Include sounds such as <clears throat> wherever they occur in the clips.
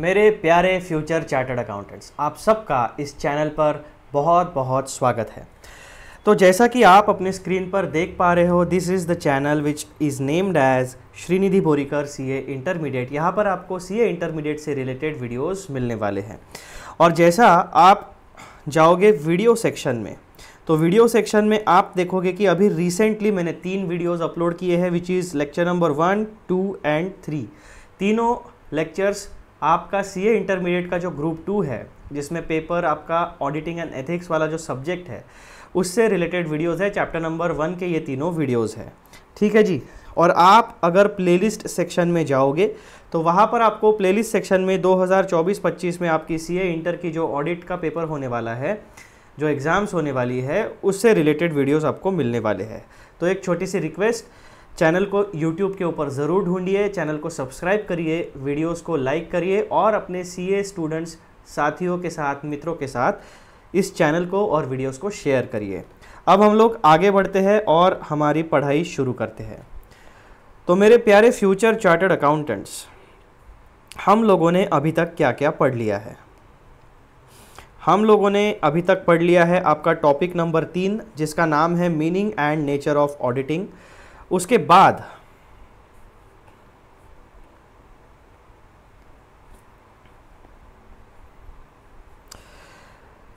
मेरे प्यारे future chartered accountants आप सबका इस चैनल पर बहुत बहुत स्वागत है तो जैसा कि आप अपने स्क्रीन पर देख पा रहे हो this is the channel which is named as Shrinidhi Borikar C A intermediate यहाँ पर आपको सी ए इंटरमीडिएट से रिलेटेड वीडियोस मिलने वाले हैं और जैसा आप जाओगे वीडियो सेक्शन में तो वीडियो सेक्शन में आप देखोगे कि अभी रिसेंटली मैंने तीन वीडियोस अपलोड किए हैं which is lecture number one two and three तीनों लेक्चर्स आपका सी ए इंटरमीडिएट का जो ग्रुप टू है जिसमें पेपर आपका ऑडिटिंग एंड एथिक्स वाला जो सब्जेक्ट है उससे रिलेटेड वीडियोस है चैप्टर नंबर वन के ये तीनों वीडियोस है ठीक है जी और आप अगर प्लेलिस्ट सेक्शन में जाओगे तो वहाँ पर आपको प्लेलिस्ट सेक्शन में 2024-25 में आपकी सी इंटर की जो ऑडिट का पेपर होने वाला है जो एग्ज़ाम्स होने वाली है उससे रिलेटेड वीडियोज़ आपको मिलने वाले हैं तो एक छोटी सी रिक्वेस्ट चैनल को यूट्यूब के ऊपर ज़रूर ढूंढिए चैनल को सब्सक्राइब करिए वीडियोस को लाइक करिए और अपने सीए स्टूडेंट्स साथियों के साथ मित्रों के साथ इस चैनल को और वीडियोस को शेयर करिए अब हम लोग आगे बढ़ते हैं और हमारी पढ़ाई शुरू करते हैं तो मेरे प्यारे फ्यूचर चार्टर्ड अकाउंटेंट्स हम लोगों ने अभी तक क्या क्या पढ़ लिया है हम लोगों ने अभी तक पढ़ लिया है आपका टॉपिक नंबर तीन जिसका नाम है meaning and nature of auditing उसके बाद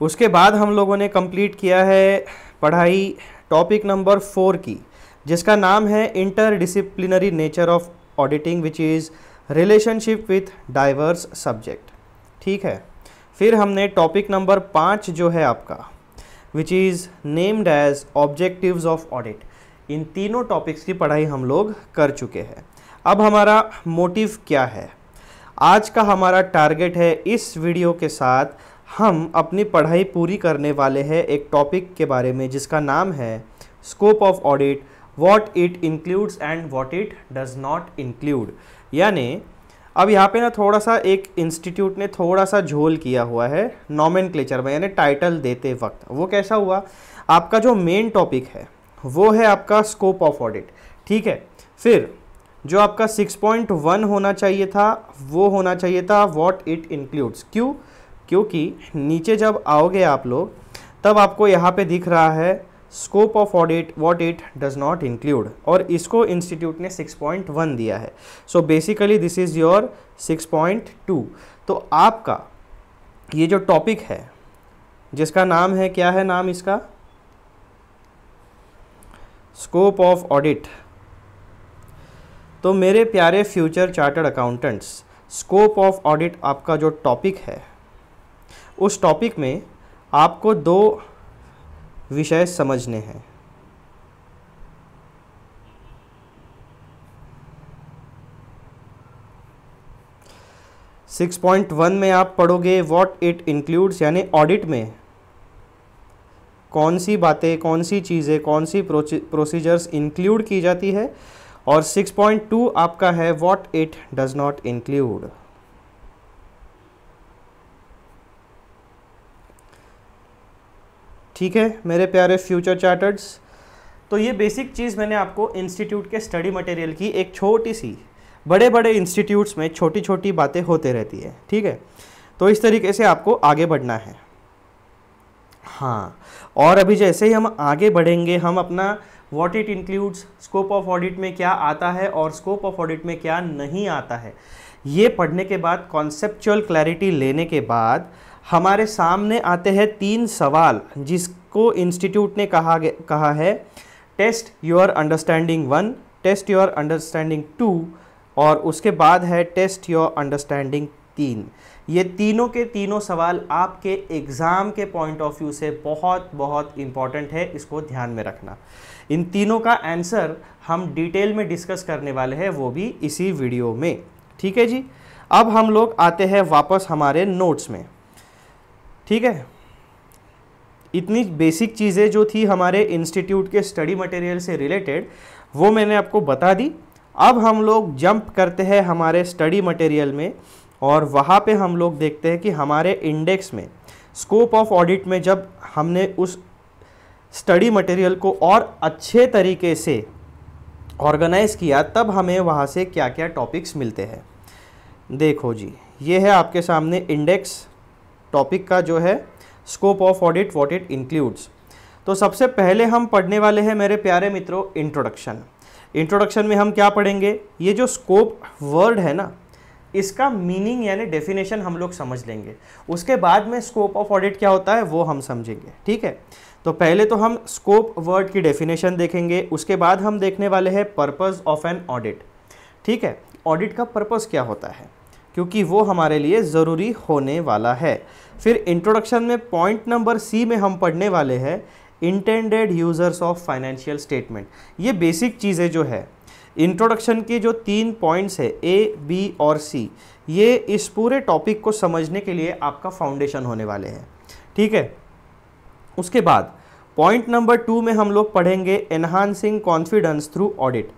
उसके बाद हम लोगों ने कंप्लीट किया है पढ़ाई टॉपिक नंबर फोर की जिसका नाम है inter disciplinary nature of auditing which is relationship with diverse subject ठीक है फिर हमने टॉपिक नंबर पाँच जो है आपका which is named as objective of audit इन तीनों टॉपिक्स की पढ़ाई हम लोग कर चुके हैं अब हमारा मोटिव क्या है आज का हमारा टारगेट है इस वीडियो के साथ हम अपनी पढ़ाई पूरी करने वाले हैं एक टॉपिक के बारे में जिसका नाम है scope of audit what it includes and what it does not include यानी अब यहाँ पे ना थोड़ा सा एक इंस्टीट्यूट ने थोड़ा सा झोल किया हुआ है नॉमेन में यानी टाइटल देते वक्त वो कैसा हुआ आपका जो मेन टॉपिक है वो है आपका स्कोप ऑफ ऑडिट ठीक है फिर जो आपका 6.1 होना चाहिए था वो होना चाहिए था व्हाट इट इंक्लूड्स क्यों क्योंकि नीचे जब आओगे आप लोग तब आपको यहाँ पे दिख रहा है scope of audit what it does not include और इसको इंस्टीट्यूट ने 6.1 दिया है so basically this is your 6.2 तो आपका ये जो टॉपिक है जिसका नाम है क्या है नाम इसका स्कोप ऑफ ऑडिट तो मेरे प्यारे future chartered accountants scope of audit आपका जो टॉपिक है उस टॉपिक में आपको दो विषय समझने हैं सिक्स पॉइंट वन में आप पढ़ोगे व्हाट इट इंक्लूड्स यानी ऑडिट में कौन सी बातें कौन सी चीज़ें कौन सी प्रोसीजर्स इंक्लूड की जाती है और 6.2 आपका है what it does not include ठीक है मेरे प्यारे फ्यूचर चार्टर्ड्स तो ये बेसिक चीज़ मैंने आपको इंस्टीट्यूट के स्टडी मटेरियल की एक छोटी सी बड़े बड़े इंस्टीट्यूट्स में छोटी छोटी बातें होते रहती है ठीक है तो इस तरीके से आपको आगे बढ़ना है हाँ और अभी जैसे ही हम आगे बढ़ेंगे हम अपना what it includes scope of audit में क्या आता है और स्कोप ऑफ ऑडिट में क्या नहीं आता है ये पढ़ने के बाद कॉन्सेप्चुअल क्लैरिटी लेने के बाद हमारे सामने आते हैं तीन सवाल जिसको इंस्टीट्यूट ने कहा कहा है test your understanding one test your understanding two और उसके बाद है टेस्ट योर अंडरस्टैंडिंग तीन ये तीनों के तीनों सवाल आपके एग्ज़ाम के पॉइंट ऑफ व्यू से बहुत बहुत इम्पॉर्टेंट है इसको ध्यान में रखना इन तीनों का आंसर हम डिटेल में डिस्कस करने वाले हैं वो भी इसी वीडियो में ठीक है जी अब हम लोग आते हैं वापस हमारे नोट्स में ठीक है इतनी बेसिक चीज़ें जो थी हमारे इंस्टीट्यूट के स्टडी मटेरियल से रिलेटेड वो मैंने आपको बता दी अब हम लोग जंप करते हैं हमारे स्टडी मटेरियल में और वहाँ पे हम लोग देखते हैं कि हमारे इंडेक्स में स्कोप ऑफ ऑडिट में जब हमने उस स्टडी मटेरियल को और अच्छे तरीके से ऑर्गेनाइज़ किया तब हमें वहाँ से क्या क्या टॉपिक्स मिलते हैं देखो जी ये है आपके सामने इंडेक्स टॉपिक का जो है scope of audit what it includes तो सबसे पहले हम पढ़ने वाले हैं मेरे प्यारे मित्रों इंट्रोडक्शन इंट्रोडक्शन में हम क्या पढ़ेंगे ये जो स्कोप वर्ड है ना इसका मीनिंग यानी डेफिनेशन हम लोग समझ लेंगे उसके बाद में स्कोप ऑफ ऑडिट क्या होता है वो हम समझेंगे ठीक है तो पहले तो हम स्कोप वर्ड की डेफिनेशन देखेंगे उसके बाद हम देखने वाले हैं पर्पज़ ऑफ एन ऑडिट ठीक है ऑडिट का पर्पज़ क्या होता है क्योंकि वो हमारे लिए ज़रूरी होने वाला है फिर इंट्रोडक्शन में पॉइंट नंबर सी में हम पढ़ने वाले हैं intended users of financial statement ये बेसिक चीज़ें जो है इंट्रोडक्शन के जो तीन पॉइंट्स है ए बी और सी ये इस पूरे टॉपिक को समझने के लिए आपका फाउंडेशन होने वाले हैं ठीक है उसके बाद पॉइंट नंबर टू में हम लोग पढ़ेंगे एनहांसिंग कॉन्फिडेंस थ्रू ऑडिट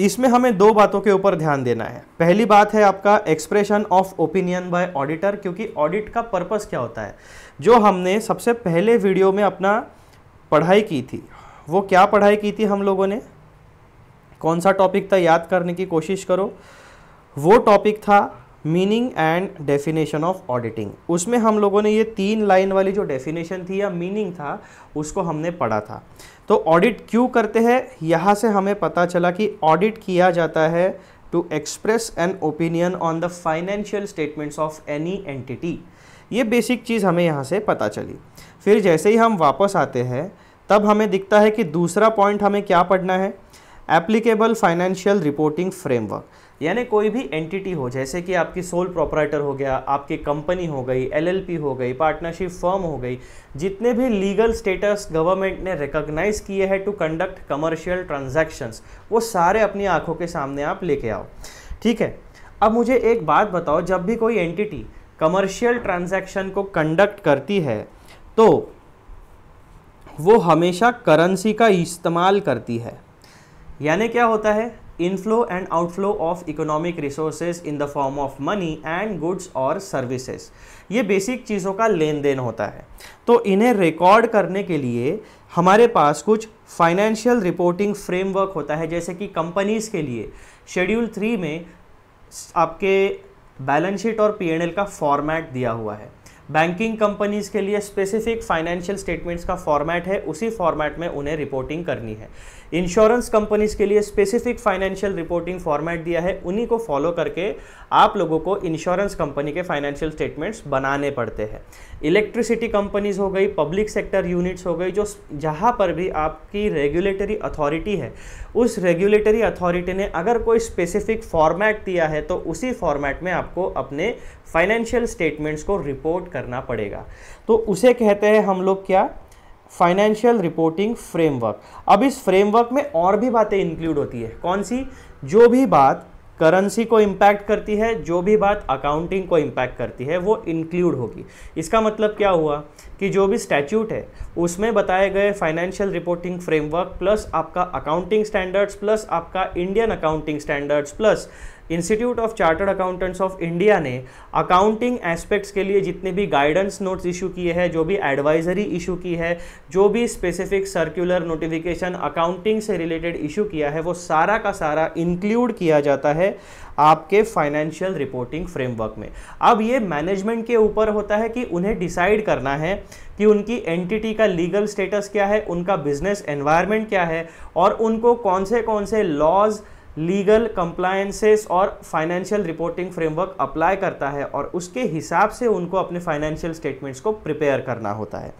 इसमें हमें दो बातों के ऊपर ध्यान देना है पहली बात है आपका expression of opinion by auditor क्योंकि ऑडिट का पर्पस क्या होता है जो हमने सबसे पहले वीडियो में अपना पढ़ाई की थी वो क्या पढ़ाई की थी हम लोगों ने कौन सा टॉपिक था याद करने की कोशिश करो वो टॉपिक था meaning and definition of auditing उसमें हम लोगों ने ये तीन लाइन वाली जो डेफिनेशन थी या मीनिंग था उसको हमने पढ़ा था तो ऑडिट क्यों करते हैं यहाँ से हमें पता चला कि ऑडिट किया जाता है to express an opinion on the financial statements of any entity ये बेसिक चीज़ हमें यहाँ से पता चली फिर जैसे ही हम वापस आते हैं तब हमें दिखता है कि दूसरा पॉइंट हमें क्या पढ़ना है एप्लीकेबल फाइनेंशियल रिपोर्टिंग फ्रेमवर्क यानी कोई भी एंटिटी हो जैसे कि आपकी सोल प्रोपराइटर हो गया आपकी कंपनी हो गई एलएलपी हो गई पार्टनरशिप फर्म हो गई जितने भी लीगल स्टेटस गवर्नमेंट ने रिकॉग्नाइज किए हैं टू कंडक्ट कमर्शियल ट्रांजैक्शंस वो सारे अपनी आंखों के सामने आप लेके आओ ठीक है अब मुझे एक बात बताओ जब भी कोई एंटिटी कमर्शियल ट्रांजेक्शन को कंडक्ट करती है तो वो हमेशा करेंसी का इस्तेमाल करती है यानी क्या होता है inflow and outflow of economic resources in the form of money and goods और सर्विसेज ये बेसिक चीज़ों का लेन देन होता है तो इन्हें रिकॉर्ड करने के लिए हमारे पास कुछ फाइनेंशियल रिपोर्टिंग फ्रेमवर्क होता है जैसे कि कंपनीज़ के लिए शेड्यूल थ्री में आपके बैलेंस शीट और एल का फॉर्मेट दिया हुआ है बैंकिंग कंपनीज़ के लिए स्पेसिफिक फाइनेंशियल स्टेटमेंट्स का फॉर्मेट है उसी फॉर्मेट में उन्हें रिपोर्टिंग करनी है इंश्योरेंस कंपनीज के लिए स्पेसिफिक फाइनेंशियल रिपोर्टिंग फॉर्मेट दिया है उन्हीं को फॉलो करके आप लोगों को इंश्योरेंस कंपनी के फाइनेंशियल स्टेटमेंट्स बनाने पड़ते हैं इलेक्ट्रिसिटी कंपनीज हो गई पब्लिक सेक्टर यूनिट्स हो गई जो जहाँ पर भी आपकी रेगुलेटरी अथॉरिटी है उस रेगुलेटरी अथॉरिटी ने अगर कोई स्पेसिफिक फॉर्मेट दिया है तो उसी फॉर्मेट में आपको अपने फाइनेंशियल स्टेटमेंट्स को रिपोर्ट करना पड़ेगा तो उसे कहते हैं हम लोग क्या फाइनेंशियल रिपोर्टिंग फ्रेमवर्क अब इस फ्रेमवर्क में और भी बातें इंक्लूड होती है कौन सी जो भी बात करेंसी को इम्पैक्ट करती है जो भी बात अकाउंटिंग को इम्पैक्ट करती है वो इंक्लूड होगी इसका मतलब क्या हुआ कि जो भी स्टैट्यूट है उसमें बताए गए फाइनेंशियल रिपोर्टिंग फ्रेमवर्क प्लस आपका अकाउंटिंग स्टैंडर्ड्स प्लस आपका Indian accounting standards plus institute of chartered accountants of India ने अकाउंटिंग एस्पेक्ट्स के लिए जितने भी गाइडेंस नोट्स इशू किए हैं जो भी एडवाइजरी इशू की है जो भी स्पेसिफिक सर्कुलर नोटिफिकेशन अकाउंटिंग से रिलेटेड इशू किया है वो सारा का सारा इंक्लूड किया जाता है आपके फाइनेंशियल रिपोर्टिंग फ्रेमवर्क में अब ये मैनेजमेंट के ऊपर होता है कि उन्हें डिसाइड करना है कि उनकी एंटिटी का लीगल स्टेटस क्या है उनका बिजनेस एनवायरमेंट क्या है और उनको कौन से कौन से लॉज़ लीगल कंप्लायंसेस और फाइनेंशियल रिपोर्टिंग फ्रेमवर्क अप्लाई करता है और उसके हिसाब से उनको अपने फाइनेंशियल स्टेटमेंट्स को प्रिपेयर करना होता है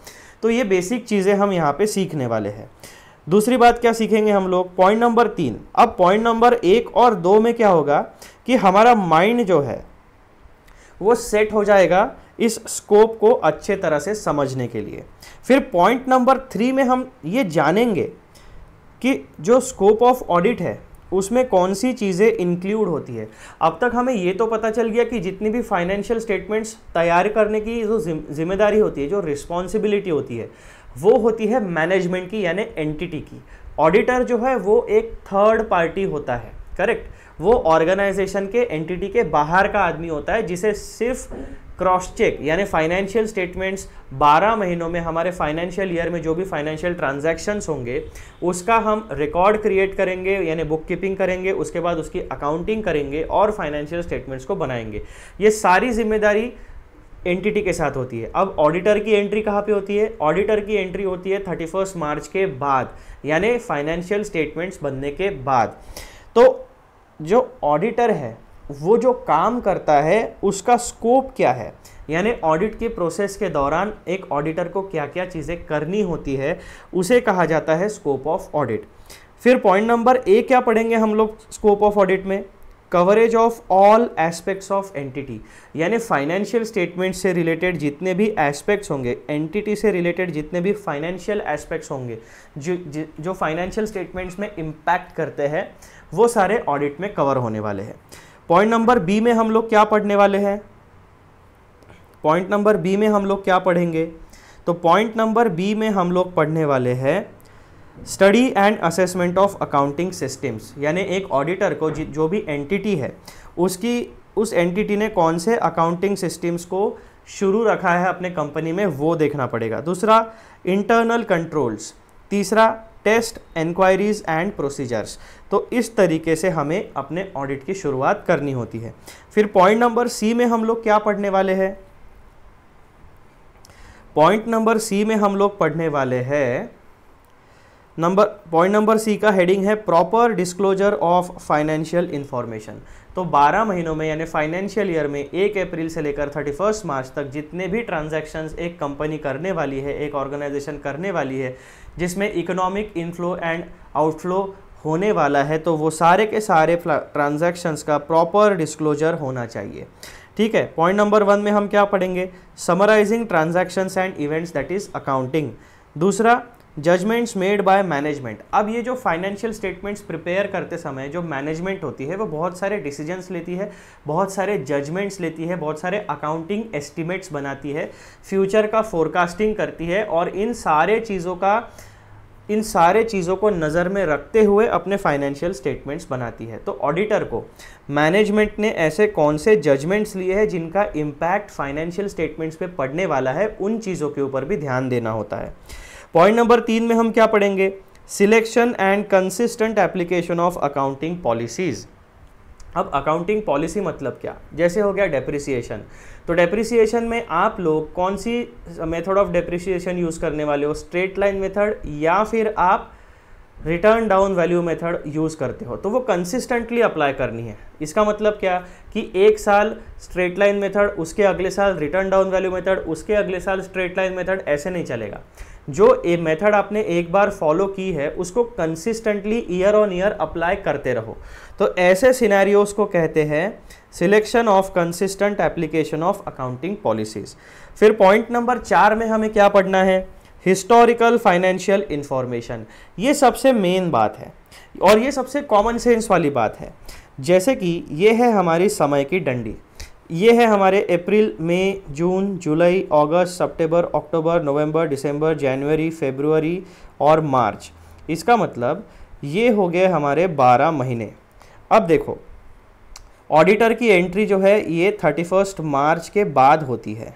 तो ये बेसिक चीज़ें हम यहाँ पे सीखने वाले हैं दूसरी बात क्या सीखेंगे हम लोग पॉइंट नंबर तीन अब पॉइंट नंबर एक और दो में क्या होगा कि हमारा माइंड जो है वो सेट हो जाएगा इस स्कोप को अच्छे तरह से समझने के लिए फिर पॉइंट नंबर थ्री में हम ये जानेंगे कि जो स्कोप ऑफ ऑडिट है उसमें कौन सी चीज़ें इंक्लूड होती है अब तक हमें ये तो पता चल गया कि जितनी भी फाइनेंशियल स्टेटमेंट्स तैयार करने की जो जिम्मेदारी होती है जो रिस्पॉन्सिबिलिटी होती है वो होती है मैनेजमेंट की यानी एंटिटी की ऑडिटर जो है वो एक थर्ड पार्टी होता है करेक्ट वो ऑर्गेनाइजेशन के एंटिटी के बाहर का आदमी होता है जिसे सिर्फ क्रॉस चेक यानी फाइनेंशियल स्टेटमेंट्स 12 महीनों में हमारे फाइनेंशियल ईयर में जो भी फाइनेंशियल ट्रांजैक्शंस होंगे उसका हम रिकॉर्ड क्रिएट करेंगे यानी बुक कीपिंग करेंगे उसके बाद उसकी अकाउंटिंग करेंगे और फाइनेंशियल स्टेटमेंट्स को बनाएंगे ये सारी जिम्मेदारी एंटिटी के साथ होती है अब ऑडिटर की एंट्री कहाँ पे होती है ऑडिटर की एंट्री होती है थर्टी फर्स्ट मार्च के बाद यानी फाइनेंशियल स्टेटमेंट्स बनने के बाद तो जो ऑडिटर है वो जो काम करता है उसका स्कोप क्या है यानी ऑडिट के प्रोसेस के दौरान एक ऑडिटर को क्या क्या चीज़ें करनी होती है उसे कहा जाता है स्कोप ऑफ ऑडिट फिर पॉइंट नंबर ए क्या पढ़ेंगे हम लोग स्कोप ऑफ ऑडिट में coverage of all aspects of entity यानी फाइनेंशियल स्टेटमेंट से रिलेटेड जितने भी एस्पेक्ट्स होंगे एंटिटी से रिलेटेड जितने भी फाइनेंशियल एस्पेक्ट्स होंगे जो जो फाइनेंशियल स्टेटमेंट्स में इम्पैक्ट करते हैं वो सारे ऑडिट में कवर होने वाले हैं पॉइंट नंबर बी में हम लोग क्या पढ़ने वाले हैं पॉइंट नंबर बी में हम लोग क्या पढ़ेंगे तो पॉइंट नंबर बी में हम लोग पढ़ने वाले हैं study and assessment of accounting systems यानी एक ऑडिटर को जो भी एंटिटी है उसकी उस एंटिटी ने कौन से अकाउंटिंग सिस्टम्स को शुरू रखा है अपने कंपनी में वो देखना पड़ेगा दूसरा इंटरनल कंट्रोल्स तीसरा टेस्ट एंक्वायरीज एंड प्रोसीजर्स तो इस तरीके से हमें अपने ऑडिट की शुरुआत करनी होती है फिर पॉइंट नंबर सी में हम लोग क्या पढ़ने वाले हैं पॉइंट नंबर सी में हम लोग पढ़ने वाले हैं नंबर पॉइंट नंबर सी का हेडिंग है proper disclosure of financial information तो 12 महीनों में यानी फाइनेंशियल ईयर में 1 अप्रैल से लेकर 31 मार्च तक जितने भी ट्रांजैक्शंस एक कंपनी करने वाली है एक ऑर्गेनाइजेशन करने वाली है जिसमें इकोनॉमिक इनफ्लो एंड आउटफ्लो होने वाला है तो वो सारे के सारे ट्रांजैक्शंस का प्रॉपर डिस्क्लोजर होना चाहिए ठीक है पॉइंट नंबर वन में हम क्या पढ़ेंगे summarising transactions and events that is accounting दूसरा जजमेंट्स मेड बाय मैनेजमेंट अब ये जो फाइनेंशियल स्टेटमेंट्स प्रिपेयर करते समय जो मैनेजमेंट होती है वो बहुत सारे डिसीजंस लेती है बहुत सारे जजमेंट्स लेती है बहुत सारे अकाउंटिंग एस्टिमेट्स बनाती है फ्यूचर का फोरकास्टिंग करती है और इन सारे चीज़ों का इन सारे चीज़ों को नज़र में रखते हुए अपने फाइनेंशियल स्टेटमेंट्स बनाती है तो ऑडिटर को मैनेजमेंट ने ऐसे कौन से जजमेंट्स लिए हैं जिनका इम्पैक्ट फाइनेंशियल स्टेटमेंट्स पे पड़ने वाला है उन चीज़ों के ऊपर भी ध्यान देना होता है पॉइंट नंबर तीन में हम क्या पढ़ेंगे selection and consistent application of accounting policies अब अकाउंटिंग पॉलिसी मतलब क्या जैसे हो गया डेप्रिसिएशन तो डेप्रिसिएशन में आप लोग कौन सी मेथड ऑफ डेप्रिसिएशन यूज़ करने वाले हो स्ट्रेट लाइन मेथड या फिर आप written down value method use करते हो तो वो कंसिस्टेंटली अप्लाई करनी है इसका मतलब क्या कि एक साल स्ट्रेट लाइन मेथड उसके अगले साल रिटर्न डाउन वैल्यू मेथड उसके अगले साल स्ट्रेट लाइन मेथड ऐसे नहीं चलेगा जो ये मेथड आपने एक बार फॉलो की है उसको consistently year on year apply करते रहो तो ऐसे सिनेरियोस को कहते हैं selection of consistent application of accounting policies फिर पॉइंट नंबर चार में हमें क्या पढ़ना है हिस्टोरिकल फाइनेंशियल इन्फॉर्मेशन ये सबसे मेन बात है और ये सबसे कॉमन सेंस वाली बात है जैसे कि ये है हमारी समय की डंडी ये है हमारे अप्रैल मई जून जुलाई अगस्त सितंबर अक्टूबर नवंबर दिसंबर जनवरी फेबरवरी और मार्च इसका मतलब ये हो गए हमारे 12 महीने अब देखो ऑडिटर की एंट्री जो है ये थर्टी फर्स्ट मार्च के बाद होती है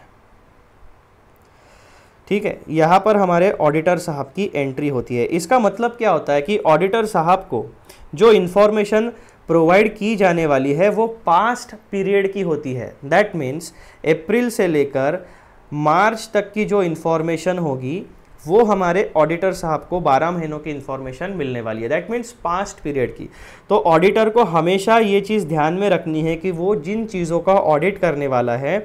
ठीक है यहाँ पर हमारे ऑडिटर साहब की एंट्री होती है इसका मतलब क्या होता है कि ऑडिटर साहब को जो इन्फॉर्मेशन प्रोवाइड की जाने वाली है वो पास्ट पीरियड की होती है दैट मीन्स अप्रैल से लेकर मार्च तक की जो इन्फॉर्मेशन होगी वो हमारे ऑडिटर साहब को 12 महीनों की इन्फॉर्मेशन मिलने वाली है दैट मीन्स पास्ट पीरियड की तो ऑडिटर को हमेशा ये चीज़ ध्यान में रखनी है कि वो जिन चीज़ों का ऑडिट करने वाला है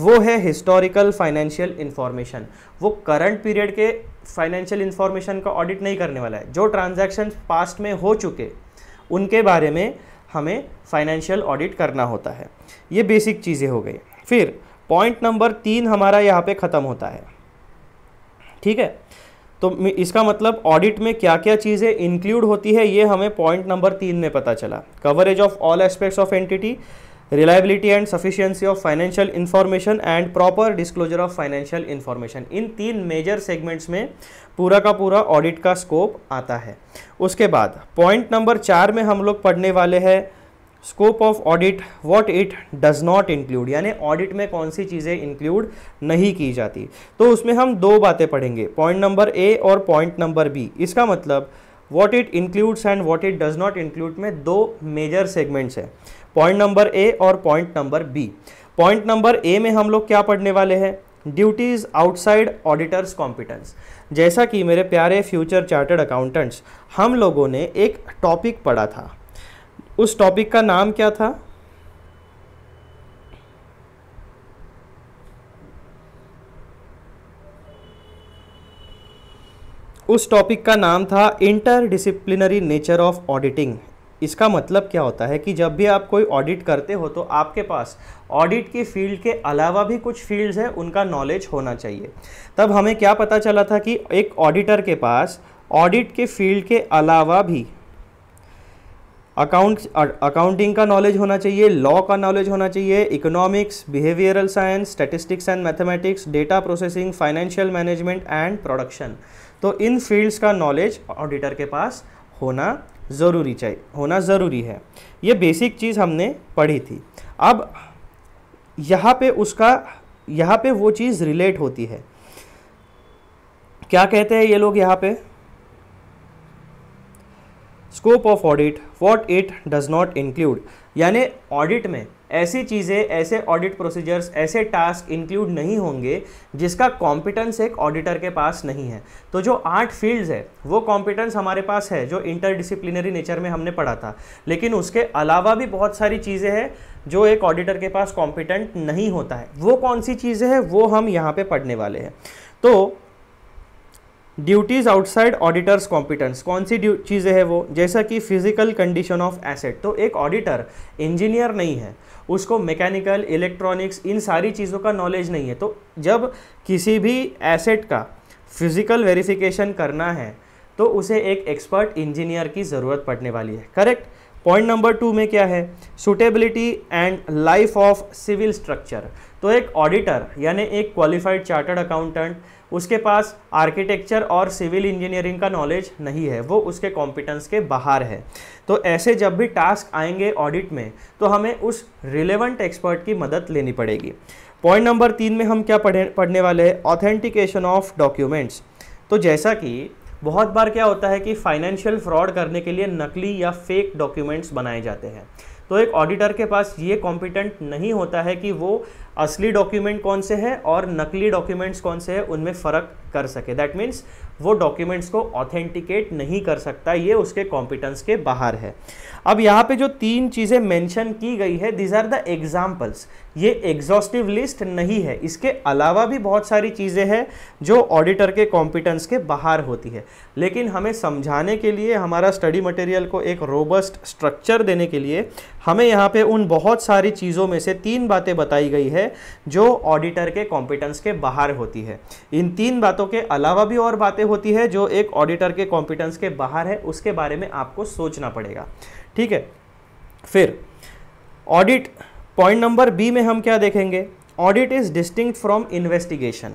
वो है हिस्टोरिकल फाइनेंशियल इन्फॉर्मेशन वो करंट पीरियड के फाइनेंशियल इन्फॉर्मेशन का ऑडिट नहीं करने वाला है जो ट्रांजेक्शन पास्ट में हो चुके उनके बारे में हमें फाइनेंशियल ऑडिट करना होता है ये बेसिक चीज़ें हो गई फिर पॉइंट नंबर तीन हमारा यहाँ पे ख़त्म होता है ठीक है तो इसका मतलब ऑडिट में क्या क्या चीज़ें इंक्लूड होती है ये हमें पॉइंट नंबर तीन में पता चला coverage of all aspects of entity reliability and sufficiency of financial information and proper disclosure of financial information in तीन मेजर सेगमेंट्स में पूरा का पूरा ऑडिट का स्कोप आता है उसके बाद पॉइंट नंबर चार में हम लोग पढ़ने वाले हैं scope of audit what it does not include यानी ऑडिट में कौन सी चीज़ें इंक्लूड नहीं की जाती तो उसमें हम दो बातें पढ़ेंगे पॉइंट नंबर ए और पॉइंट नंबर बी इसका मतलब what it includes and what it does not include में दो मेजर सेगमेंट्स हैं पॉइंट नंबर ए और point number B point number A में हम लोग क्या पढ़ने वाले हैं ड्यूटीज आउटसाइड ऑडिटर्स कॉम्पिटेंस जैसा कि मेरे प्यारे फ्यूचर चार्टर्ड अकाउंटेंट्स हम लोगों ने एक टॉपिक पढ़ा था उस टॉपिक का नाम क्या था उस टॉपिक का नाम था inter disciplinary nature of auditing इसका मतलब क्या होता है कि जब भी आप कोई ऑडिट करते हो तो आपके पास ऑडिट की फील्ड के अलावा भी कुछ फील्ड्स हैं उनका नॉलेज होना चाहिए तब हमें क्या पता चला था कि एक ऑडिटर के पास ऑडिट के फील्ड के अलावा भी अकाउंट अकाउंटिंग का नॉलेज होना चाहिए लॉ का नॉलेज होना चाहिए economics behavioural science statistics and mathematics data processing financial management and production तो इन फील्ड्स का नॉलेज ऑडिटर के पास होना ज़रूरी चाहिए होना ज़रूरी है ये बेसिक चीज़ हमने पढ़ी थी अब यहाँ पे उसका यहाँ पे वो चीज़ रिलेट होती है क्या कहते हैं ये लोग यहाँ पे scope of audit what it does not include यानी ऑडिट में ऐसी चीज़ें ऐसे ऑडिट प्रोसीजर्स ऐसे टास्क इंक्लूड नहीं होंगे जिसका कॉम्पिटेंस एक ऑडिटर के पास नहीं है तो जो आठ फील्ड्स है वो कॉम्पिटेंस हमारे पास है जो इंटरडिसिप्लिनरी नेचर में हमने पढ़ा था लेकिन उसके अलावा भी बहुत सारी चीज़ें हैं जो एक ऑडिटर के पास कॉम्पिटेंट नहीं होता है वो कौन सी चीज़ें हैं वो हम यहाँ पर पढ़ने वाले हैं तो ड्यूटीज आउटसाइड ऑडिटर्स कॉम्पिटेंस कौन सी चीज़ें हैं वो जैसा कि फिजिकल कंडीशन ऑफ एसेट तो एक ऑडिटर इंजीनियर नहीं है उसको मैकेनिकल इलेक्ट्रॉनिक्स इन सारी चीज़ों का नॉलेज नहीं है तो जब किसी भी एसेट का फिजिकल वेरिफिकेशन करना है तो उसे एक एक्सपर्ट इंजीनियर की ज़रूरत पड़ने वाली है करेक्ट पॉइंट नंबर टू में क्या है suitability and life of civil structure तो एक ऑडिटर यानी एक क्वालिफाइड चार्टर्ड अकाउंटेंट उसके पास आर्किटेक्चर और सिविल इंजीनियरिंग का नॉलेज नहीं है वो उसके कॉम्पिटेंस के बाहर है तो ऐसे जब भी टास्क आएंगे ऑडिट में तो हमें उस रिलेवेंट एक्सपर्ट की मदद लेनी पड़ेगी पॉइंट नंबर तीन में हम क्या पढ़े पढ़ने वाले हैं ऑथेंटिकेशन ऑफ डॉक्यूमेंट्स तो जैसा कि बहुत बार क्या होता है कि फाइनेंशियल फ्रॉड करने के लिए नकली या फेक डॉक्यूमेंट्स बनाए जाते हैं तो एक ऑडिटर के पास ये कॉम्पिटेंट नहीं होता है कि वो असली डॉक्यूमेंट कौन से हैं और नकली डॉक्यूमेंट्स कौन से हैं उनमें फ़र्क कर सके दैट मीन्स वो डॉक्यूमेंट्स को ऑथेंटिकेट नहीं कर सकता ये उसके कॉम्पिटेंस के बाहर है अब यहाँ पे जो तीन चीज़ें मेंशन की गई है दीज आर द एग्जाम्पल्स ये एग्जॉस्टिव लिस्ट नहीं है इसके अलावा भी बहुत सारी चीज़ें हैं जो ऑडिटर के कॉम्पिटेंस के बाहर होती है लेकिन हमें समझाने के लिए हमारा स्टडी मटेरियल को एक रोबस्ट स्ट्रक्चर देने के लिए हमें यहाँ पे उन बहुत सारी चीज़ों में से तीन बातें बताई गई है जो ऑडिटर के कॉम्पिटेंस के बाहर होती है इन तीन बातों के अलावा भी और बातें होती है जो एक ऑडिटर के कॉम्पिटेंस के बाहर है उसके बारे में आपको सोचना पड़ेगा ठीक है फिर ऑडिट पॉइंट नंबर बी में हम क्या देखेंगे audit is distinct from investigation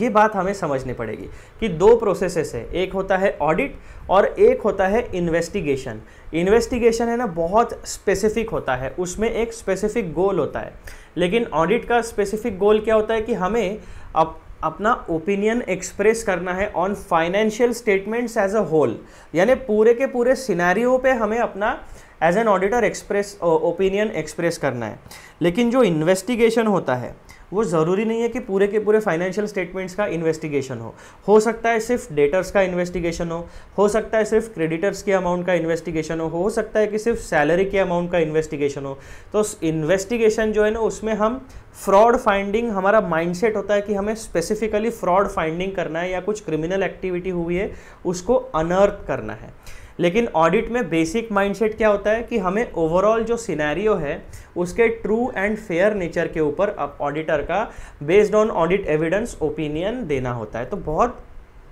ये बात हमें समझनी पड़ेगी कि दो प्रोसेसेस है एक होता है ऑडिट और एक होता है इन्वेस्टिगेशन इन्वेस्टिगेशन है ना बहुत स्पेसिफिक होता है उसमें एक स्पेसिफिक गोल होता है लेकिन ऑडिट का स्पेसिफिक गोल क्या होता है कि हमें अब अपना ओपिनियन एक्सप्रेस करना है on financial statements as a whole यानी पूरे के पूरे सिनेरियो पे हमें अपना as an auditor express opinion express करना है लेकिन जो इन्वेस्टिगेशन होता है वो ज़रूरी नहीं है कि पूरे के पूरे फाइनेंशियल स्टेटमेंट्स का इन्वेस्टिगेशन हो हो सकता है सिर्फ डेटर्स का इन्वेस्टिगेशन हो हो सकता है सिर्फ क्रेडिटर्स के अमाउंट का इन्वेस्टिगेशन हो हो सकता है कि सिर्फ सैलरी के अमाउंट का इन्वेस्टिगेशन हो तो इन्वेस्टिगेशन जो है ना उसमें हम फ्रॉड फाइंडिंग हमारा माइंडसेट होता है कि हमें स्पेसिफिकली फ्रॉड फाइंडिंग करना है या कुछ क्रिमिनल एक्टिविटी हुई है उसको अनर्थ करना है लेकिन ऑडिट में बेसिक माइंडसेट क्या होता है कि हमें ओवरऑल जो सिनेरियो है उसके ट्रू एंड फेयर नेचर के ऊपर अब ऑडिटर का based on audit evidence opinion देना होता है तो बहुत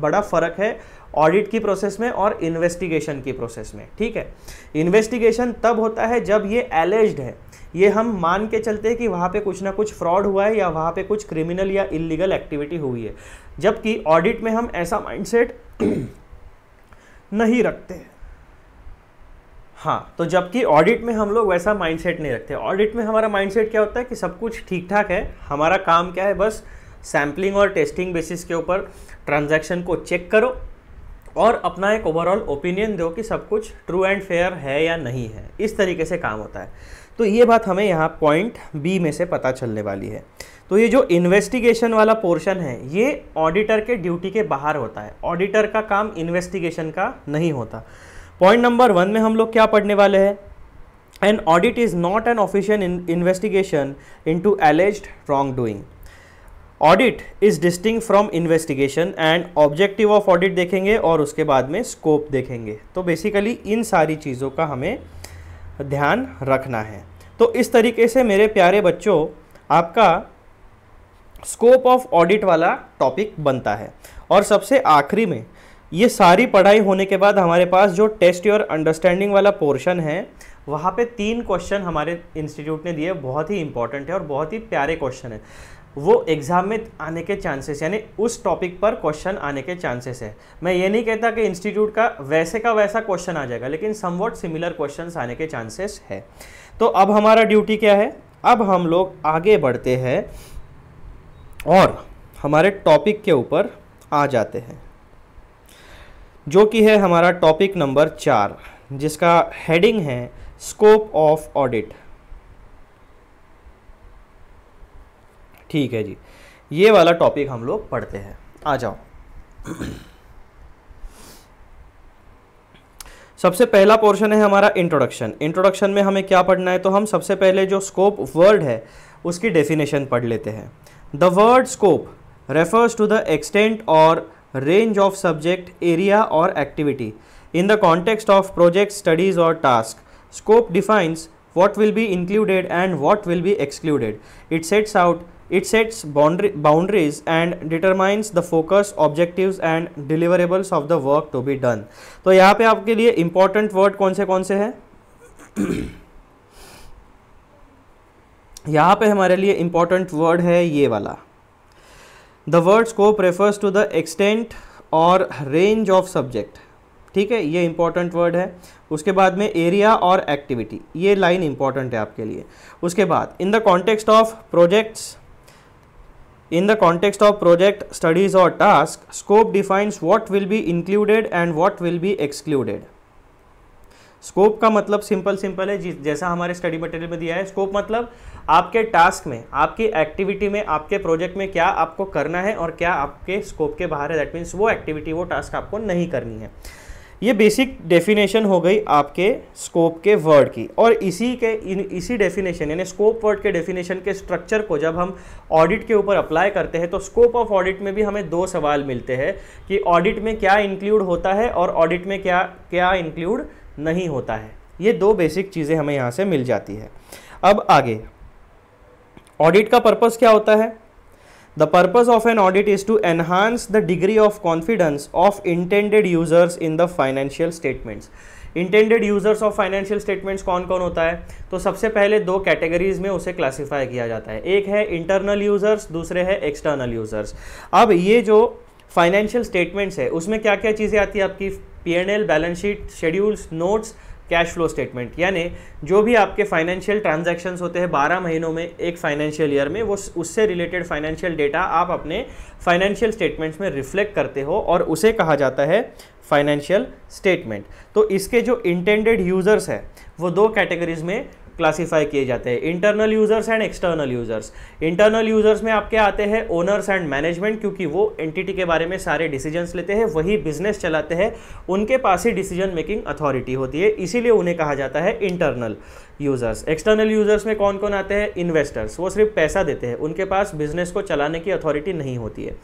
बड़ा फ़र्क है ऑडिट की प्रोसेस में और इन्वेस्टिगेशन की प्रोसेस में ठीक है इन्वेस्टिगेशन तब होता है जब ये एलेज्ड है ये हम मान के चलते हैं कि वहाँ पे कुछ ना कुछ फ्रॉड हुआ है या वहाँ पे कुछ क्रिमिनल या इलीगल एक्टिविटी हुई है जबकि ऑडिट में हम ऐसा माइंडसेट <clears throat> नहीं रखते हैं हाँ तो जबकि ऑडिट में हम लोग वैसा माइंडसेट नहीं रखते ऑडिट में हमारा माइंडसेट क्या होता है कि सब कुछ ठीक ठाक है हमारा काम क्या है बस सैम्पलिंग और टेस्टिंग बेसिस के ऊपर ट्रांजैक्शन को चेक करो और अपना एक ओवरऑल ओपिनियन दो कि सब कुछ ट्रू एंड फेयर है या नहीं है इस तरीके से काम होता है तो ये बात हमें यहाँ पॉइंट बी में से पता चलने वाली है तो ये जो इन्वेस्टिगेशन वाला पोर्शन है ये ऑडिटर के ड्यूटी के बाहर होता है ऑडिटर का काम इन्वेस्टिगेशन का नहीं होता पॉइंट नंबर वन में हम लोग क्या पढ़ने वाले हैं an audit is not an official investigation into alleged wrong doing audit is distinct from investigation and objective of audit देखेंगे और उसके बाद में स्कोप देखेंगे तो बेसिकली इन सारी चीज़ों का हमें ध्यान रखना है तो इस तरीके से मेरे प्यारे बच्चों आपका स्कोप ऑफ ऑडिट वाला टॉपिक बनता है और सबसे आखिरी में ये सारी पढ़ाई होने के बाद हमारे पास जो टेस्ट योर अंडरस्टैंडिंग वाला पोर्शन है वहाँ पे तीन क्वेश्चन हमारे इंस्टीट्यूट ने दिए बहुत ही इंपॉर्टेंट है और बहुत ही प्यारे क्वेश्चन है वो एग्ज़ाम में आने के चांसेस यानी उस टॉपिक पर क्वेश्चन आने के चांसेस है मैं ये नहीं कहता कि इंस्टीट्यूट का वैसे का वैसा क्वेश्चन आ जाएगा लेकिन वॉट सिमिलर क्वेश्चन आने के चांसेस है तो अब हमारा ड्यूटी क्या है अब हम लोग आगे बढ़ते हैं और हमारे टॉपिक के ऊपर आ जाते हैं जो कि है हमारा टॉपिक नंबर चार जिसका हेडिंग है स्कोप ऑफ ऑडिट ठीक है जी ये वाला टॉपिक हम लोग पढ़ते हैं आ जाओ सबसे पहला पोर्शन है हमारा इंट्रोडक्शन इंट्रोडक्शन में हमें क्या पढ़ना है तो हम सबसे पहले जो स्कोप वर्ड है उसकी डेफिनेशन पढ़ लेते हैं the word scope refers to the extent और range of subject, area or activity. In the context of project, studies or task, scope defines what will be included and what will be excluded. It sets out it sets boundary, boundaries and determines the focus objectives and deliverables of the work to be done. तो यहाँ पे आपके लिए important word कौन से कौन से हैं यहाँ पे हमारे लिए इम्पोर्टेंट वर्ड है ये वाला the word scope refers to the extent और रेंज ऑफ सब्जेक्ट ठीक है ये इंपॉर्टेंट वर्ड है उसके बाद में एरिया और एक्टिविटी ये लाइन इंपॉर्टेंट है आपके लिए उसके बाद in the context of projects in the context of project studies और task scope defines what will be included and what will be excluded scope का मतलब सिंपल सिंपल है जैसा हमारे स्टडी मटेरियल में दिया है स्कोप मतलब आपके टास्क में आपकी एक्टिविटी में आपके प्रोजेक्ट में क्या आपको करना है और क्या आपके स्कोप के बाहर है दैट मीन्स वो एक्टिविटी वो टास्क आपको नहीं करनी है ये बेसिक डेफिनेशन हो गई आपके स्कोप के वर्ड की और इसी के इन इसी डेफिनेशन यानी स्कोप वर्ड के डेफिनेशन के स्ट्रक्चर को जब हम ऑडिट के ऊपर अप्लाई करते हैं तो स्कोप ऑफ ऑडिट में भी हमें दो सवाल मिलते हैं कि ऑडिट में क्या इंक्लूड होता है और ऑडिट में क्या क्या इंक्लूड नहीं होता है ये दो बेसिक चीज़ें हमें यहाँ से मिल जाती है अब आगे ऑडिट का पर्पज़ क्या होता है the purpose of an audit is to enhance the degree of confidence of intended users in the financial statements intended users of financial statements कौन कौन होता है तो सबसे पहले दो कैटेगरीज में उसे क्लासीफाई किया जाता है एक है इंटरनल यूजर्स दूसरे है एक्सटर्नल यूजर्स अब ये जो फाइनेंशियल स्टेटमेंट्स है उसमें क्या क्या चीज़ें आती है आपकी P N L balance sheet schedules notes cash flow statement यानी जो भी आपके फाइनेंशियल ट्रांजैक्शंस होते हैं 12 महीनों में एक फाइनेंशियल ईयर में वो उससे रिलेटेड फाइनेंशियल डेटा आप अपने फाइनेंशियल स्टेटमेंट्स में रिफ्लेक्ट करते हो और उसे कहा जाता है फाइनेंशियल स्टेटमेंट तो इसके जो इंटेंडेड यूज़र्स हैं वो दो कैटेगरीज में क्लासीफाई किए जाते हैं internal users and external users internal users में आपके आते हैं ओनर्स एंड मैनेजमेंट क्योंकि वो एंटिटी के बारे में सारे डिसीजंस लेते हैं वही बिजनेस चलाते हैं उनके पास ही डिसीजन मेकिंग अथॉरिटी होती है इसीलिए उन्हें कहा जाता है इंटरनल यूजर्स एक्सटर्नल यूजर्स में कौन कौन आते हैं इन्वेस्टर्स वो सिर्फ पैसा देते हैं उनके पास बिजनेस को चलाने की अथॉरिटी नहीं होती है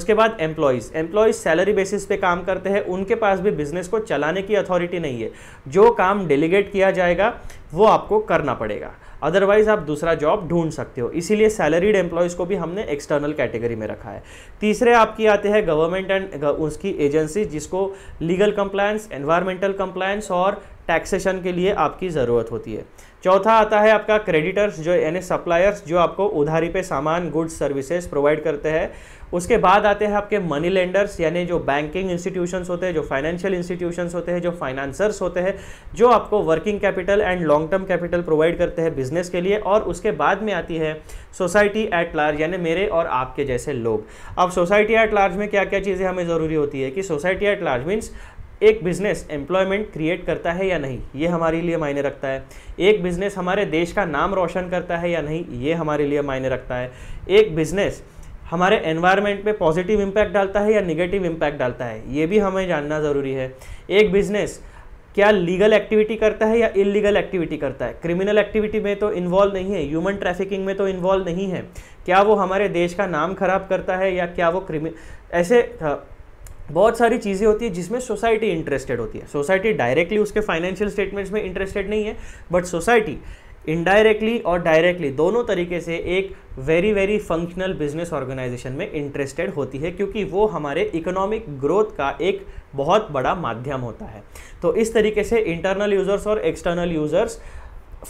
उसके बाद एम्प्लॉयज़ एम्प्लॉयज़ सैलरी बेसिस पे काम करते हैं उनके पास भी बिजनेस को चलाने की अथॉरिटी नहीं है जो काम डेलीगेट किया जाएगा वो आपको करना पड़ेगा अदरवाइज़ आप दूसरा जॉब ढूंढ सकते हो इसीलिए सैलरीड एम्प्लॉयज़ को भी हमने एक्सटर्नल कैटेगरी में रखा है तीसरे आपकी आते हैं गवर्नमेंट एंड उसकी एजेंसी जिसको लीगल कंप्लायंस एनवायरमेंटल कंप्लायंस और टैक्सेशन के लिए आपकी ज़रूरत होती है चौथा आता है आपका क्रेडिटर्स जो यानी सप्लायर्स जो आपको उधारी पे सामान गुड्स सर्विसेज प्रोवाइड करते हैं उसके बाद आते हैं आपके मनी लेंडर्स यानी जो बैंकिंग इंस्टीट्यूशंस होते हैं जो फाइनेंशियल इंस्टीट्यूशंस होते हैं जो फाइनेंसर्स होते हैं जो आपको working capital and long term capital provide करते हैं बिजनेस के लिए और उसके बाद में आती है सोसाइटी एट लार्ज यानी मेरे और आपके जैसे लोग अब सोसाइटी एट लार्ज में क्या क्या चीज़ें हमें ज़रूरी होती है कि सोसाइटी एट लार्ज मीन्स एक बिजनेस एम्प्लॉयमेंट क्रिएट करता है या नहीं ये हमारे लिए मायने रखता है एक बिजनेस हमारे देश का नाम रोशन करता है या नहीं ये हमारे लिए मायने रखता है एक बिजनेस हमारे एनवायरनमेंट पे पॉजिटिव इम्पैक्ट डालता है या निगेटिव इम्पैक्ट डालता है ये भी हमें जानना ज़रूरी है एक बिजनेस क्या लीगल एक्टिविटी करता है या इलीगल एक्टिविटी करता है क्रिमिनल एक्टिविटी में तो इन्वॉल्व नहीं है ह्यूमन ट्रैफिकिंग में तो इन्वॉल्व नहीं है क्या वो हमारे देश का नाम खराब करता है या क्या वो क्रिमि ऐसे बहुत सारी चीज़ें होती है जिसमें सोसाइटी इंटरेस्टेड होती है सोसाइटी डायरेक्टली उसके फाइनेंशियल स्टेटमेंट्स में इंटरेस्टेड नहीं है बट सोसाइटी इनडायरेक्टली और डायरेक्टली दोनों तरीके से एक very very functional business organisation में इंटरेस्टेड होती है क्योंकि वो हमारे इकोनॉमिक ग्रोथ का एक बहुत बड़ा माध्यम होता है तो इस तरीके से इंटरनल यूज़र्स और एक्सटर्नल यूज़र्स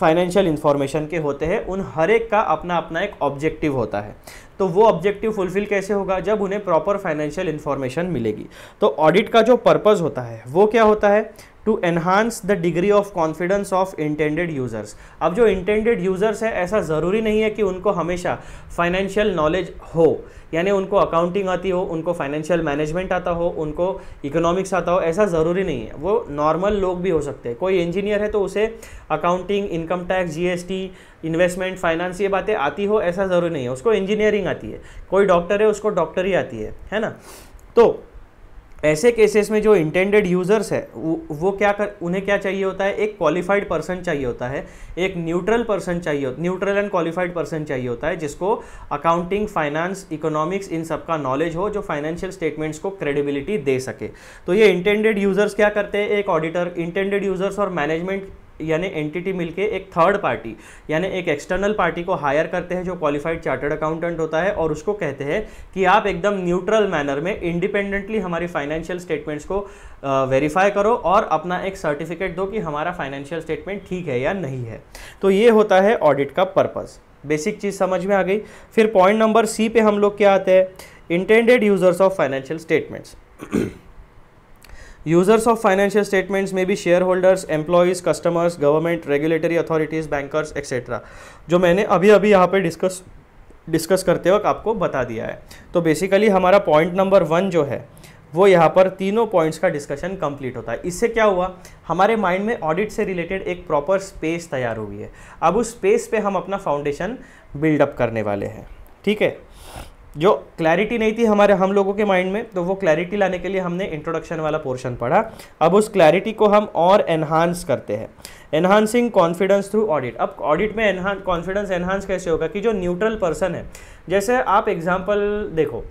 फाइनेंशियल इंफॉर्मेशन के होते हैं उन हर एक का अपना अपना एक ऑब्जेक्टिव होता है तो वो ऑब्जेक्टिव फुलफिल कैसे होगा जब उन्हें प्रॉपर फाइनेंशियल इन्फॉर्मेशन मिलेगी तो ऑडिट का जो पर्पज़ होता है वो क्या होता है to enhance the degree of confidence of intended users अब जो इंटेंडेड यूज़र्स है ऐसा ज़रूरी नहीं है कि उनको हमेशा फाइनेंशियल नॉलेज हो यानी उनको अकाउंटिंग आती हो उनको फाइनेंशियल मैनेजमेंट आता हो उनको इकोनॉमिक्स आता हो ऐसा ज़रूरी नहीं है वो नॉर्मल लोग भी हो सकते हैं कोई इंजीनियर है तो उसे accounting income tax GST investment finance ये बातें आती हो ऐसा ज़रूरी नहीं है उसको इंजीनियरिंग आती है कोई डॉक्टर है उसको डॉक्टरी आती है है ना तो ऐसे केसेस में जो इंटेंडेड यूज़र्स है वो, वो क्या कर उन्हें क्या चाहिए होता है एक क्वालिफाइड पर्सन चाहिए होता है एक न्यूट्रल पर्सन चाहिए न्यूट्रल एंड क्वालिफाइड पर्सन चाहिए होता है जिसको अकाउंटिंग फाइनेंस इकोनॉमिक्स इन सब का नॉलेज हो जो फाइनेंशियल स्टेटमेंट्स को क्रेडिबिलिटी दे सके तो ये इंटेंडेड यूज़र्स क्या करते हैं एक ऑडिटर इंटेंडेड यूज़र्स और मैनेजमेंट यानी एंटिटी मिलके एक थर्ड पार्टी यानी एक एक्सटर्नल पार्टी को हायर करते हैं जो क्वालिफाइड चार्टर्ड अकाउंटेंट होता है और उसको कहते हैं कि आप एकदम न्यूट्रल मैनर में इंडिपेंडेंटली हमारी फाइनेंशियल स्टेटमेंट्स को वेरीफाई करो और अपना एक सर्टिफिकेट दो कि हमारा फाइनेंशियल स्टेटमेंट ठीक है या नहीं है तो ये होता है ऑडिट का पर्पज़ बेसिक चीज़ समझ में आ गई फिर पॉइंट नंबर सी पे हम लोग क्या आते हैं intended users of financial statements users of financial statements में भी shareholders employees customers government regulatory authorities bankers etcetera जो मैंने अभी अभी यहाँ पे डिस्कस डिस्कस करते वक्त आपको बता दिया है तो बेसिकली हमारा पॉइंट नंबर वन जो है वो यहाँ पर तीनों पॉइंट्स का डिस्कशन कंप्लीट होता है इससे क्या हुआ हमारे माइंड में ऑडिट से रिलेटेड एक प्रॉपर स्पेस तैयार हुई है अब उस स्पेस पे हम अपना फाउंडेशन बिल्डअप करने वाले हैं ठीक है जो क्लैरिटी नहीं थी हमारे हम लोगों के माइंड में तो वो क्लैरिटी लाने के लिए हमने इंट्रोडक्शन वाला पोर्शन पढ़ा अब उस क्लैरिटी को हम और एनहांस करते हैं एनहांसिंग कॉन्फिडेंस थ्रू ऑडिट अब ऑडिट में एनहांस कॉन्फिडेंस एनहांस कैसे होगा कि जो न्यूट्रल पर्सन है जैसे आप एग्जाम्पल देखो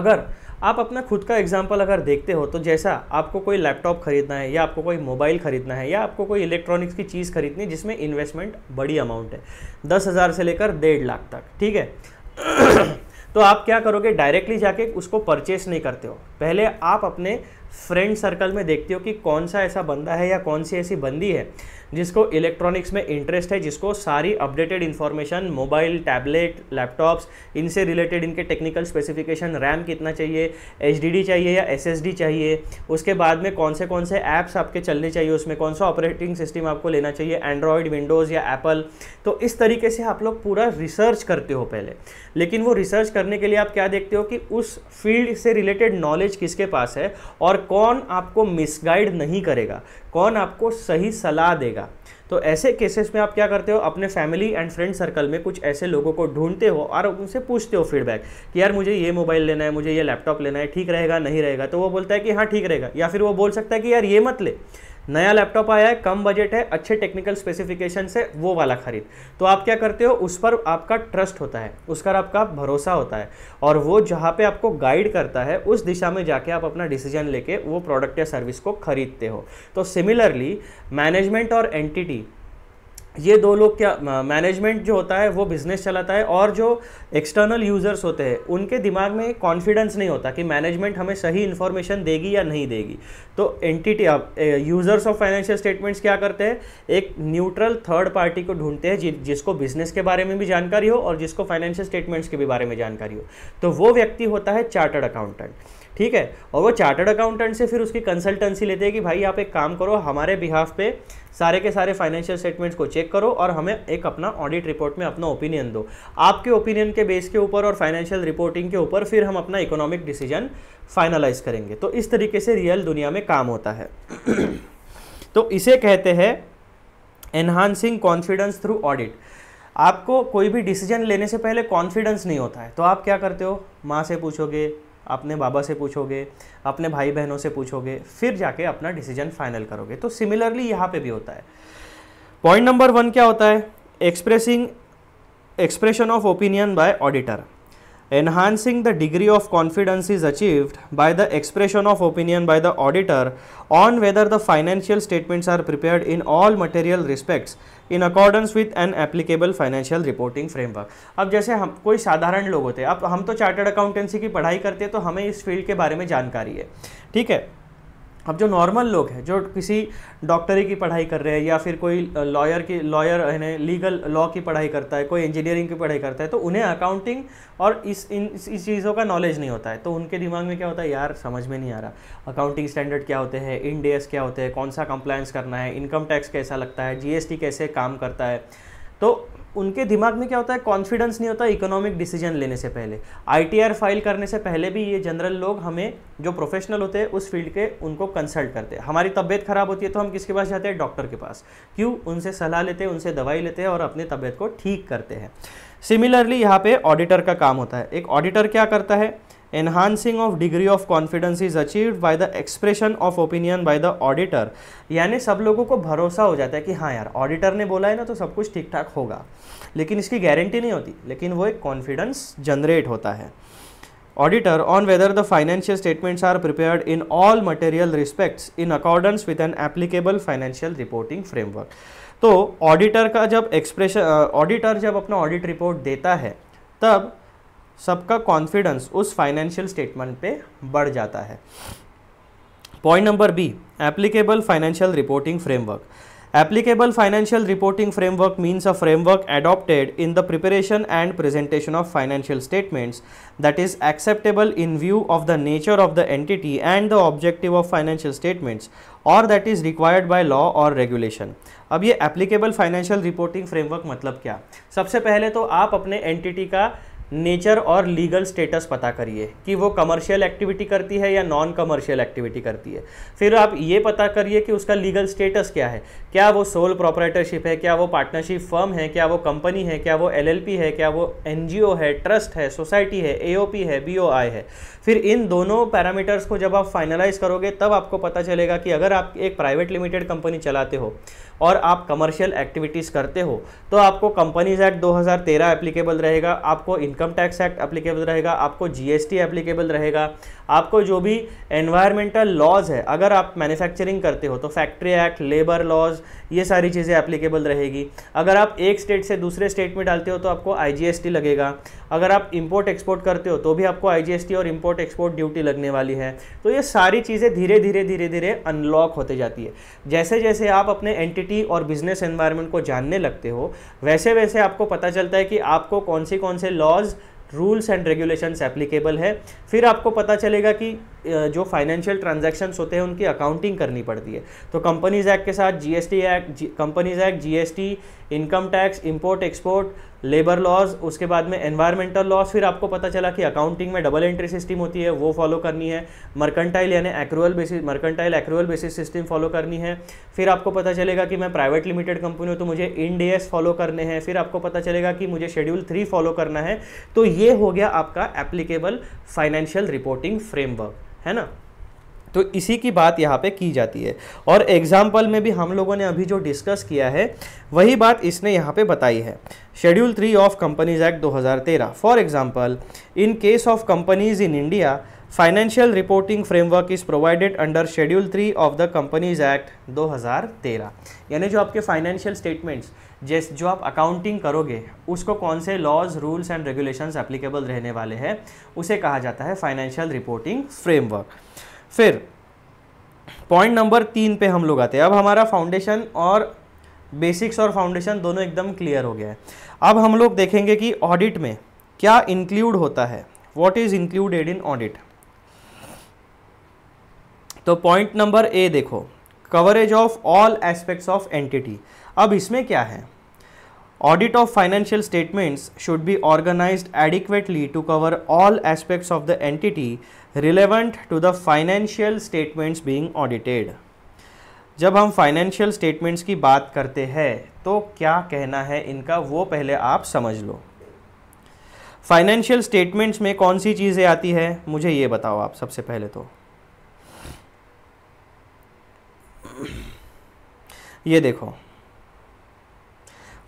अगर आप अपना खुद का एग्जाम्पल अगर देखते हो तो जैसा आपको कोई लैपटॉप खरीदना है या आपको कोई मोबाइल खरीदना है या आपको कोई इलेक्ट्रॉनिक्स की चीज़ खरीदनी है जिसमें इन्वेस्टमेंट बड़ी अमाउंट है दस हज़ार से लेकर डेढ़ लाख तक ठीक है तो आप क्या करोगे डायरेक्टली जाके उसको परचेस नहीं करते हो पहले आप अपने फ्रेंड सर्कल में देखते हो कि कौन सा ऐसा बंदा है या कौन सी ऐसी बंदी है जिसको इलेक्ट्रॉनिक्स में इंटरेस्ट है जिसको सारी updated information mobile tablet laptops इनसे रिलेटेड इनके टेक्निकल स्पेसिफिकेशन रैम कितना चाहिए एच चाहिए या एस चाहिए उसके बाद में कौन से कौन से ऐप्स आपके चलने चाहिए उसमें कौन सा ऑपरेटिंग सिस्टम आपको लेना चाहिए एंड्रॉयड विंडोज़ या एप्पल तो इस तरीके से आप लोग पूरा रिसर्च करते हो पहले लेकिन वो रिसर्च करने के लिए आप क्या देखते हो कि उस फील्ड से रिलेटेड नॉलेज किसके पास है और कौन आपको मिसगाइड नहीं करेगा कौन आपको सही सलाह देगा तो ऐसे केसेस में आप क्या करते हो अपने फैमिली एंड फ्रेंड सर्कल में कुछ ऐसे लोगों को ढूंढते हो और उनसे पूछते हो फीडबैक कि यार मुझे ये मोबाइल लेना है मुझे ये लैपटॉप लेना है ठीक रहेगा नहीं रहेगा तो वो बोलता है कि हाँ ठीक रहेगा या फिर वो बोल सकता है कि यार ये मत ले नया लैपटॉप आया है कम बजट है अच्छे टेक्निकल स्पेसिफिकेशन से वो वाला खरीद तो आप क्या करते हो उस पर आपका ट्रस्ट होता है उस पर आपका भरोसा होता है और वो जहाँ पे आपको गाइड करता है उस दिशा में जाके आप अपना डिसीजन लेके वो प्रोडक्ट या सर्विस को खरीदते हो तो सिमिलरली मैनेजमेंट और एंटिटी ये दो लोग क्या मैनेजमेंट जो होता है वो बिज़नेस चलाता है और जो एक्सटर्नल यूज़र्स होते हैं उनके दिमाग में कॉन्फिडेंस नहीं होता कि मैनेजमेंट हमें सही इन्फॉर्मेशन देगी या नहीं देगी तो एंटिटी आप यूज़र्स ऑफ फाइनेंशियल स्टेटमेंट्स क्या करते हैं एक न्यूट्रल थर्ड पार्टी को ढूंढते हैं जि, जिसको बिज़नेस के बारे में भी जानकारी हो और जिसको फाइनेंशियल स्टेटमेंट्स के भी बारे में जानकारी हो तो वो व्यक्ति होता है चार्टर्ड अकाउंटेंट ठीक है और वो चार्टर्ड अकाउंटेंट से फिर उसकी कंसल्टेंसी लेते हैं कि भाई आप एक काम करो हमारे बिहाफ पे सारे के सारे फाइनेंशियल स्टेटमेंट्स को चेक करो और हमें एक अपना ऑडिट रिपोर्ट में अपना ओपिनियन दो आपके ओपिनियन के बेस के ऊपर और फाइनेंशियल रिपोर्टिंग के ऊपर फिर हम अपना इकोनॉमिक डिसीजन फाइनलाइज करेंगे तो इस तरीके से रियल दुनिया में काम होता है तो इसे कहते हैं एनहांसिंग कॉन्फिडेंस थ्रू ऑडिट आपको कोई भी डिसीजन लेने से पहले कॉन्फिडेंस नहीं होता है तो आप क्या करते हो माँ से पूछोगे अपने बाबा से पूछोगे अपने भाई बहनों से पूछोगे फिर जाके अपना डिसीजन फाइनल करोगे तो सिमिलरली यहाँ पे भी होता है पॉइंट नंबर वन क्या होता है expressing expression of opinion by auditor enhancing the degree of confidence is achieved by the expression of opinion by the auditor on whether the financial statements are prepared in all material respects in accordance with an applicable financial reporting framework अब जैसे हम कोई साधारण लोग होते हैं अब हम तो चार्टर्ड अकाउंटेंसी की पढ़ाई करते हैं तो हमें इस फील्ड के बारे में जानकारी है ठीक है अब जो नॉर्मल लोग हैं जो किसी डॉक्टरी की पढ़ाई कर रहे हैं या फिर कोई लॉयर की लॉयर यानी लीगल लॉ की पढ़ाई करता है कोई इंजीनियरिंग की पढ़ाई करता है तो उन्हें अकाउंटिंग और इस इन इस चीज़ों का नॉलेज नहीं होता है तो उनके दिमाग में क्या होता है यार समझ में नहीं आ रहा अकाउंटिंग स्टैंडर्ड क्या होते हैं इन डेस क्या होते हैं कौन सा कंप्लायंस करना है इनकम टैक्स कैसा लगता है जी कैसे काम करता है तो उनके दिमाग में क्या होता है कॉन्फिडेंस नहीं होता इकोनॉमिक डिसीजन लेने से पहले आईटीआर फाइल करने से पहले भी ये जनरल लोग हमें जो प्रोफेशनल होते हैं उस फील्ड के उनको कंसल्ट करते हैं हमारी तबीयत खराब होती है तो हम किसके पास जाते हैं डॉक्टर के पास क्यों उनसे सलाह लेते हैं उनसे दवाई लेते हैं और अपनी तबियत को ठीक करते हैं सिमिलरली यहाँ पे ऑडिटर का काम होता है एक ऑडिटर क्या करता है enhancing of degree of confidence is achieve by the expression of opinion by the auditor यानी सब लोगों को भरोसा हो जाता है कि हाँ यार ऑडिटर ने बोला है ना तो सब कुछ ठीक ठाक होगा लेकिन इसकी गारंटी नहीं होती लेकिन वो एक कॉन्फिडेंस जनरेट होता है auditor on whether the financial statements are prepared in all material respects in accordance with an applicable financial reporting framework तो ऑडिटर का जब एक्सप्रेशन ऑडिटर जब अपना ऑडिट रिपोर्ट देता है तब सबका कॉन्फिडेंस उस फाइनेंशियल स्टेटमेंट पे बढ़ जाता है point number B applicable financial reporting framework applicable financial reporting framework means a framework adopted in the preparation and presentation of financial statements that is acceptable in view of the nature of the entity and the objective of financial statements और that is required by law और regulation अब ये applicable financial reporting framework मतलब क्या सबसे पहले तो आप अपने एंटिटी का नेचर और लीगल स्टेटस पता करिए कि वो कमर्शियल एक्टिविटी करती है या नॉन कमर्शियल एक्टिविटी करती है फिर आप ये पता करिए कि उसका लीगल स्टेटस क्या है क्या वो सोल प्रोपरेटरशिप है क्या वो पार्टनरशिप फर्म है क्या वो कंपनी है क्या वो एलएलपी है क्या वो एनजीओ है ट्रस्ट है सोसाइटी है एओपी है बीओआई है फिर इन दोनों पैरामीटर्स को जब आप फाइनलाइज करोगे तब आपको पता चलेगा कि अगर आप एक प्राइवेट लिमिटेड कंपनी चलाते हो और आप कमर्शियल एक्टिविटीज़ करते हो तो आपको कंपनीज एक्ट 2013 एप्लीकेबल रहेगा आपको इनकम टैक्स एक्ट एप्लीकेबल रहेगा आपको जीएसटी एप्लीकेबल रहेगा आपको जो भी एनवायरमेंटल लॉज है अगर आप मैन्युफैक्चरिंग करते हो तो फैक्ट्री एक्ट लेबर लॉज ये सारी चीज़ें एप्लीकेबल रहेगी अगर आप एक स्टेट से दूसरे स्टेट में डालते हो तो आपको आईजीएसटी लगेगा अगर आप इंपोर्ट एक्सपोर्ट करते हो तो भी आपको आईजीएसटी और इम्पोर्ट एक्सपोर्ट ड्यूटी लगने वाली है तो ये सारी चीज़ें धीरे धीरे धीरे धीरे अनलॉक होते जाती है जैसे जैसे आप अपने एंटिटी और बिजनेस एनवायरमेंट को जानने लगते हो वैसे वैसे आपको पता चलता है कि आपको कौन से कौन से laws rules and regulations applicable है फिर आपको पता चलेगा कि जो फाइनेंशियल ट्रांजैक्शंस होते हैं उनकी अकाउंटिंग करनी पड़ती है तो कंपनीज एक्ट के साथ GST act companies act GST income tax import export labour laws उसके बाद में एनवायरमेंटल लॉज फिर आपको पता चला कि अकाउंटिंग में डबल एंट्री सिस्टम होती है वो फॉलो करनी है मर्कंटाइल यानी accrual basis mercantile accrual basis system follow करनी है फिर आपको पता चलेगा कि मैं प्राइवेट लिमिटेड कंपनी हूँ तो मुझे इन एस फॉलो करने हैं फिर आपको पता चलेगा कि मुझे शेड्यूल थ्री फॉलो करना है तो ये हो गया आपका एप्लीकेबल फाइनेंशियल रिपोर्टिंग फ्रेमवर्क है ना तो इसी की बात यहाँ पे की जाती है और एग्जाम्पल में भी हम लोगों ने अभी जो डिस्कस किया है वही बात इसने यहाँ पे बताई है schedule three of companies act 2013 for example in case of companies in India financial reporting framework is provided under schedule three of the companies act दो हज़ार तेरह यानी जो आपके फाइनेंशियल स्टेटमेंट्स जैस जो आप अकाउंटिंग करोगे उसको कौन से laws rules and regulations applicable रहने वाले हैं उसे कहा जाता है फाइनेंशियल रिपोर्टिंग फ्रेमवर्क फिर पॉइंट नंबर तीन पे हम लोग आते हैं अब हमारा फाउंडेशन और बेसिक्स और फाउंडेशन दोनों एकदम क्लियर हो गया है अब हम लोग देखेंगे कि ऑडिट में क्या इंक्लूड होता है what is included in audit तो पॉइंट नंबर ए देखो coverage of all aspects of entity अब इसमें क्या है audit of financial statements should be organised adequately to cover all aspects of the entity relevant to the financial statements being audited जब हम financial statements की बात करते हैं तो क्या कहना है इनका वो पहले आप समझ लो फाइनेंशियल स्टेटमेंट्स में कौन सी चीज़ें आती है मुझे ये बताओ आप सबसे पहले तो ये देखो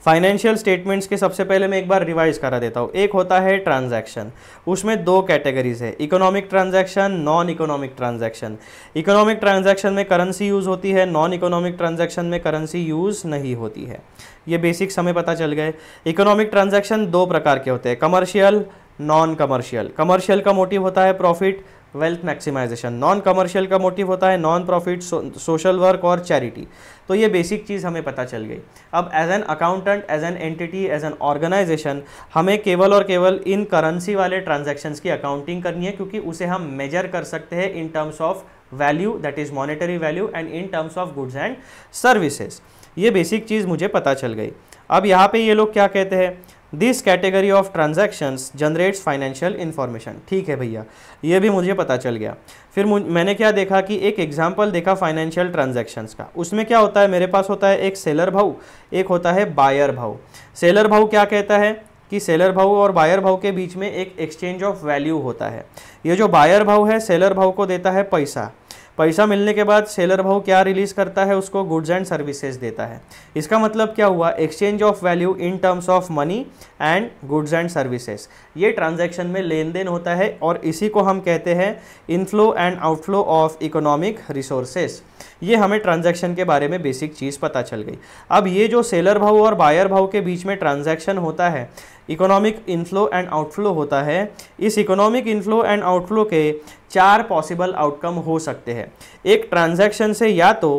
फाइनेंशियल स्टेटमेंट्स के सबसे पहले मैं एक बार रिवाइज करा देता हूँ एक होता है ट्रांजैक्शन उसमें दो कैटेगरीज है economic transaction non economic transaction economic transaction में करेंसी यूज़ होती है नॉन इकोनॉमिक ट्रांजैक्शन में करेंसी यूज़ नहीं होती है ये बेसिक समय पता चल गए इकोनॉमिक ट्रांजेक्शन दो प्रकार के होते हैं कमर्शियल नॉन कमर्शियल कमर्शियल का मोटिव होता है profit wealth maximisation non commercial का मोटिव होता है नॉन प्रॉफिट सोशल वर्क और चैरिटी तो ये बेसिक चीज़ हमें पता चल गई अब as an accountant as an entity as an organisation हमें केवल और केवल इन करेंसी वाले ट्रांजेक्शन की अकाउंटिंग करनी है क्योंकि उसे हम मेजर कर सकते हैं in terms of value that is monetary value and in terms of goods and services ये बेसिक चीज़ मुझे पता चल गई अब यहाँ पे ये लोग क्या कहते हैं this category of transactions generates financial information ठीक है भैया ये भी मुझे पता चल गया फिर मैंने क्या देखा कि एक एग्जाम्पल देखा फाइनेंशियल ट्रांजेक्शन्स का उसमें क्या होता है मेरे पास होता है एक सेलर भाव एक होता है बायर भाव सेलर भाव क्या कहता है कि सेलर भाव और बायर भाव के बीच में एक एक्सचेंज ऑफ वैल्यू होता है ये जो बायर भाव है सेलर भाव को देता है पैसा पैसा मिलने के बाद सेलर भाव क्या रिलीज़ करता है उसको गुड्स एंड सर्विसेज देता है इसका मतलब क्या हुआ exchange of value in terms of money and goods and services ये ट्रांजैक्शन में लेन देन होता है और इसी को हम कहते हैं inflow and outflow of economic resources ये हमें ट्रांजैक्शन के बारे में बेसिक चीज़ पता चल गई अब ये जो सेलर भाव और बायर भाव के बीच में ट्रांजैक्शन होता है इकोनॉमिक इनफ्लो एंड आउटफ्लो होता है इस इकोनॉमिक इनफ्लो एंड आउटफ्लो के चार पॉसिबल आउटकम हो सकते हैं एक ट्रांजैक्शन से या तो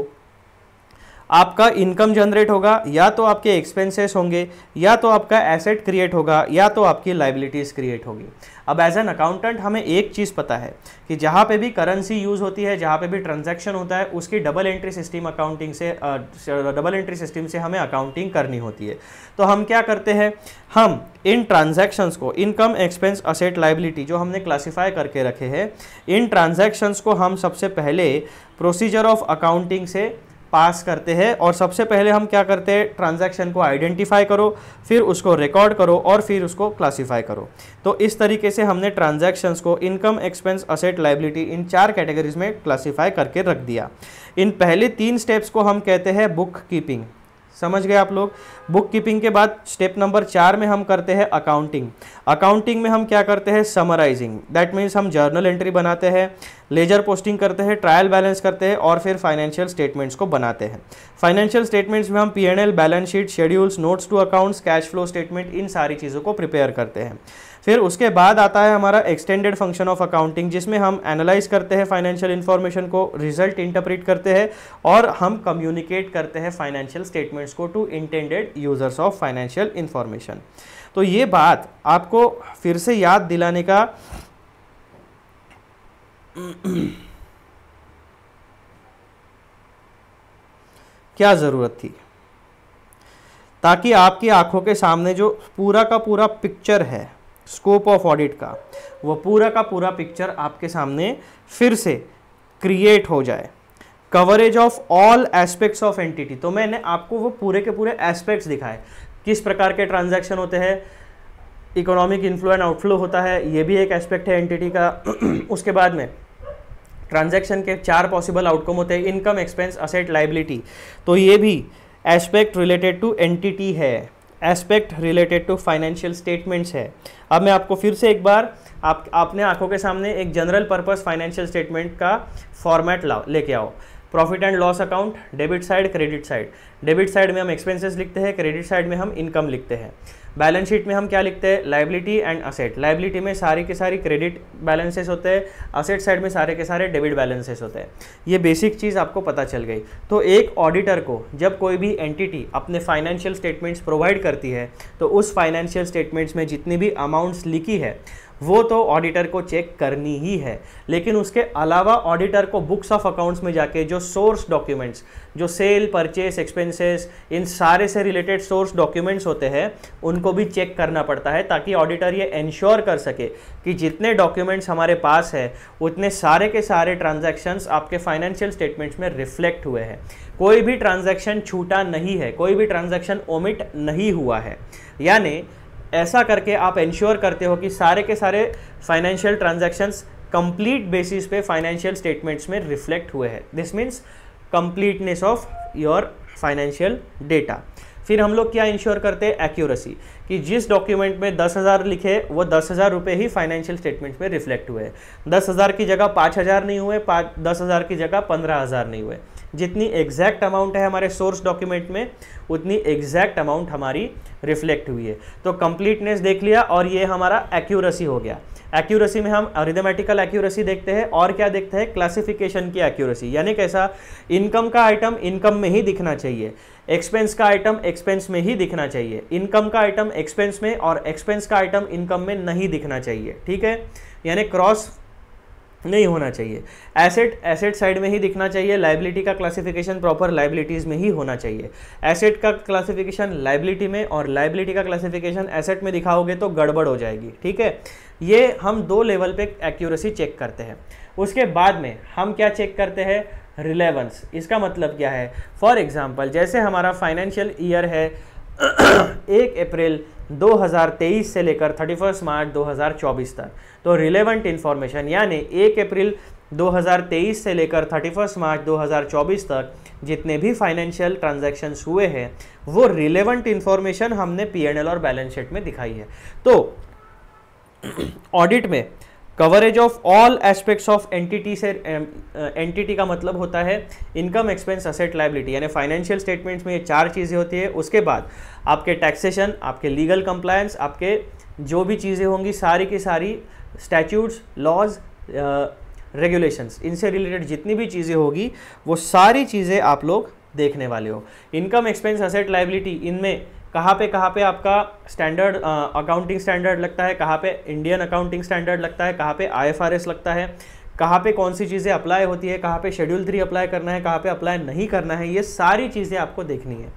आपका इनकम जनरेट होगा या तो आपके एक्सपेंसेस होंगे या तो आपका एसेट क्रिएट होगा या तो आपकी लाइबिलिटीज़ क्रिएट होगी अब एज एन अकाउंटेंट हमें एक चीज़ पता है कि जहाँ पे भी करेंसी यूज़ होती है जहाँ पे भी ट्रांजैक्शन होता है उसकी डबल एंट्री सिस्टम अकाउंटिंग से डबल एंट्री सिस्टम से हमें अकाउंटिंग करनी होती है तो हम क्या करते हैं हम इन ट्रांजेक्शन्स को इनकम एक्सपेंस असेट लाइबिलिटी जो हमने क्लासीफाई करके रखे हैं इन ट्रांजेक्शन्स को हम सबसे पहले प्रोसीजर ऑफ अकाउंटिंग से पास करते हैं और सबसे पहले हम क्या करते हैं ट्रांजैक्शन को आइडेंटिफाई करो फिर उसको रिकॉर्ड करो और फिर उसको क्लासिफाई करो तो इस तरीके से हमने ट्रांजैक्शंस को इनकम एक्सपेंस असेट लाइबिलिटी इन चार कैटेगरीज में क्लासिफाई करके रख दिया इन पहले तीन स्टेप्स को हम कहते हैं बुक कीपिंग समझ गए आप लोग बुक कीपिंग के बाद स्टेप नंबर चार में हम करते हैं अकाउंटिंग अकाउंटिंग में हम क्या करते हैं समराइजिंग दैट मीन्स हम जर्नल एंट्री बनाते हैं लेजर पोस्टिंग करते हैं ट्रायल बैलेंस करते हैं और फिर फाइनेंशियल स्टेटमेंट्स को बनाते हैं फाइनेंशियल स्टेटमेंट्स में हम P balance sheet schedules notes to accounts cash flow statement इन सारी चीज़ों को प्रिपेयर करते हैं फिर उसके बाद आता है हमारा एक्सटेंडेड फंक्शन ऑफ अकाउंटिंग जिसमें हम एनालाइज करते हैं फाइनेंशियल इन्फॉर्मेशन को रिजल्ट इंटरप्रेट करते हैं और हम कम्युनिकेट करते हैं फाइनेंशियल स्टेटमेंट्स को to intended users of financial information तो ये बात आपको फिर से याद दिलाने का क्या ज़रूरत थी ताकि आपकी आंखों के सामने जो पूरा का पूरा पिक्चर है स्कोप ऑफ ऑडिट का वो पूरा का पूरा पिक्चर आपके सामने फिर से क्रिएट हो जाए coverage of all aspects of entity तो मैंने आपको वो पूरे के पूरे एस्पेक्ट्स दिखाए किस प्रकार के ट्रांजैक्शन होते हैं इकोनॉमिक इन्फ्लो एंड आउटफ्लो होता है ये भी एक एस्पेक्ट है एंटिटी का <clears throat> उसके बाद में ट्रांजैक्शन के चार पॉसिबल आउटकम होते हैं इनकम एक्सपेंस असेट लाइबिलिटी तो ये भी एस्पेक्ट रिलेटेड टू एंटिटी है aspect related to financial statements है अब मैं आपको फिर से एक बार आप अपने आंखों के सामने एक जनरल पर्पस फाइनेंशियल स्टेटमेंट का फॉर्मेट लाओ लेके आओ profit and loss account debit side credit side debit side में हम एक्सपेंसेस लिखते हैं क्रेडिट साइड में हम इनकम लिखते हैं बैलेंस शीट में हम क्या लिखते हैं लाइबिलिटी एंड असेट लाइबिलिटी में सारी के सारी क्रेडिट बैलेंसेस होते हैं असेट साइड में सारे के सारे डेबिट बैलेंसेस होते हैं ये बेसिक चीज़ आपको पता चल गई तो एक ऑडिटर को जब कोई भी एंटिटी अपने फाइनेंशियल स्टेटमेंट्स प्रोवाइड करती है तो उस फाइनेंशियल स्टेटमेंट्स में जितनी भी अमाउंट्स लिखी है वो तो ऑडिटर को चेक करनी ही है लेकिन उसके अलावा ऑडिटर को बुक्स ऑफ अकाउंट्स में जाके जो सोर्स डॉक्यूमेंट्स जो सेल परचेस एक्सपेंसेस इन सारे से रिलेटेड सोर्स डॉक्यूमेंट्स होते हैं उनको भी चेक करना पड़ता है ताकि ऑडिटर ये इन्श्योर कर सके कि जितने डॉक्यूमेंट्स हमारे पास है उतने सारे के सारे ट्रांजेक्शन्स आपके फाइनेंशियल स्टेटमेंट्स में रिफ्लेक्ट हुए हैं कोई भी ट्रांजेक्शन छूटा नहीं है कोई भी ट्रांजेक्शन ओमिट नहीं हुआ है यानी ऐसा करके आप इंश्योर करते हो कि सारे के सारे फाइनेंशियल ट्रांजेक्शन्स कंप्लीट बेसिस पे फाइनेंशियल स्टेटमेंट्स में रिफ्लेक्ट हुए हैं this means completeness of your financial data फिर हम लोग क्या इंश्योर करते हैं एक्यूरेसी कि जिस डॉक्यूमेंट में दस हज़ार लिखे वो दस हज़ार रुपये ही फाइनेंशियल स्टेटमेंट में रिफ्लेक्ट हुए दस हज़ार की जगह पाँच हज़ार नहीं हुए पाँच दस हज़ार की जगह पंद्रह हज़ार नहीं हुए जितनी एग्जैक्ट अमाउंट है हमारे सोर्स डॉक्यूमेंट में उतनी एग्जैक्ट अमाउंट हमारी रिफ्लेक्ट हुई है तो कंप्लीटनेस देख लिया और ये हमारा एक्यूरेसी हो गया एक्यूरेसी में हम अरिदमेटिकल एक्यूरेसी देखते हैं और क्या देखते हैं क्लासिफिकेशन की एक्यूरेसी यानी कैसा इनकम का आइटम इनकम में ही दिखना चाहिए एक्सपेंस का आइटम एक्सपेंस में ही दिखना चाहिए इनकम का आइटम एक्सपेंस में और एक्सपेंस का आइटम इनकम में नहीं दिखना चाहिए ठीक है यानी क्रॉस नहीं होना चाहिए एसेट एसेट साइड में ही दिखना चाहिए लाइबिलिटी का क्लासिफिकेशन प्रॉपर लाइबिलिटीज़ में ही होना चाहिए एसेट का क्लासिफिकेशन लाइबिलिटी में और लाइबिलिटी का क्लासिफिकेशन एसेट में दिखाओगे तो गड़बड़ हो जाएगी ठीक है ये हम दो लेवल पे एक्यूरेसी चेक करते हैं उसके बाद में हम क्या चेक करते हैं रिलेवेंस इसका मतलब क्या है फॉर एग्ज़ाम्पल जैसे हमारा फाइनेंशियल ईयर है एक अप्रैल 2023 से लेकर 31 मार्च 2024 तक तो रिलेवेंट इन्फॉर्मेशन यानी एक अप्रैल 2023 से लेकर 31 मार्च 2024 तक जितने भी फाइनेंशियल ट्रांजैक्शंस हुए हैं वो रिलेवेंट इन्फॉर्मेशन हमने पीएनएल और बैलेंस शीट में दिखाई है तो ऑडिट <coughs> में coverage of all aspects of entity से एंटिटी का मतलब होता है इनकम एक्सपेंस असेट लाइबिलिटी यानी फाइनेंशियल स्टेटमेंट्स में ये चार चीज़ें होती है उसके बाद आपके टैक्सेशन आपके लीगल कंप्लायंस आपके जो भी चीज़ें होंगी सारी की सारी स्टैट्यूट्स लॉज रेगुलेशंस इनसे रिलेटेड जितनी भी चीज़ें होगी वो सारी चीज़ें आप लोग देखने वाले हो इनकम एक्सपेंस असेट लाइबिलिटी इनमें कहाँ पे कहाँ पे आपका स्टैंडर्ड अकाउंटिंग स्टैंडर्ड लगता है कहाँ पे इंडियन अकाउंटिंग स्टैंडर्ड लगता है कहाँ पे आईएफआरएस लगता है कहाँ पे कौन सी चीज़ें अप्लाई होती है कहाँ पे शेड्यूल थ्री अप्लाई करना है कहाँ पे अप्लाई नहीं करना है ये सारी चीज़ें आपको देखनी है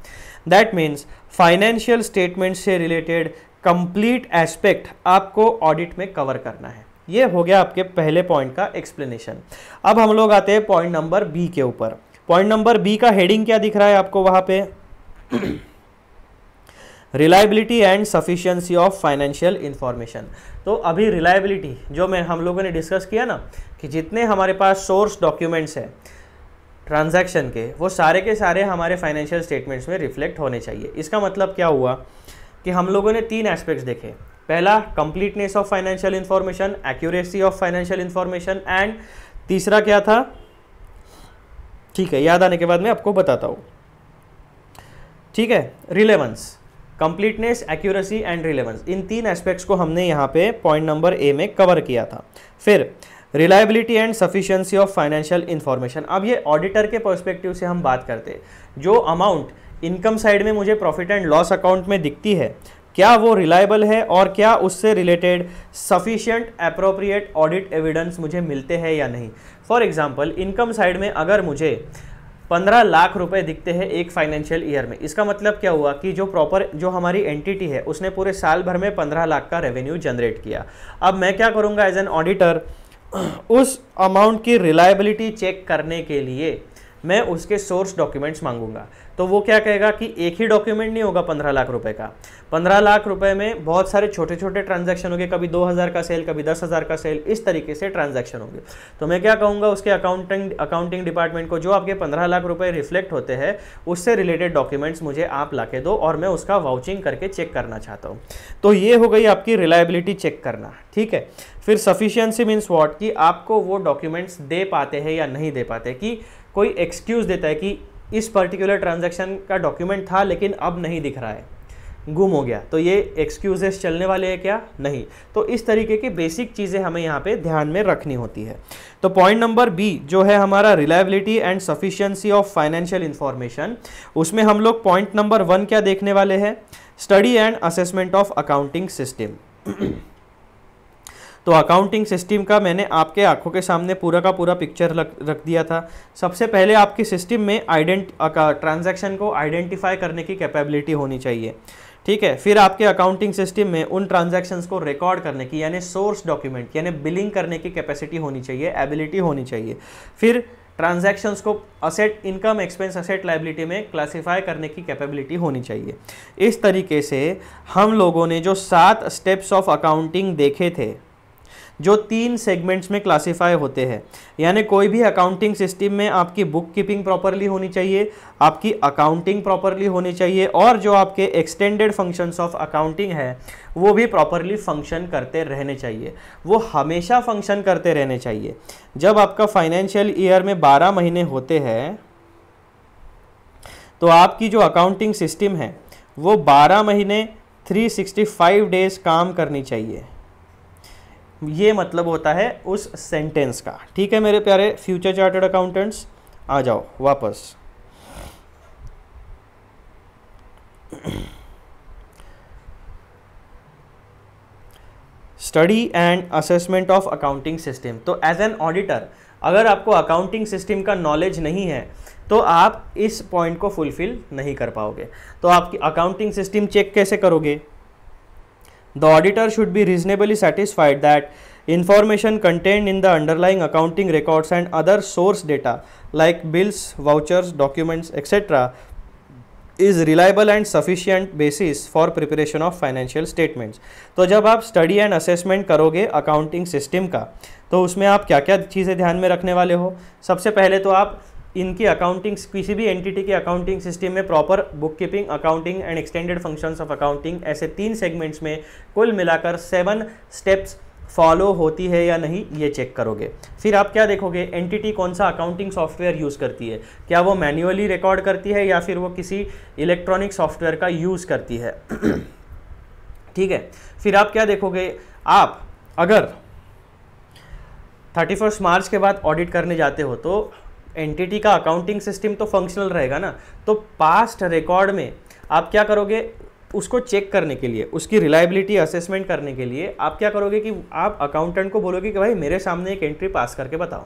दैट मीन्स फाइनेंशियल स्टेटमेंट से रिलेटेड कंप्लीट एस्पेक्ट आपको ऑडिट में कवर करना है ये हो गया आपके पहले पॉइंट का एक्सप्लेनेशन अब हम लोग आते हैं पॉइंट नंबर बी के ऊपर पॉइंट नंबर बी का हेडिंग क्या दिख रहा है आपको वहाँ पे reliability and sufficiency of financial information तो अभी रिलायबिलिटी जो मैं हम लोगों ने डिस्कस किया ना कि जितने हमारे पास सोर्स डॉक्यूमेंट्स हैं ट्रांजैक्शन के वो सारे के सारे हमारे फाइनेंशियल स्टेटमेंट्स में रिफ्लेक्ट होने चाहिए इसका मतलब क्या हुआ कि हम लोगों ने तीन एस्पेक्ट्स देखे पहला completeness of financial information accuracy of financial information and तीसरा क्या था ठीक है याद आने के बाद मैं आपको बताता हूँ ठीक है relevance completeness accuracy and relevance इन तीन एस्पेक्ट्स को हमने यहाँ पे पॉइंट नंबर ए में कवर किया था फिर reliability and sufficiency of financial information अब ये ऑडिटर के पर्सपेक्टिव से हम बात करते जो अमाउंट इनकम साइड में मुझे प्रॉफिट एंड लॉस अकाउंट में दिखती है क्या वो रिलायबल है और क्या उससे related sufficient appropriate audit evidence मुझे मिलते हैं या नहीं फॉर एग्जाम्पल इनकम साइड में अगर मुझे पंद्रह लाख रुपए दिखते हैं एक फाइनेंशियल ईयर में इसका मतलब क्या हुआ कि जो प्रॉपर जो हमारी एंटिटी है उसने पूरे साल भर में पंद्रह लाख का रेवेन्यू जनरेट किया अब मैं क्या करूँगा एज एन ऑडिटर उस अमाउंट की रिलायबिलिटी चेक करने के लिए मैं उसके सोर्स डॉक्यूमेंट्स मांगूंगा तो वो क्या कहेगा कि एक ही डॉक्यूमेंट नहीं होगा पंद्रह लाख रुपए का पंद्रह लाख रुपए में बहुत सारे छोटे छोटे ट्रांजेक्शन होंगे कभी दो हज़ार का सेल कभी दस हज़ार का सेल इस तरीके से ट्रांजेक्शन होंगे तो मैं क्या कहूँगा उसके अकाउंटिंग अकाउंटिंग डिपार्टमेंट को जो आपके पंद्रह लाख रुपये रिफ्लेक्ट होते हैं उससे रिलेटेड डॉक्यूमेंट्स मुझे आप ला दो और मैं उसका वाउचिंग करके चेक करना चाहता हूँ तो ये हो गई आपकी रिलायबिलिटी चेक करना ठीक है फिर सफिशियंसी मीन्स वॉट कि आपको वो डॉक्यूमेंट्स दे पाते हैं या नहीं दे पाते कि कोई एक्सक्यूज़ देता है कि इस पर्टिकुलर ट्रांजैक्शन का डॉक्यूमेंट था लेकिन अब नहीं दिख रहा है गुम हो गया तो ये एक्सक्यूजेस चलने वाले हैं क्या नहीं तो इस तरीके की बेसिक चीज़ें हमें यहाँ पे ध्यान में रखनी होती है तो पॉइंट नंबर बी जो है हमारा reliability and sufficiency of financial information उसमें हम लोग पॉइंट नंबर वन क्या देखने वाले हैं study and assessment of accounting system तो अकाउंटिंग सिस्टम का मैंने आपके आंखों के सामने पूरा का पूरा पिक्चर रख दिया था सबसे पहले आपके सिस्टम में आइडेंट ट्रांजेक्शन को आइडेंटिफाई करने की कैपेबिलिटी होनी चाहिए ठीक है फिर आपके अकाउंटिंग सिस्टम में उन ट्रांजेक्शन्स को रिकॉर्ड करने की यानी सोर्स डॉक्यूमेंट यानी बिलिंग करने की कैपेसिटी होनी चाहिए एबिलिटी होनी चाहिए फिर ट्रांजेक्शन्स को asset income expense asset liability में क्लासिफाई करने की कैपेबिलिटी होनी चाहिए इस तरीके से हम लोगों ने जो सात स्टेप्स ऑफ अकाउंटिंग देखे थे जो तीन सेगमेंट्स में क्लासीफाई होते हैं यानी कोई भी अकाउंटिंग सिस्टम में आपकी बुक कीपिंग प्रॉपरली होनी चाहिए आपकी अकाउंटिंग प्रॉपरली होनी चाहिए और जो आपके एक्सटेंडेड फंक्शंस ऑफ अकाउंटिंग है वो भी प्रॉपरली फंक्शन करते रहने चाहिए वो हमेशा फंक्शन करते रहने चाहिए जब आपका फाइनेंशियल ईयर में बारह महीने होते हैं तो आपकी जो अकाउंटिंग सिस्टम है वो बारह महीने 365 डेज़ काम करनी चाहिए ये मतलब होता है उस सेंटेंस का ठीक है मेरे प्यारे फ्यूचर चार्टर्ड अकाउंटेंट्स आ जाओ वापस study and assessment of accounting system तो एज एन ऑडिटर अगर आपको अकाउंटिंग सिस्टम का नॉलेज नहीं है तो आप इस पॉइंट को फुलफिल नहीं कर पाओगे तो आपकी अकाउंटिंग सिस्टम चेक कैसे करोगे The auditor should be reasonably satisfied that information contained in the underlying accounting records and other source data like bills, vouchers, documents, etc. is reliable and sufficient basis for preparation of financial statements तो जब आप study and assessment करोगे accounting system का तो उसमें आप क्या क्या चीज़ें ध्यान में रखने वाले हो सबसे पहले तो आप इनकी अकाउंटिंग किसी भी एंटिटी के अकाउंटिंग सिस्टम में proper bookkeeping accounting and extended functions of accounting ऐसे तीन सेगमेंट्स में कुल मिलाकर सेवन स्टेप्स फॉलो होती है या नहीं ये चेक करोगे फिर आप क्या देखोगे एंटिटी कौन सा अकाउंटिंग सॉफ्टवेयर यूज़ करती है क्या वो मैन्युअली रिकॉर्ड करती है या फिर वो किसी इलेक्ट्रॉनिक सॉफ्टवेयर का यूज़ करती है <clears throat> ठीक है फिर आप क्या देखोगे आप अगर थर्टी मार्च के बाद ऑडिट करने जाते हो तो एंटिटी का अकाउंटिंग सिस्टम तो फंक्शनल रहेगा ना तो पास्ट रिकॉर्ड में आप क्या करोगे उसको चेक करने के लिए उसकी रिलायबिलिटी असेसमेंट करने के लिए आप क्या करोगे कि आप अकाउंटेंट को बोलोगे कि भाई मेरे सामने एक एंट्री पास करके बताओ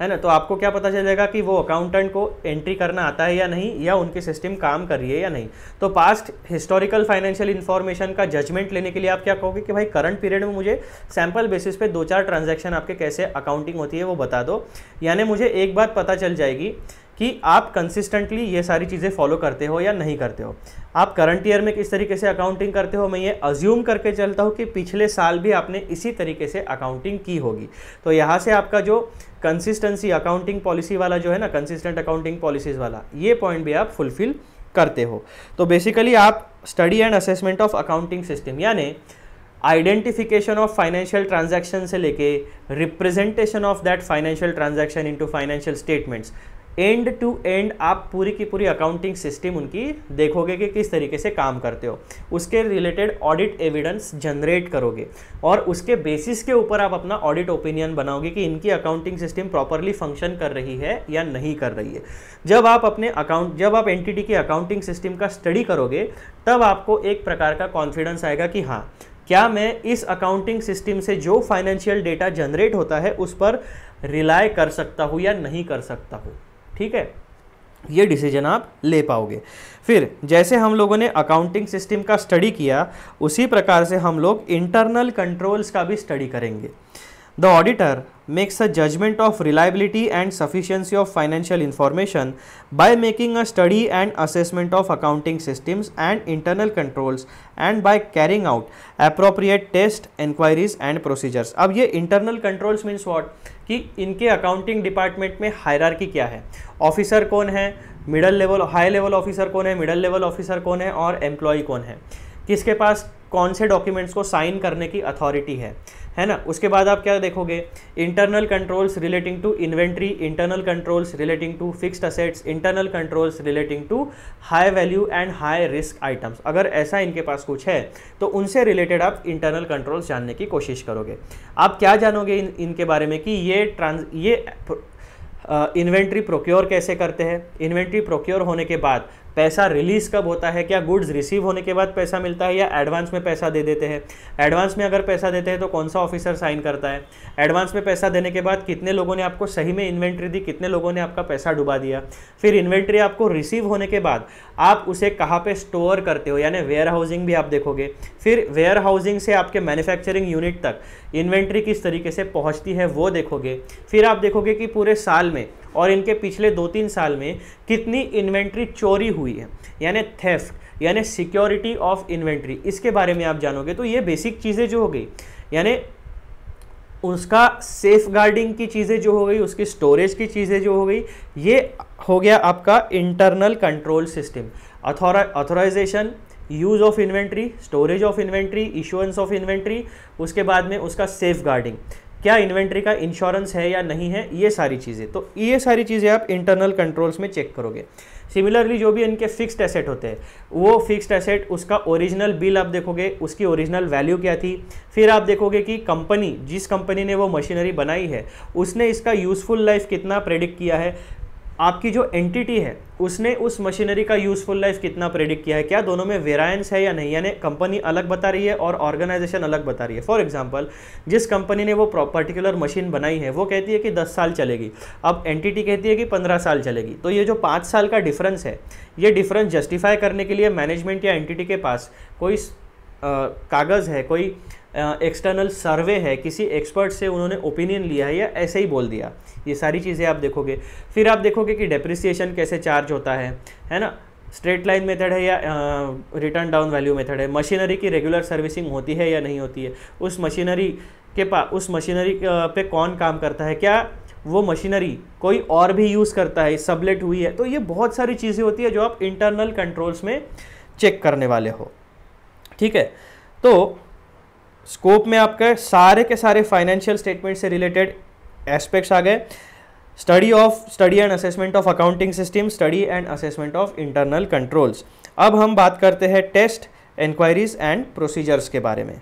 है ना तो आपको क्या पता चलेगा कि वो अकाउंटेंट को एंट्री करना आता है या नहीं या उनकी सिस्टम काम कर रही है या नहीं तो पास्ट हिस्टोरिकल फाइनेंशियल इन्फॉर्मेशन का जजमेंट लेने के लिए आप क्या कहोगे कि भाई करंट पीरियड में मुझे सैम्पल बेसिस पे दो चार ट्रांजेक्शन आपके कैसे अकाउंटिंग होती है वो बता दो यानी मुझे एक बात पता चल जाएगी कि आप कंसिस्टेंटली ये सारी चीज़ें फॉलो करते हो या नहीं करते हो आप करंट ईयर में किस तरीके से अकाउंटिंग करते हो मैं ये अज्यूम करके चलता हूँ कि पिछले साल भी आपने इसी तरीके से अकाउंटिंग की होगी तो यहाँ से आपका जो कंसिस्टेंसी अकाउंटिंग पॉलिसी वाला जो है ना कंसिस्टेंट अकाउंटिंग पॉलिसीज़ वाला ये पॉइंट भी आप फुलफिल करते हो तो बेसिकली आप study and assessment of accounting system यानी आइडेंटिफिकेशन ऑफ फाइनेंशियल ट्रांजैक्शन से लेके representation of that financial transaction into financial statements end to end आप पूरी की पूरी अकाउंटिंग सिस्टम उनकी देखोगे कि किस तरीके से काम करते हो उसके रिलेटेड ऑडिट एविडेंस जनरेट करोगे और उसके बेसिस के ऊपर आप अपना ऑडिट ओपिनियन बनाओगे कि इनकी अकाउंटिंग सिस्टम प्रॉपरली फंक्शन कर रही है या नहीं कर रही है जब आप अपने अकाउंट जब आप एंटिटी की अकाउंटिंग सिस्टम का स्टडी करोगे तब आपको एक प्रकार का कॉन्फिडेंस आएगा कि हाँ क्या मैं इस अकाउंटिंग सिस्टम से जो फाइनेंशियल डेटा जनरेट होता है उस पर रिलाय कर सकता हूँ या नहीं कर सकता हूँ ठीक है ये डिसीजन आप ले पाओगे फिर जैसे हम लोगों ने अकाउंटिंग सिस्टम का स्टडी किया उसी प्रकार से हम लोग इंटरनल कंट्रोल्स का भी स्टडी करेंगे the auditor makes a judgement of reliability and sufficiency of financial information by making a study and assessment of accounting systems and internal controls and by carrying out appropriate test inquiries and procedures अब ये internal controls means what कि इनके accounting department में hierarchy क्या है officer कौन है middle level high level officer कौन है मिडल लेवल ऑफिसर कौन है और एम्प्लॉय कौन है किसके पास कौन से डॉक्यूमेंट्स को साइन करने की अथॉरिटी है है ना उसके बाद आप क्या देखोगे internal controls relating to inventory internal controls relating to fixed assets internal controls relating to high value and high risk items अगर ऐसा इनके पास कुछ है तो उनसे रिलेटेड आप इंटरनल कंट्रोल्स जानने की कोशिश करोगे आप क्या जानोगे इन, इनके बारे में कि ये ट्रांस ये इन्वेंट्री प्रोक्योर कैसे करते हैं इन्वेंट्री प्रोक्योर होने के बाद पैसा रिलीज़ कब होता है क्या गुड्स रिसीव होने के बाद पैसा मिलता है या एडवांस में पैसा दे देते हैं एडवांस में अगर पैसा देते हैं तो कौन सा ऑफिसर साइन करता है एडवांस में पैसा देने के बाद कितने लोगों ने आपको सही में इन्वेंट्री दी कितने लोगों ने आपका पैसा डुबा दिया फिर इन्वेंट्री आपको रिसीव होने के बाद आप उसे कहाँ पर स्टोर करते हो यानी वेयर हाउसिंग भी आप देखोगे फिर वेयर हाउसिंग से आपके मैन्युफैक्चरिंग यूनिट तक इन्वेंट्री किस तरीके से पहुँचती है वो देखोगे फिर आप देखोगे कि पूरे साल में और इनके पिछले दो तीन साल में कितनी इन्वेंट्री चोरी हुई हुई है यानी थेफ्ट यानी सिक्योरिटी ऑफ इन्वेंट्री इसके बारे में आप जानोगे तो ये बेसिक चीज़ें जो हो गई यानी उसका सेफ गार्डिंग की चीज़ें जो हो गई उसकी स्टोरेज की चीज़ें जो हो गई ये हो गया आपका internal control system authorisation use of inventory storage of inventory issuance of inventory उसके बाद में उसका सेफ गार्डिंग क्या इन्वेंट्री का इंश्योरेंस है या नहीं है ये सारी चीज़ें तो ये सारी चीज़ें आप इंटरनल कंट्रोल्स में चेक करोगे सिमिलरली जो भी इनके फिक्स्ड एसेट होते हैं वो फिक्स्ड एसेट उसका ओरिजिनल बिल आप देखोगे उसकी ओरिजिनल वैल्यू क्या थी फिर आप देखोगे कि कंपनी जिस कंपनी ने वो मशीनरी बनाई है उसने इसका यूज़फुल लाइफ कितना प्रेडिक्ट किया है आपकी जो एंटिटी है उसने उस मशीनरी का यूज़फुल लाइफ कितना प्रेडिक्ट किया है क्या दोनों में वेरायंस है या नहीं यानी कंपनी अलग बता रही है और ऑर्गेनाइजेशन अलग बता रही है फॉर एग्जांपल जिस कंपनी ने वो पर्टिकुलर मशीन बनाई है वो कहती है कि 10 साल चलेगी अब एंटिटी कहती है कि 15 साल चलेगी तो ये जो पाँच साल का डिफरेंस है ये डिफरेंस जस्टिफाई करने के लिए मैनेजमेंट या एंटिटी के पास कोई कागज़ है कोई एक्सटर्नल सर्वे है किसी एक्सपर्ट से उन्होंने ओपिनियन लिया है या ऐसे ही बोल दिया ये सारी चीज़ें आप देखोगे फिर आप देखोगे कि डेप्रिसिएशन कैसे चार्ज होता है है ना स्ट्रेट लाइन मेथड है या रिटर्न डाउन वैल्यू मेथड है मशीनरी की रेगुलर सर्विसिंग होती है या नहीं होती है उस मशीनरी के पास उस मशीनरी पे कौन काम करता है क्या वो मशीनरी कोई और भी यूज़ करता है सबलेट हुई है तो ये बहुत सारी चीज़ें होती है जो आप इंटरनल कंट्रोल्स में चेक करने वाले हो ठीक है तो स्कोप में आपके सारे के सारे फाइनेंशियल स्टेटमेंट से रिलेटेड एस्पेक्ट्स आ गए study of study and assessment of accounting system study and assessment of internal controls अब हम बात करते हैं टेस्ट इंक्वायरीज एंड प्रोसीजर्स के बारे में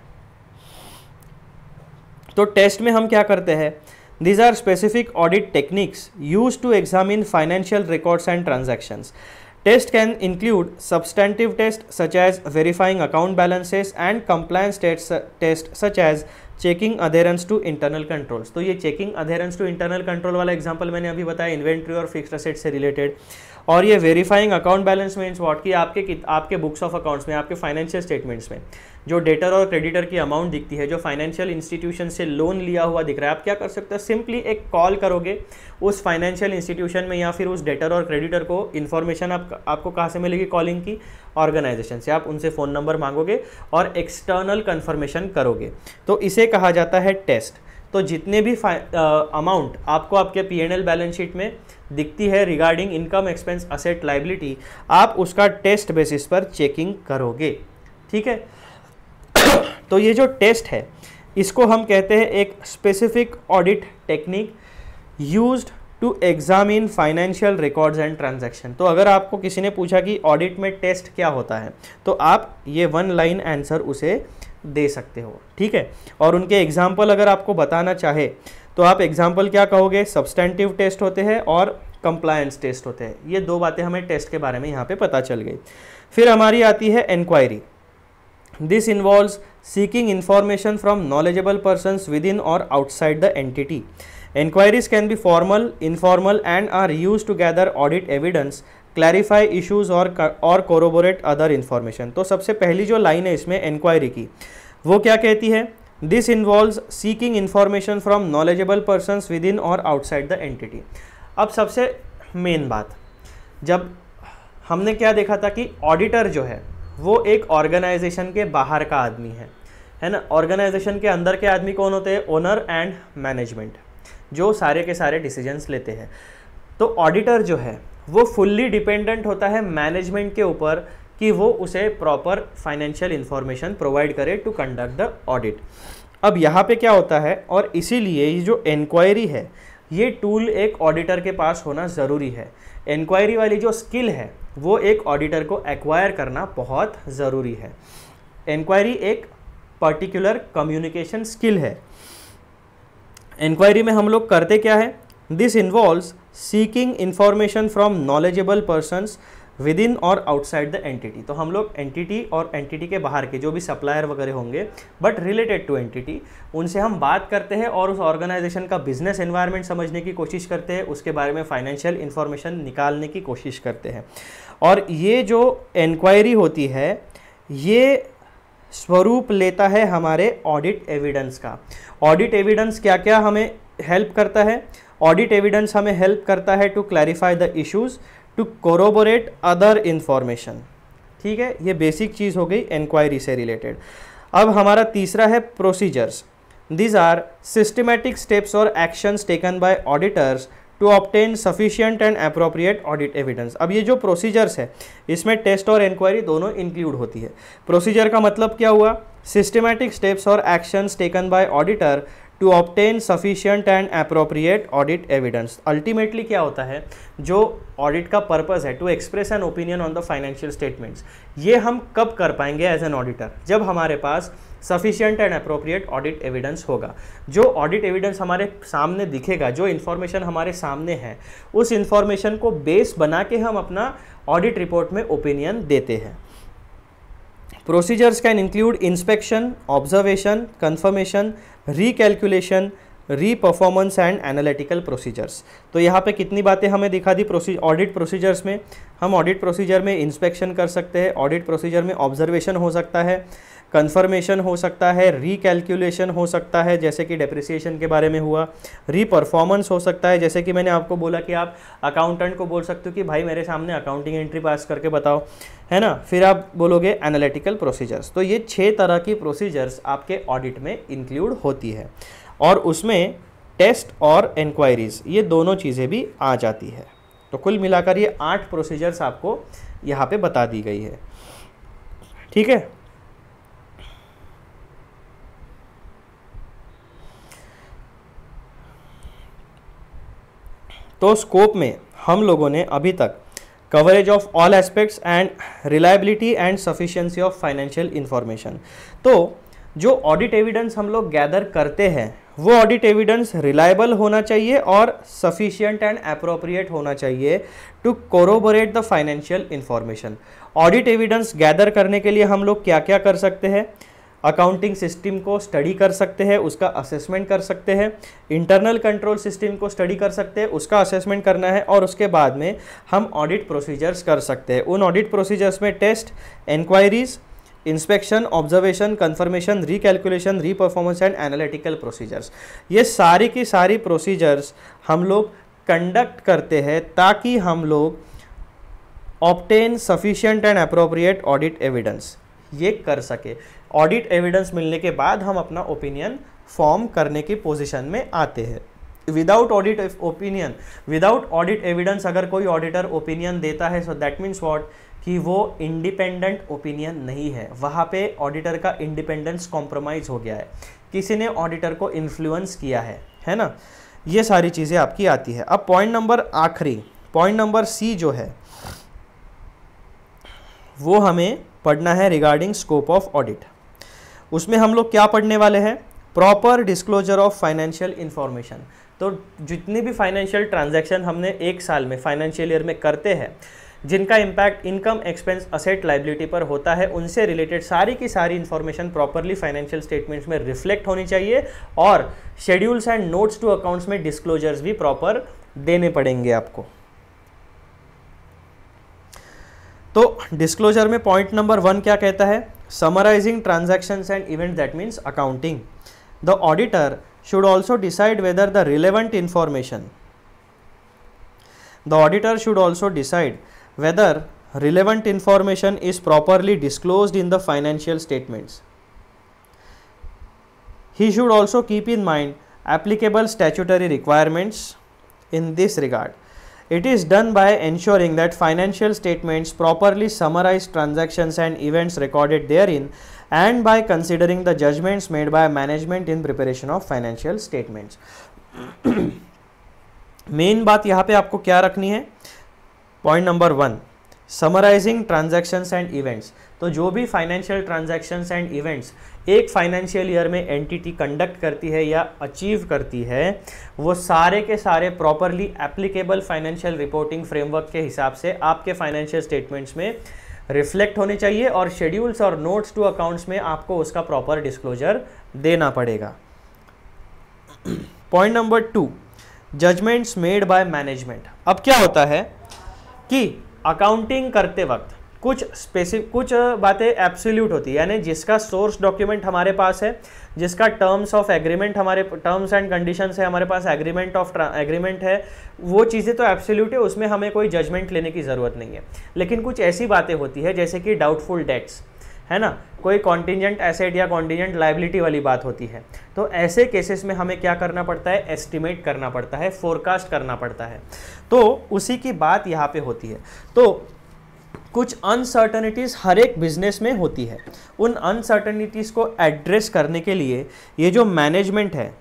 तो टेस्ट में हम क्या करते हैं these are specific audit techniques use to examine financial records and transactions Tests can include substantive tests such as verifying account balances and compliance tests uh, test such as checking adherence to internal controls. So, checking adherence to internal control example, I have told inventory or fixed assets related. और ये verifying account balance means what की आपके आपके books of accounts में आपके financial statements में जो debtor और क्रेडिटर की अमाउंट दिखती है जो फाइनेंशियल इंस्टीट्यूशन से लोन लिया हुआ दिख रहा है आप क्या कर सकते हो सिंपली एक कॉल करोगे उस फाइनेंशियल इंस्टीट्यूशन में या फिर उस डेटर और क्रेडिटर को इन्फॉर्मेशन आप, आपको कहाँ से मिलेगी कॉलिंग की ऑर्गेनाइजेशन से आप उनसे फ़ोन नंबर मांगोगे और एक्सटर्नल कन्फर्मेशन करोगे तो इसे कहा जाता है टेस्ट तो जितने भी अमाउंट आपको आपके पी बैलेंस शीट में दिखती है regarding income expense asset liability आप उसका टेस्ट बेसिस पर चेकिंग करोगे ठीक है <coughs> तो ये जो टेस्ट है इसको हम कहते हैं एक specific audit technique used to examine financial records and transaction तो अगर आपको किसी ने पूछा कि ऑडिट में टेस्ट क्या होता है तो आप ये वन लाइन आंसर उसे दे सकते हो ठीक है और उनके एग्जाम्पल अगर आपको बताना चाहे तो आप एग्जाम्पल क्या कहोगे सब्सटेंटिव टेस्ट होते हैं और कंप्लायंस टेस्ट होते हैं ये दो बातें हमें टेस्ट के बारे में यहाँ पे पता चल गई फिर हमारी आती है inquiry this involve seeking information from knowledgeable person within और outside the entity inquiries can be formal informal and are use to gather audit evidence clarify issues और और कोरोबोरेट अदर इन्फॉर्मेशन तो सबसे पहली जो लाइन है इसमें inquiry की वो क्या कहती है this involve seeking information from knowledgeable person within और आउटसाइड द एंटिटी अब सबसे मेन बात जब हमने क्या देखा था कि ऑडिटर जो है वो एक ऑर्गेनाइजेशन के बाहर का आदमी है है ना ऑर्गेनाइजेशन के अंदर के आदमी कौन होते हैं ओनर एंड मैनेजमेंट जो सारे के सारे डिसीजंस लेते हैं तो ऑडिटर जो है वो फुल्ली डिपेंडेंट होता है मैनेजमेंट के ऊपर कि वो उसे प्रॉपर फाइनेंशियल इन्फॉर्मेशन प्रोवाइड करे टू कंडक्ट द ऑडिट अब यहाँ पे क्या होता है और इसीलिए ये जो इंक्वायरी है ये टूल एक ऑडिटर के पास होना ज़रूरी है इंक्वायरी वाली जो स्किल है वो एक ऑडिटर को एक्वायर करना बहुत ज़रूरी है इंक्वायरी एक पर्टिकुलर कम्युनिकेशन स्किल है इंक्वायरी में हम लोग करते क्या है this involves seeking information from knowledgeable persons within और आउटसाइड द एंटिटी तो हम लोग एंटिटी और एंटिटी के बाहर के जो भी सप्लायर वगैरह होंगे बट रिलेटेड टू एंटिटी उनसे हम बात करते हैं और उस ऑर्गेनाइजेशन का बिजनेस एनवायरनमेंट समझने की कोशिश करते हैं उसके बारे में फाइनेंशियल इन्फॉर्मेशन निकालने की कोशिश करते हैं और ये जो इंक्वायरी होती है ये स्वरूप लेता है हमारे ऑडिट एविडेंस का ऑडिट एविडेंस क्या क्या हमें हेल्प करता है ऑडिट एविडेंस हमें हेल्प करता है to clarify the issues to corroborate other information ठीक है ये बेसिक चीज़ हो गई इंक्वायरी से रिलेटेड अब हमारा तीसरा है procedures these are systematic steps और actions taken by auditors to obtain sufficient and appropriate audit evidence अब ये जो प्रोसीजर्स है इसमें टेस्ट और इंक्वायरी दोनों इंक्लूड होती है प्रोसीजर का मतलब क्या हुआ सिस्टमेटिक स्टेप्स और actions taken by auditor to obtain sufficient and appropriate audit evidence ultimately क्या होता है जो ऑडिट का पर्पज़ है to express an opinion on the financial statements ये हम कब कर पाएंगे एज एन ऑडिटर जब हमारे पास sufficient and appropriate audit evidence होगा जो ऑडिट एविडेंस हमारे सामने दिखेगा जो इन्फॉर्मेशन हमारे सामने है उस इन्फॉर्मेशन को बेस बना के हम अपना ऑडिट रिपोर्ट में ओपिनियन देते हैं Procedures can include inspection, observation, confirmation, recalculation, performance and analytical procedures तो यहाँ पे कितनी बातें हमें दिखा दी प्रोसी ऑडिट प्रोसीजर्स में हम ऑडिट प्रोसीजर में इंस्पेक्शन कर सकते हैं ऑडिट प्रोसीजर में ऑब्जर्वेशन हो सकता है कन्फर्मेशन हो सकता है रिकैलकुलेशन हो सकता है जैसे कि डेप्रिसिएशन के बारे में हुआ रीपरफॉर्मेंस हो सकता है जैसे कि मैंने आपको बोला कि आप अकाउंटेंट को बोल सकते हो कि भाई मेरे सामने अकाउंटिंग एंट्री पास करके बताओ है ना फिर आप बोलोगे एनालिटिकल प्रोसीजर्स तो ये छः तरह की प्रोसीजर्स आपके ऑडिट में इंक्लूड होती है और उसमें टेस्ट और इंक्वायरीज ये दोनों चीज़ें भी आ जाती है तो कुल मिलाकर ये आठ प्रोसीजर्स आपको यहाँ पे बता दी गई है ठीक है तो स्कोप में हम लोगों ने अभी तक coverage of all aspects and reliability and sufficiency of financial information तो जो ऑडिट एविडेंस हम लोग गैदर करते हैं वो ऑडिट एविडेंस रिलायबल होना चाहिए और सफिशियंट एंड अप्रोप्रिएट होना चाहिए to corroborate the financial information audit evidence gather करने के लिए हम लोग क्या क्या कर सकते हैं अकाउंटिंग सिस्टम को स्टडी कर सकते हैं उसका असेसमेंट कर सकते हैं इंटरनल कंट्रोल सिस्टम को स्टडी कर सकते हैं उसका असेसमेंट करना है और उसके बाद में हम ऑडिट प्रोसीजर्स कर सकते हैं उन ऑडिट प्रोसीजर्स में test inquiries inspection observation confirmation recalculation reperformance and analytical procedures ये सारी की सारी प्रोसीजर्स हम लोग कंडक्ट करते हैं ताकि हम लोग obtain sufficient and appropriate audit evidence ये कर सके ऑडिट एविडेंस मिलने के बाद हम अपना ओपिनियन फॉर्म करने की पोजिशन में आते हैं without audit opinion without audit evidence अगर कोई ऑडिटर ओपिनियन देता है सो दैट मीन्स वॉट कि वो इंडिपेंडेंट ओपिनियन नहीं है वहाँ पे ऑडिटर का इंडिपेंडेंस कॉम्प्रोमाइज़ हो गया है किसी ने ऑडिटर को इन्फ्लुएंस किया है है ना ये सारी चीज़ें आपकी आती है अब पॉइंट नंबर आखिरी पॉइंट नंबर सी जो है वो हमें पढ़ना है रिगार्डिंग स्कोप ऑफ ऑडिट उसमें हम लोग क्या पढ़ने वाले हैं proper disclosure of financial information तो जितनी भी फाइनेंशियल ट्रांजैक्शन हमने एक साल में फाइनेंशियल ईयर में करते हैं जिनका impact income expense asset liability पर होता है उनसे रिलेटेड सारी की सारी इन्फॉर्मेशन प्रॉपरली फाइनेंशियल स्टेटमेंट्स में रिफ्लेक्ट होनी चाहिए और schedules and notes to accounts में डिस्क्लोजर्स भी प्रॉपर देने पड़ेंगे आपको तो डिस्क्लोजर में पॉइंट नंबर वन क्या कहता है summarising transaction and event that means accounting the auditor should also decide whether the relevant information the auditor should also decide whether relevant information is properly disclose in the financial statements he should also keep in mind applicable statutory requirements in this regard It is done by ensuring that financial statements properly summarize transactions and events recorded therein and by considering the judgments made by management in preparation of financial statements. Main बात यहाँ पे आपको क्या रखनी है point number one summarising transactions and events तो जो भी फाइनेंशियल ट्रांजैक्शंस एंड इवेंट्स एक फाइनेंशियल ईयर में एंटिटी कंडक्ट करती है या अचीव करती है वो सारे के सारे properly applicable financial reporting framework के हिसाब से आपके फाइनेंशियल स्टेटमेंट्स में रिफ्लेक्ट होने चाहिए और शेड्यूल्स और नोट्स टू अकाउंट्स में आपको उसका प्रॉपर डिस्क्लोजर देना पड़ेगा point number two judgements made by management अब क्या होता है कि अकाउंटिंग करते वक्त कुछ स्पेसिफिक कुछ बातें एब्सोल्यूट होती है यानी जिसका सोर्स डॉक्यूमेंट हमारे पास है जिसका टर्म्स ऑफ एग्रीमेंट हमारे टर्म्स एंड कंडीशन है हमारे पास एग्रीमेंट ऑफ एग्रीमेंट है वो चीज़ें तो एब्सोल्यूट है उसमें हमें कोई जजमेंट लेने की ज़रूरत नहीं है लेकिन कुछ ऐसी बातें होती है जैसे कि डाउटफुल डेट्स है ना कोई कॉन्टीजेंट एसेट या कॉन्टीजेंट लाइबिलिटी वाली बात होती है तो ऐसे केसेस में हमें क्या करना पड़ता है एस्टिमेट करना पड़ता है फोरकास्ट करना पड़ता है तो उसी की बात यहाँ पे होती है तो कुछ अनसर्टनिटीज़ हर एक बिजनेस में होती है उन अनसर्टनिटीज़ को एड्रेस करने के लिए ये जो मैनेजमेंट है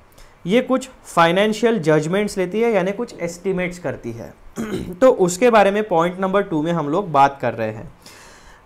ये कुछ फाइनेंशियल जजमेंट्स लेती है यानी कुछ एस्टिमेट्स करती है <clears throat> तो उसके बारे में पॉइंट नंबर टू में हम लोग बात कर रहे हैं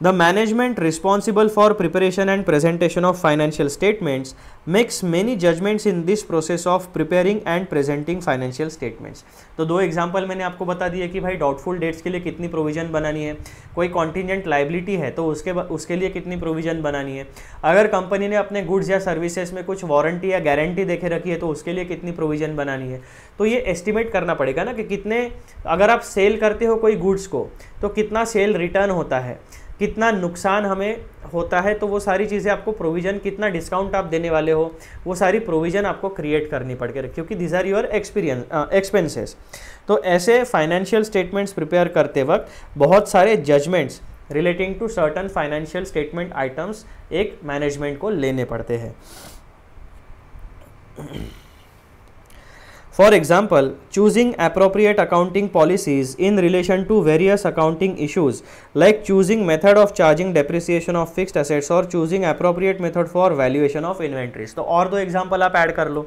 the management responsible for preparation and presentation of financial statements makes many judgments in this process of preparing and presenting financial statements तो दो एग्जाम्पल मैंने आपको बता दिए कि भाई डाउटफुल डेट्स के लिए कितनी प्रोविजन बनानी है कोई कॉन्टीजेंट लाइबिलिटी है तो उसके उसके लिए कितनी प्रोविजन बनानी है अगर कंपनी ने अपने गुड्स या सर्विसेज में कुछ वारंटी या गारंटी देखे रखी है तो उसके लिए कितनी प्रोविजन बनानी है तो ये एस्टिमेट करना पड़ेगा ना कि कितने अगर आप सेल करते हो कोई गुड्स को तो कितना सेल रिटर्न होता है कितना नुकसान हमें होता है तो वो सारी चीज़ें आपको प्रोविज़न कितना डिस्काउंट आप देने वाले हो वो सारी प्रोविज़न आपको क्रिएट करनी पड़ गई क्योंकि these are your experience expenses तो ऐसे फाइनेंशियल स्टेटमेंट्स प्रिपेयर करते वक्त बहुत सारे judgments relating to certain financial statement items एक मैनेजमेंट को लेने पड़ते हैं For example, choosing appropriate accounting policies in relation to various accounting issues like choosing method of charging depreciation of fixed assets or choosing appropriate method for valuation of inventories. तो और दो example आप add कर लो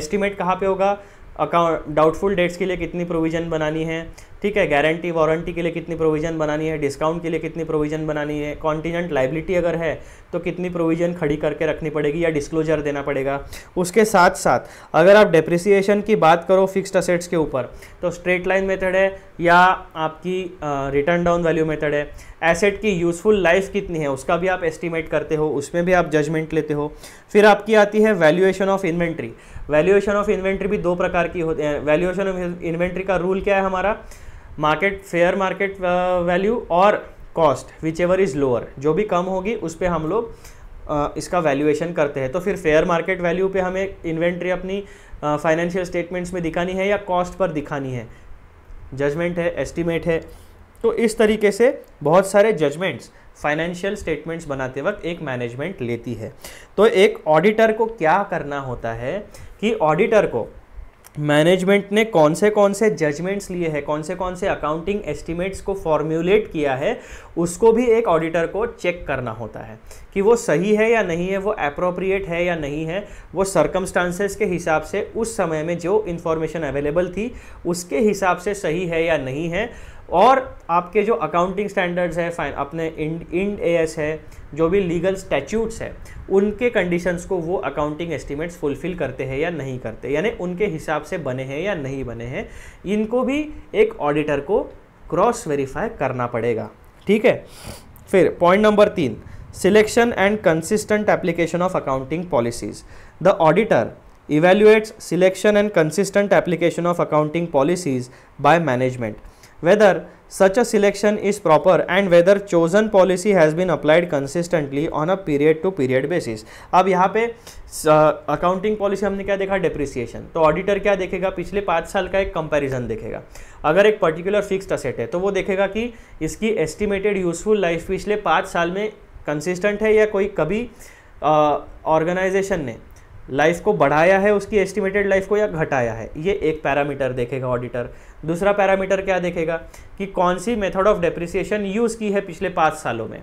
estimate कहाँ पे होगा account doubtful debts के लिए कितनी प्रोविज़न बनानी है ठीक है गारंटी वारंटी के लिए कितनी प्रोविज़न बनानी है डिस्काउंट के लिए कितनी प्रोविज़न बनानी है कॉन्टीनेंट लाइबिलिटी अगर है तो कितनी प्रोविज़न खड़ी करके रखनी पड़ेगी या डिस्क्लोजर देना पड़ेगा उसके साथ साथ अगर आप डेप्रिसिएशन की बात करो फिक्स्ड असेट्स के ऊपर तो स्ट्रेट लाइन मेथड है या आपकी रिटर्न डाउन वैल्यू मेथड है एसेट की यूज़फुल लाइफ कितनी है उसका भी आप एस्टिमेट करते हो उसमें भी आप जजमेंट लेते हो फिर आपकी आती है valuation of inventory valuation of inventory भी दो प्रकार की होती है वैल्यूएशन ऑफ इन्वेंट्री का रूल क्या है हमारा मार्केट फेयर मार्केट वैल्यू और cost whichever is lower जो भी कम होगी उस पर हम लोग uh, इसका वैल्यूएशन करते हैं तो फिर फेयर मार्केट वैल्यू पे हमें इन्वेंट्री अपनी फाइनेंशियल uh, स्टेटमेंट्स में दिखानी है या कॉस्ट पर दिखानी है जजमेंट है एस्टिमेट है तो इस तरीके से बहुत सारे जजमेंट्स फाइनेंशियल स्टेटमेंट्स बनाते वक्त एक मैनेजमेंट लेती है तो एक ऑडिटर को क्या करना होता है कि ऑडिटर को मैनेजमेंट ने कौन से कौन से जजमेंट्स लिए हैं कौन से कौन से अकाउंटिंग एस्टिमेट्स को फॉर्म्यूलेट किया है उसको भी एक ऑडिटर को चेक करना होता है कि वो सही है या नहीं है वो अप्रोप्रिएट है या नहीं है वो सर्कमस्टांसेस के हिसाब से उस समय में जो इन्फॉर्मेशन अवेलेबल थी उसके हिसाब से सही है या नहीं है और आपके जो अकाउंटिंग स्टैंडर्ड्स है फाइन अपने इंड इंड एस है जो भी लीगल स्टैट्यूट्स है उनके कंडीशंस को वो अकाउंटिंग एस्टिमेट्स फुलफिल करते हैं या नहीं करते यानी उनके हिसाब से बने हैं या नहीं बने हैं इनको भी एक ऑडिटर को क्रॉस वेरीफाई करना पड़ेगा ठीक है फिर पॉइंट नंबर तीन selection and consistent application of accounting policies the auditor evaluates selection and consistent application of accounting policies by management whether such a selection is proper and whether chosen policy has been applied consistently on a period to period basis अब यहाँ पे accounting uh, policy हमने क्या देखा depreciation तो auditor क्या देखेगा पिछले पाँच साल का एक कंपेरिजन देखेगा अगर एक पर्टिकुलर फिक्स्ड असेट है तो वो देखेगा कि इसकी एस्टिमेटेड यूजफुल लाइफ पिछले पाँच साल में कंसिस्टेंट है या कोई कभी ऑर्गेनाइजेशन uh, ने लाइफ को बढ़ाया है उसकी एस्टिमेटेड लाइफ को या घटाया है ये एक पैरामीटर देखेगा ऑडिटर दूसरा पैरामीटर क्या देखेगा कि कौन सी मेथड ऑफ डेप्रिसिएशन यूज़ की है पिछले पाँच सालों में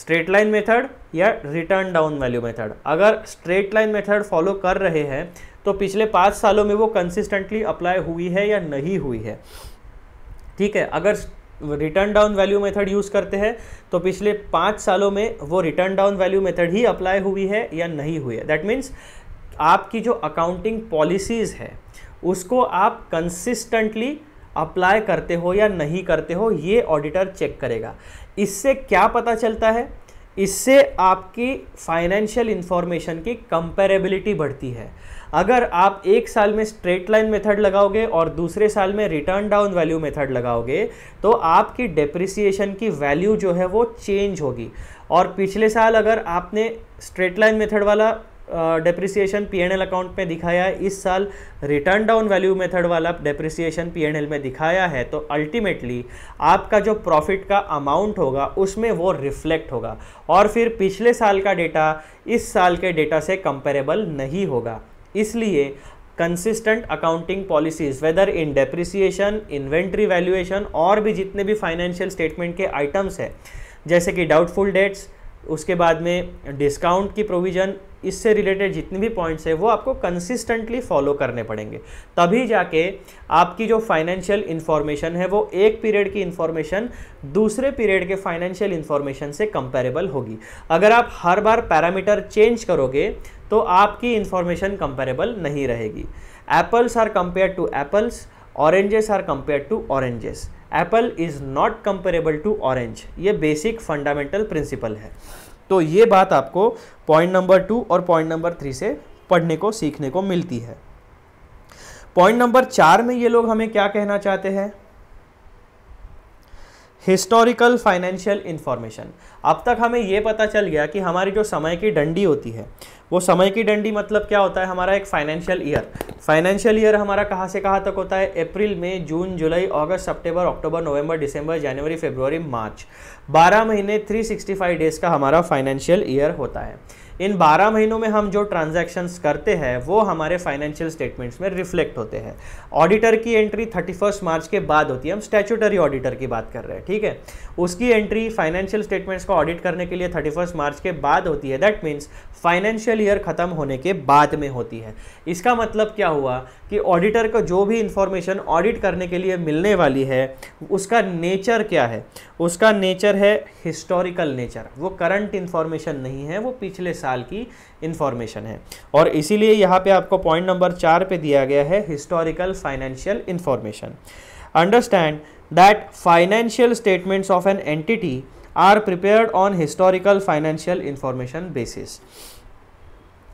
स्ट्रेट लाइन मेथड या रिटर्न डाउन वैल्यू मेथड अगर स्ट्रेट लाइन मेथड फॉलो कर रहे हैं तो पिछले पाँच सालों में वो कंसिस्टेंटली अप्लाई हुई है या नहीं हुई है ठीक है अगर written down value method use करते हैं तो पिछले पाँच सालों में वो रिटर्न डाउन वैल्यू मेथड ही अप्लाई हुई है या नहीं हुई है दैट मीन्स आपकी जो अकाउंटिंग पॉलिसीज़ है उसको आप कंसिस्टेंटली अप्लाई करते हो या नहीं करते हो ये ऑडिटर चेक करेगा इससे क्या पता चलता है इससे आपकी फाइनेंशियल इन्फॉर्मेशन की कंपेरेबिलिटी बढ़ती है अगर आप एक साल में स्ट्रेट लाइन मेथड लगाओगे और दूसरे साल में रिटर्न डाउन वैल्यू मेथड लगाओगे तो आपकी डेप्रिसिएशन की वैल्यू जो है वो चेंज होगी और पिछले साल अगर आपने स्ट्रेट लाइन मेथड वाला depreciation P N L account में दिखाया है इस साल रिटर्न डाउन वैल्यू मेथड वाला डेप्रिसिएशन पी एन एल में दिखाया है तो अल्टीमेटली आपका जो प्रॉफिट का अमाउंट होगा उसमें वो रिफ्लेक्ट होगा और फिर पिछले साल का डेटा इस साल के डेटा से कंपेरेबल नहीं होगा इसलिए consistent accounting policies whether in depreciation inventory valuation और भी जितने भी फाइनेंशियल स्टेटमेंट के आइटम्स हैं जैसे कि डाउटफुल डेट्स उसके बाद में डिस्काउंट की प्रोविज़न इससे रिलेटेड जितने भी पॉइंट्स है वो आपको कंसिस्टेंटली फॉलो करने पड़ेंगे तभी जाके आपकी जो फाइनेंशियल इन्फॉर्मेशन है वो एक पीरियड की इन्फॉर्मेशन दूसरे पीरियड के फाइनेंशियल इन्फॉर्मेशन से कंपेरेबल होगी अगर आप हर बार पैरामीटर चेंज करोगे तो आपकी इन्फॉर्मेशन कंपेरेबल नहीं रहेगी apples are compare to apples oranges are compare to oranges apple is not comparable to orange ये बेसिक फंडामेंटल प्रिंसिपल है तो ये बात आपको पॉइंट नंबर टू और पॉइंट नंबर थ्री से पढ़ने को सीखने को मिलती है पॉइंट नंबर चार में ये लोग हमें क्या कहना चाहते हैं हिस्टोरिकल फाइनेंशियल इंफॉर्मेशन अब तक हमें यह पता चल गया कि हमारी जो समय की डंडी होती है वो समय की डंडी मतलब क्या होता है हमारा एक फाइनेंशियल ईयर फाइनेंशियल ईयर हमारा कहाँ से कहाँ तक होता है अप्रैल मई जून जुलाई अगस्त सितंबर अक्टूबर नवंबर दिसंबर जनवरी फरवरी मार्च 12 महीने 365 डेज का हमारा फाइनेंशियल ईयर होता है इन 12 महीनों में हम जो ट्रांजैक्शंस करते हैं वो हमारे फाइनेंशियल स्टेटमेंट्स में रिफ्लेक्ट होते हैं ऑडिटर की एंट्री 31 मार्च के बाद होती है हम स्टैचूटरी ऑडिटर की बात कर रहे हैं ठीक है उसकी एंट्री फाइनेंशियल स्टेटमेंट्स को ऑडिट करने के लिए थर्टी मार्च के बाद होती है दैट मीन्स फाइनेंशियल ईयर खत्म होने के बाद में होती है इसका मतलब क्या हुआ कि ऑडिटर को जो भी इंफॉर्मेशन ऑडिट करने के लिए मिलने वाली है उसका नेचर क्या है उसका नेचर है हिस्टोरिकल नेचर वो करंट इन्फॉर्मेशन नहीं है वो पिछले साल की इन्फॉर्मेशन है और इसीलिए यहाँ पे आपको पॉइंट नंबर चार पे दिया गया है historical financial information understand that financial statements of an entity are prepared on historical financial information basis.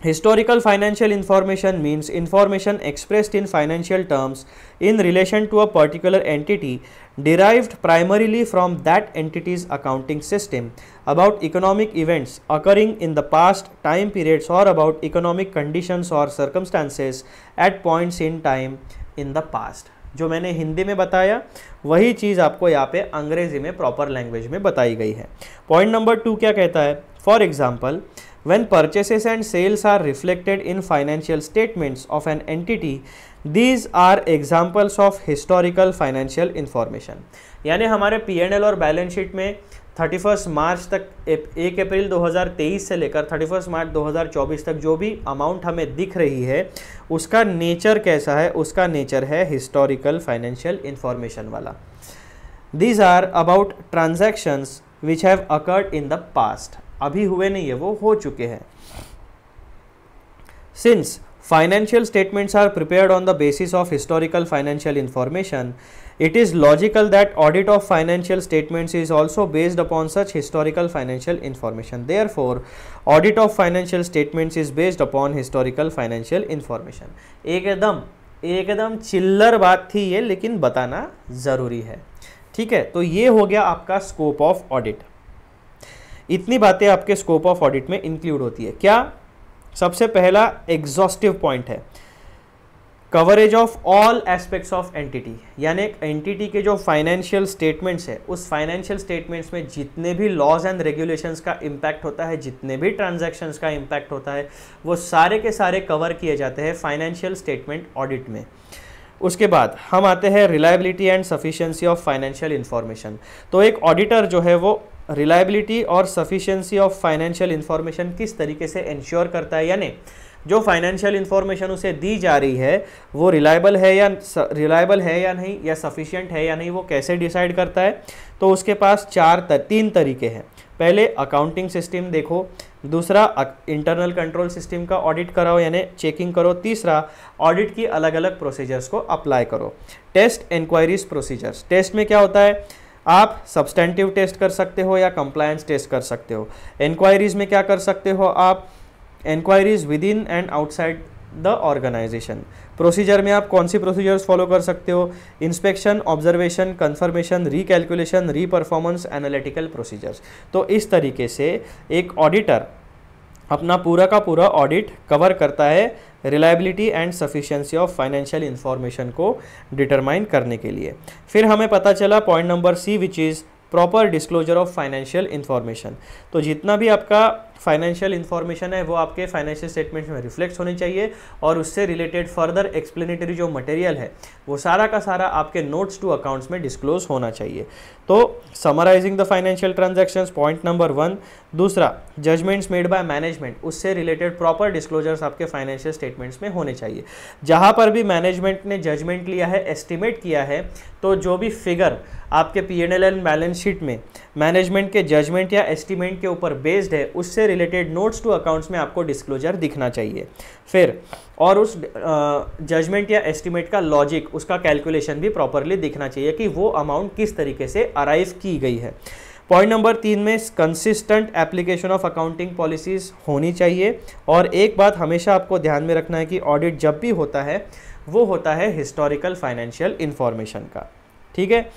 Historical financial information means information expressed in financial terms in relation to a particular entity derived primarily from that entity's accounting system about economic events occurring in the past time periods or about economic conditions or circumstances at points in time in the past. जो मैंने हिंदी में बताया वही चीज़ आपको यहाँ पे अंग्रेजी में प्रॉपर लैंग्वेज में बताई गई है पॉइंट नंबर टू क्या कहता है for example when purchases and sales are reflected in financial statements of an entity these are examples of historical financial information यानी हमारे पी एल और बैलेंस शीट में थर्टी फर्स्ट मार्च तक एक अप्रैल 2023 से लेकर थर्टी फर्स्ट मार्च 2024 तक जो भी अमाउंट हमें दिख रही है उसका नेचर कैसा है उसका नेचर है हिस्टोरिकल फाइनेंशियल इंफॉर्मेशन वाला these are about transactions which have occurred in the past अभी हुए नहीं है वो हो चुके हैं since financial statements are prepared on the basis of historical financial information it is logical that audit of financial statements is also based upon such historical financial information therefore audit of financial statement is based upon historical financial information एकदम एकदम चिल्लर बात थी ये लेकिन बताना जरूरी है ठीक है तो ये हो गया आपका स्कोप ऑफ ऑडिट इतनी बातें आपके स्कोप ऑफ ऑडिट में इंक्लूड होती है क्या सबसे पहला एग्जॉस्टिव पॉइंट है coverage of all aspects of entity यानी एक एंटिटी के जो फाइनेंशियल स्टेटमेंट्स है उस फाइनेंशियल स्टेटमेंट्स में जितने भी लॉज एंड रेगुलेशंस का इम्पैक्ट होता है जितने भी ट्रांजैक्शंस का इम्पैक्ट होता है वो सारे के सारे कवर किए जाते हैं फाइनेंशियल स्टेटमेंट ऑडिट में उसके बाद हम आते हैं reliability and sufficiency of financial information तो एक ऑडिटर जो है वो रिलायबिलिटी और सफिशियंसी ऑफ फाइनेंशियल इन्फॉर्मेशन किस तरीके से इंश्योर करता है यानी जो फाइनेंशियल इन्फॉर्मेशन उसे दी जा रही है वो रिलायबल है या रिलायबल है या नहीं या सफिशियंट है या नहीं वो कैसे डिसाइड करता है तो उसके पास चार तर, तीन तरीके हैं पहले अकाउंटिंग सिस्टम देखो दूसरा इंटरनल कंट्रोल सिस्टम का ऑडिट कराओ यानी चेकिंग करो तीसरा ऑडिट की अलग अलग प्रोसीजर्स को अप्लाई करो टेस्ट इंक्वायरीज प्रोसीजर्स टेस्ट में क्या होता है आप सब्सटेंटिव टेस्ट कर सकते हो या कंप्लायंस टेस्ट कर सकते हो इंक्वायरीज में क्या कर सकते हो आप inquiries within and outside the organisation procedure में आप कौन सी प्रोसीजर्स फॉलो कर सकते हो inspection observation confirmation re reperformance analytical procedures तो इस तरीके से एक ऑडिटर अपना पूरा का पूरा ऑडिट कवर करता है reliability and sufficiency of financial information को डिटरमाइन करने के लिए फिर हमें पता चला point number C which is proper disclosure of financial information तो जितना भी आपका फाइनेंशियल इन्फॉर्मेशन है वो आपके फाइनेंशियल स्टेटमेंट्स में रिफ्लेक्ट होनी चाहिए और उससे रिलेटेड फर्दर एक्सप्लेनेटरी जो मटेरियल है वो सारा का सारा आपके नोट्स टू अकाउंट्स में डिस्क्लोज होना चाहिए तो summarising the financial transactions point number one दूसरा जजमेंट्स मेड बाय मैनेजमेंट उससे रिलेटेड प्रॉपर डिस्क्लोजर्स आपके फाइनेंशियल स्टेटमेंट्स में होने चाहिए जहाँ पर भी मैनेजमेंट ने जजमेंट लिया है एस्टिमेट किया है तो जो भी फिगर आपके पी एंड बैलेंस शीट में मैनेजमेंट के जजमेंट या एस्टिमेट के ऊपर बेस्ड है उससे रिलेटेड नोट्स टू अकाउंट्स में आपको डिस्क्लोजर दिखना चाहिए फिर और उस जजमेंट या एस्टीमेट का लॉजिक उसका कैलकुलेशन भी प्रॉपरली दिखना चाहिए कि वो अमाउंट किस तरीके से अराइव की गई है पॉइंट नंबर तीन में consistent application of accounting policies होनी चाहिए और एक बात हमेशा आपको ध्यान में रखना है कि ऑडिट जब भी होता है वो होता है हिस्टोरिकल फाइनेंशियल इन्फॉर्मेशन का ठीक है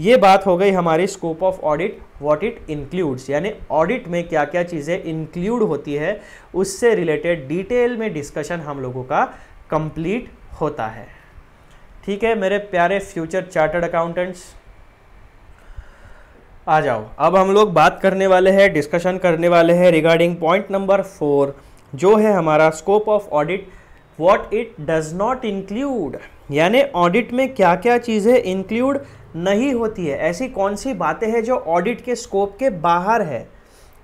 ये बात हो गई हमारी scope of audit what it includes यानी ऑडिट में क्या क्या चीज़ें इंक्लूड होती है उससे रिलेटेड डिटेल में डिस्कशन हम लोगों का कंप्लीट होता है ठीक है मेरे प्यारे फ्यूचर चार्टर्ड अकाउंटेंट्स आ जाओ अब हम लोग बात करने वाले हैं डिस्कशन करने वाले हैं रिगार्डिंग पॉइंट नंबर फोर जो है हमारा scope of audit what it does not include यानी ऑडिट में क्या क्या चीज़ें इंक्लूड नहीं होती है ऐसी कौन सी बातें हैं जो ऑडिट के स्कोप के बाहर है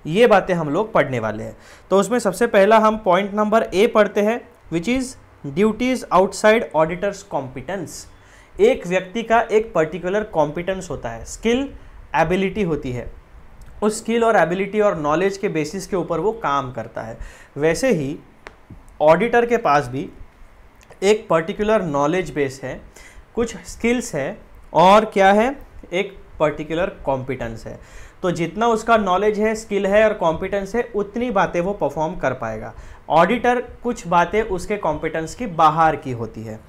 ये बातें हम लोग पढ़ने वाले हैं तो उसमें सबसे पहला हम पॉइंट नंबर ए पढ़ते हैं which is duties outside auditor's competence एक व्यक्ति का एक पर्टिकुलर कॉम्पिटेंस होता है स्किल एबिलिटी होती है उस स्किल और एबिलिटी और नॉलेज के बेसिस के ऊपर वो काम करता है वैसे ही ऑडिटर के पास भी एक पर्टिकुलर नॉलेज बेस है कुछ स्किल्स है और क्या है एक पर्टिकुलर कॉम्पिटेंस है तो जितना उसका नॉलेज है स्किल है और कॉम्पिटेंस है उतनी बातें वो परफॉर्म कर पाएगा ऑडिटर कुछ बातें उसके कॉम्पिटेंस की बाहर की होती है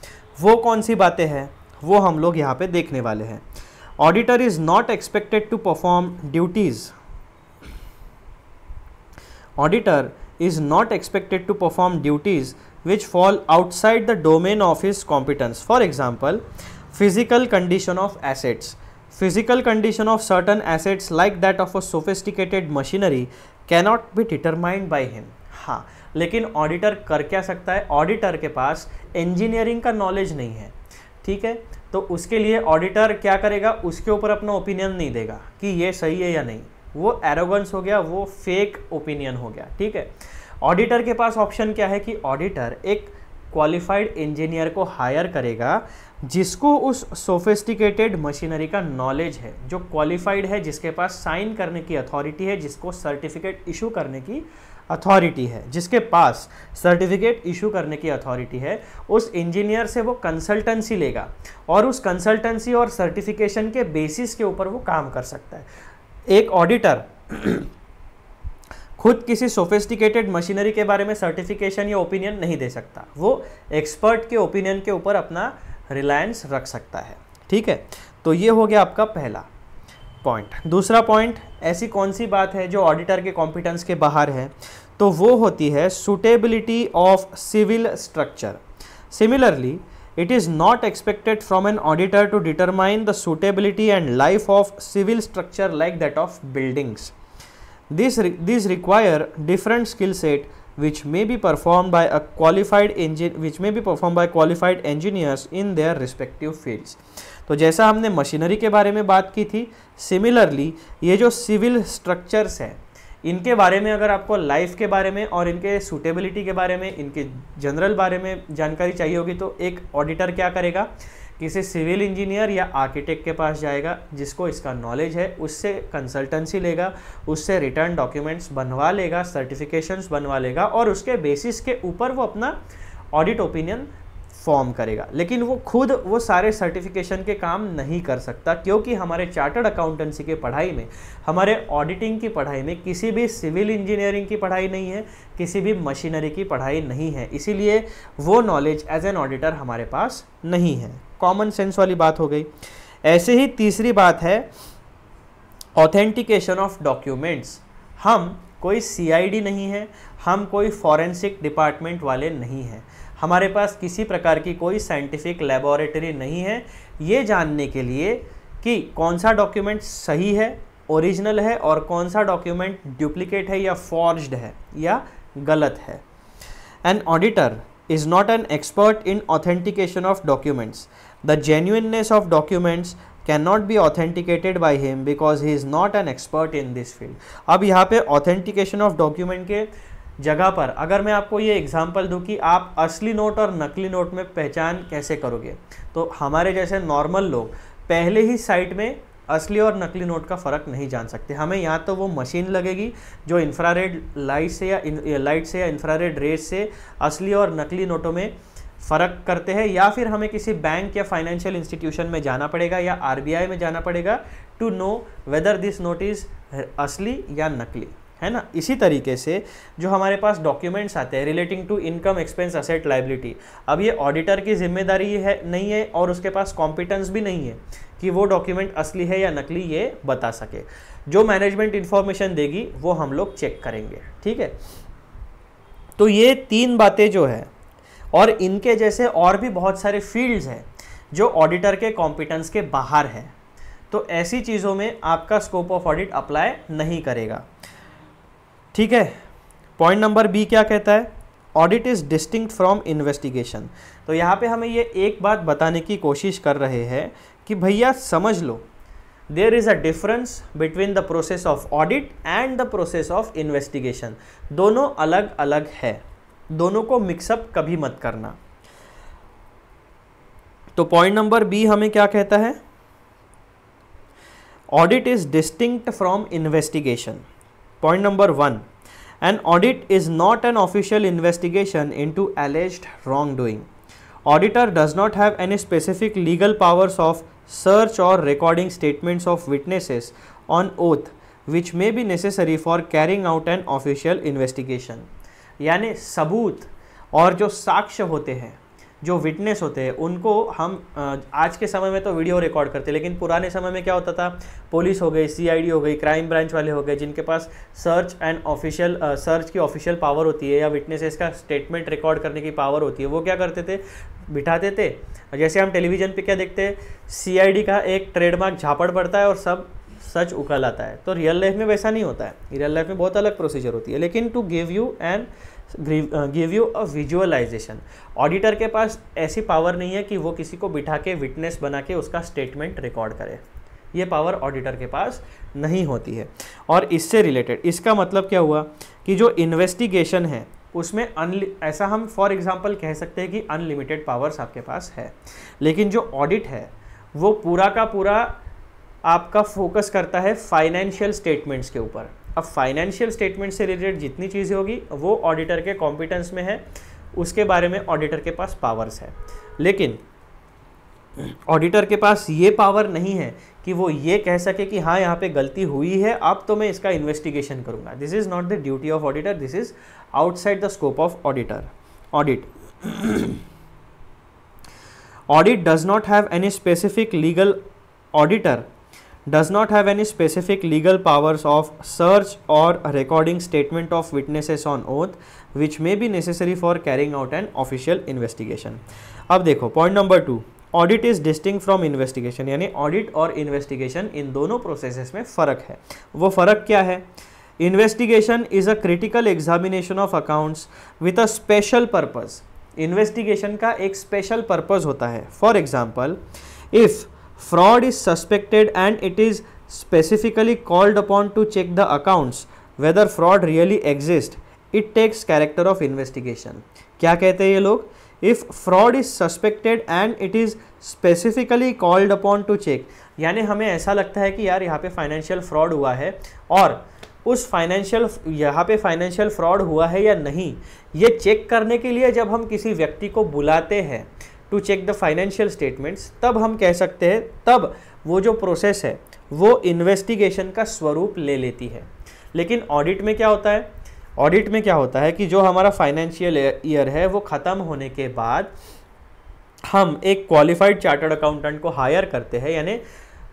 वो कौन सी बातें हैं वो हम लोग यहाँ पे देखने वाले हैं auditor is not expected to perform duties auditor is not expected to perform duties which fall outside the domain of his competence. For example, physical condition of assets. Physical condition of certain assets like that of a sophisticated machinery cannot be determined by him. ha लेकिन auditor कर क्या सकता है auditor के पास engineering का knowledge नहीं है ठीक है तो उसके लिए ऑडिटर क्या करेगा उसके ऊपर अपना ओपिनियन नहीं देगा कि ये सही है या नहीं वो एरोगेंस हो गया वो फेक ओपिनियन हो गया ठीक है ऑडिटर के पास ऑप्शन क्या है कि ऑडिटर एक क्वालिफाइड इंजीनियर को हायर करेगा जिसको उस सोफिस्टिकेटेड मशीनरी का नॉलेज है जो क्वालिफाइड है जिसके पास साइन करने की अथॉरिटी है जिसको सर्टिफिकेट इशू करने की अथॉरिटी है जिसके पास सर्टिफिकेट इशू करने की अथॉरिटी है उस इंजीनियर से वो कंसल्टेंसी लेगा और उस कंसल्टेंसी और सर्टिफिकेशन के बेसिस के ऊपर वो काम कर सकता है एक ऑडिटर खुद किसी सोफिस्टिकेटेड मशीनरी के बारे में सर्टिफिकेशन या ओपिनियन नहीं दे सकता वो एक्सपर्ट के ओपिनियन के ऊपर अपना रिलायंस रख सकता है ठीक है तो ये हो गया आपका पहला पॉइंट दूसरा पॉइंट ऐसी कौन सी बात है जो ऑडिटर के कॉम्पिटेंस के बाहर है तो वो होती है suitability of civil structure similarly it is not expected from an auditor to determine the suitability and life of civil structure like that of buildings. These, re these require different skill set which may be performed by a qualified engine which may be performed by qualified engineers in their respective fields. तो जैसा हमने machinery के बारे में बात की थी similarly ये जो सिविल स्ट्रक्चर्स हैं इनके बारे में अगर आपको लाइफ के बारे में और इनके सूटेबिलिटी के बारे में इनके जनरल बारे में जानकारी चाहिए होगी तो एक ऑडिटर क्या करेगा किसी सिविल इंजीनियर या आर्किटेक्ट के पास जाएगा जिसको इसका नॉलेज है उससे कंसल्टेंसी लेगा उससे रिटर्न डॉक्यूमेंट्स बनवा लेगा सर्टिफिकेशंस बनवा लेगा और उसके बेसिस के ऊपर वो अपना ऑडिट ओपिनियन फॉर्म करेगा लेकिन वो खुद वो सारे सर्टिफिकेशन के काम नहीं कर सकता क्योंकि हमारे चार्टर्ड अकाउंटेंसी के पढ़ाई में हमारे ऑडिटिंग की पढ़ाई में किसी भी सिविल इंजीनियरिंग की पढ़ाई नहीं है किसी भी मशीनरी की पढ़ाई नहीं है इसीलिए वो नॉलेज एज एन ऑडिटर हमारे पास नहीं है कॉमन सेंस वाली बात हो गई ऐसे ही तीसरी बात है ऑथेंटिकेशन ऑफ डॉक्यूमेंट्स हम कोई सी नहीं है हम कोई फॉरेंसिक डिपार्टमेंट वाले नहीं हैं हमारे पास किसी प्रकार की कोई साइंटिफिक लेबोरेटरी नहीं है ये जानने के लिए कि कौन सा डॉक्यूमेंट सही है ओरिजिनल है और कौन सा डॉक्यूमेंट डुप्लीकेट है या फॉर्ज है या गलत है an auditor is not an expert in authentication of documents the genuineness of documents can not be authenticated by him because he is not an expert in this field अब यहाँ पे authentication of document के जगह पर अगर मैं आपको ये एग्जाम्पल दूँ कि आप असली नोट और नकली नोट में पहचान कैसे करोगे तो हमारे जैसे नॉर्मल लोग पहले ही साइट में असली और नकली नोट का फ़र्क नहीं जान सकते हमें या तो वो मशीन लगेगी जो इंफ्रारेड लाइट से या, या लाइट से या इंफ्रारेड रेस से असली और नकली नोटों में फ़र्क करते हैं या फिर हमें किसी बैंक या फाइनेंशियल इंस्टीट्यूशन में जाना पड़ेगा या आरबीआई में जाना पड़ेगा to know whether this note is असली या नकली है ना इसी तरीके से जो हमारे पास डॉक्यूमेंट्स आते हैं relating to income expense asset liability अब ये ऑडिटर की जिम्मेदारी है नहीं है और उसके पास कॉम्पिटेंस भी नहीं है कि वो डॉक्यूमेंट असली है या नकली ये बता सके जो मैनेजमेंट इन्फॉर्मेशन देगी वो हम लोग चेक करेंगे ठीक है तो ये तीन बातें जो है और इनके जैसे और भी बहुत सारे फील्ड्स हैं जो ऑडिटर के कॉम्पिटेंस के बाहर है तो ऐसी चीज़ों में आपका स्कोप ऑफ ऑडिट अप्लाई नहीं करेगा ठीक है पॉइंट नंबर बी क्या कहता है audit is distinct from investigation तो यहाँ पे हमें ये एक बात बताने की कोशिश कर रहे हैं कि भैया समझ लो there is a difference between the process of audit and the process of investigation दोनों अलग अलग है दोनों को मिक्सअप कभी मत करना तो पॉइंट नंबर बी हमें क्या कहता है audit is distinct from investigation point number one an audit is not an official investigation into alleged wrong wrongdoing auditor does not have any specific legal powers of search और recording statements of witnesses on oath which may be necessary for carrying out an official investigation यानी सबूत और जो साक्ष्य होते हैं जो witness होते हैं उनको हम आज के समय में तो वीडियो रिकॉर्ड करते लेकिन पुराने समय में क्या होता था पुलिस हो गई सीआईडी हो गई क्राइम ब्रांच वाले हो गए जिनके पास सर्च एंड ऑफिशियल सर्च की ऑफिशियल पावर होती है या विटनेसेस का स्टेटमेंट रिकॉर्ड करने की पावर होती है वो क्या करते थे बिठाते थे जैसे हम टेलीविज़न पर क्या देखते हैं सी का एक ट्रेडमार्क झापड़ पड़ता है और सब सच उकल आता है तो रियल लाइफ में वैसा नहीं होता है रियल लाइफ में बहुत अलग प्रोसीजर होती है लेकिन to give you and give you a visualisation auditor के पास ऐसी पावर नहीं है कि वो किसी को बिठा के विटनेस बना के उसका स्टेटमेंट रिकॉर्ड करे ये पावर ऑडिटर के पास नहीं होती है और इससे रिलेटेड इसका मतलब क्या हुआ कि जो इन्वेस्टिगेशन है उसमें अनलि ऐसा हम फॉर एग्जांपल कह सकते हैं कि अनलिमिटेड पावर्स आपके पास है लेकिन जो ऑडिट है वो पूरा का पूरा आपका फोकस करता है फाइनेंशियल स्टेटमेंट्स के ऊपर अब फाइनेंशियल स्टेटमेंट से रिलेटेड जितनी चीज़ें होगी वो ऑडिटर के कॉम्पिटेंस में है उसके बारे में ऑडिटर के पास पावर्स है लेकिन ऑडिटर के पास ये पावर नहीं है कि वो ये कह सके कि हाँ यहाँ पे गलती हुई है अब तो मैं इसका इन्वेस्टिगेशन करूँगा this is not the duty of auditor this is outside the scope of auditor audit audit does not have any specific legal auditor does not have any specific legal powers of search और recording statement of witnesses on oath which may be necessary for carrying out an official investigation अब देखो point number two audit is distinct from investigation यानी audit और investigation इन दोनों processes में फ़र्क है वो फ़र्क क्या है investigation is a critical examination of accounts with a special purpose investigation का एक स्पेशल पर्पज़ होता है for example if fraud is suspected and it is specifically called upon to check the accounts whether fraud really exist it takes character of investigation क्या कहते हैं ये लोग if fraud is suspected and it is specifically called upon to check यानी हमें ऐसा लगता है कि यार यहाँ पे फाइनेंशियल फ्रॉड हुआ है और उस फाइनेंशियल यहाँ पे फाइनेंशियल फ्रॉड हुआ है या नहीं ये चेक करने के लिए जब हम किसी व्यक्ति को बुलाते हैं to check the financial statements तब हम कह सकते हैं तब वो जो प्रोसेस है वो इन्वेस्टिगेशन का स्वरूप ले लेती है लेकिन ऑडिट में क्या होता है ऑडिट में क्या होता है कि जो हमारा फाइनेंशियल ईयर है वो ख़त्म होने के बाद हम एक क्वालिफाइड चार्टर्ड अकाउंटेंट को हायर करते हैं यानी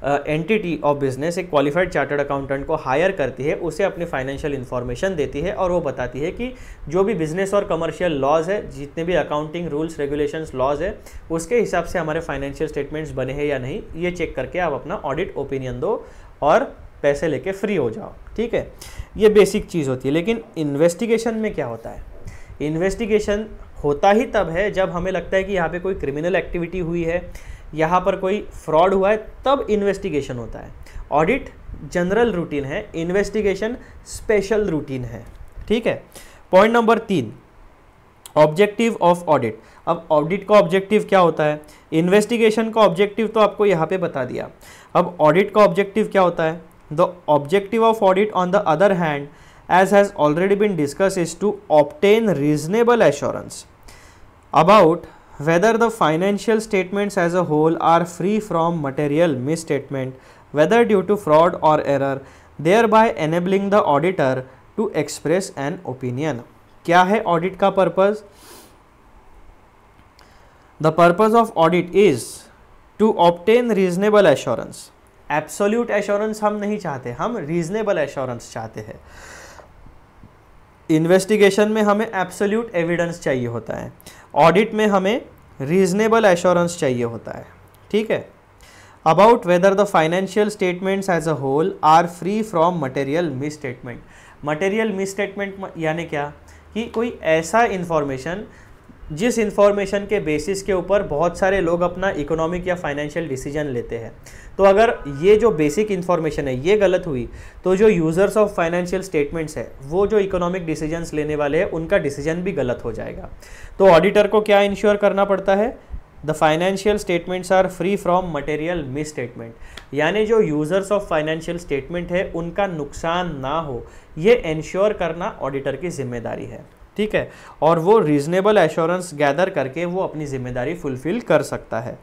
एंटिटी ऑफ बिजनेस एक क्वालिफाइड चार्टर्ड अकाउंटेंट को हायर करती है उसे अपनी फाइनेंशियल इन्फॉर्मेशन देती है और वो बताती है कि जो भी बिजनेस और कमर्शियल लॉज है जितने भी अकाउंटिंग रूल्स रेगुलेशंस लॉज है उसके हिसाब से हमारे फाइनेंशियल स्टेटमेंट्स बने हैं या नहीं ये चेक करके आप अपना ऑडिट ओपिनियन दो और पैसे लेके फ्री हो जाओ ठीक है ये बेसिक चीज़ होती है लेकिन इन्वेस्टिगेशन में क्या होता है इन्वेस्टिगेशन होता ही तब है जब हमें लगता है कि यहाँ पे कोई क्रिमिनल एक्टिविटी हुई है यहाँ पर कोई फ्रॉड हुआ है तब इन्वेस्टिगेशन होता है ऑडिट जनरल रूटीन है इन्वेस्टिगेशन स्पेशल रूटीन है ठीक है पॉइंट नंबर तीन ऑब्जेक्टिव ऑफ ऑडिट अब ऑडिट का ऑब्जेक्टिव क्या होता है इन्वेस्टिगेशन का ऑब्जेक्टिव तो आपको यहाँ पे बता दिया अब ऑडिट का ऑब्जेक्टिव क्या होता है the objective of audit on the other hand as has already been discussed is to obtain reasonable assurance about whether the financial statements as a whole are free from material misstatement whether due to fraud or error thereby enabling the auditor to express an opinion क्या है audit का purpose the purpose of audit is to obtain reasonable assurance absolute assurance हम नहीं चाहते हम reasonable assurance चाहते हैं investigation में हमें एब्सोल्यूट एविडेंस चाहिए होता है ऑडिट में हमें रीजनेबल एश्योरेंस चाहिए होता है ठीक है about whether the financial statements as a whole are free from material misstatement material misstatement यानी क्या कि कोई ऐसा इंफॉर्मेशन जिस इंफॉर्मेशन के बेसिस के ऊपर बहुत सारे लोग अपना इकोनॉमिक या फाइनेंशियल डिसीजन लेते हैं तो अगर ये जो बेसिक इन्फॉर्मेशन है ये गलत हुई तो जो यूज़र्स ऑफ फाइनेंशियल स्टेटमेंट्स है वो जो इकोनॉमिक डिसीजंस लेने वाले हैं उनका डिसीजन भी गलत हो जाएगा तो ऑडिटर को क्या इंश्योर करना पड़ता है the financial statements are free from material misstatement यानी जो यूज़र्स ऑफ फाइनेंशियल स्टेटमेंट है उनका नुकसान ना हो ये इंश्योर करना ऑडिटर की जिम्मेदारी है ठीक है और वो रीजनेबल एश्योरेंस गैदर करके वो अपनी जिम्मेदारी फुलफिल कर सकता है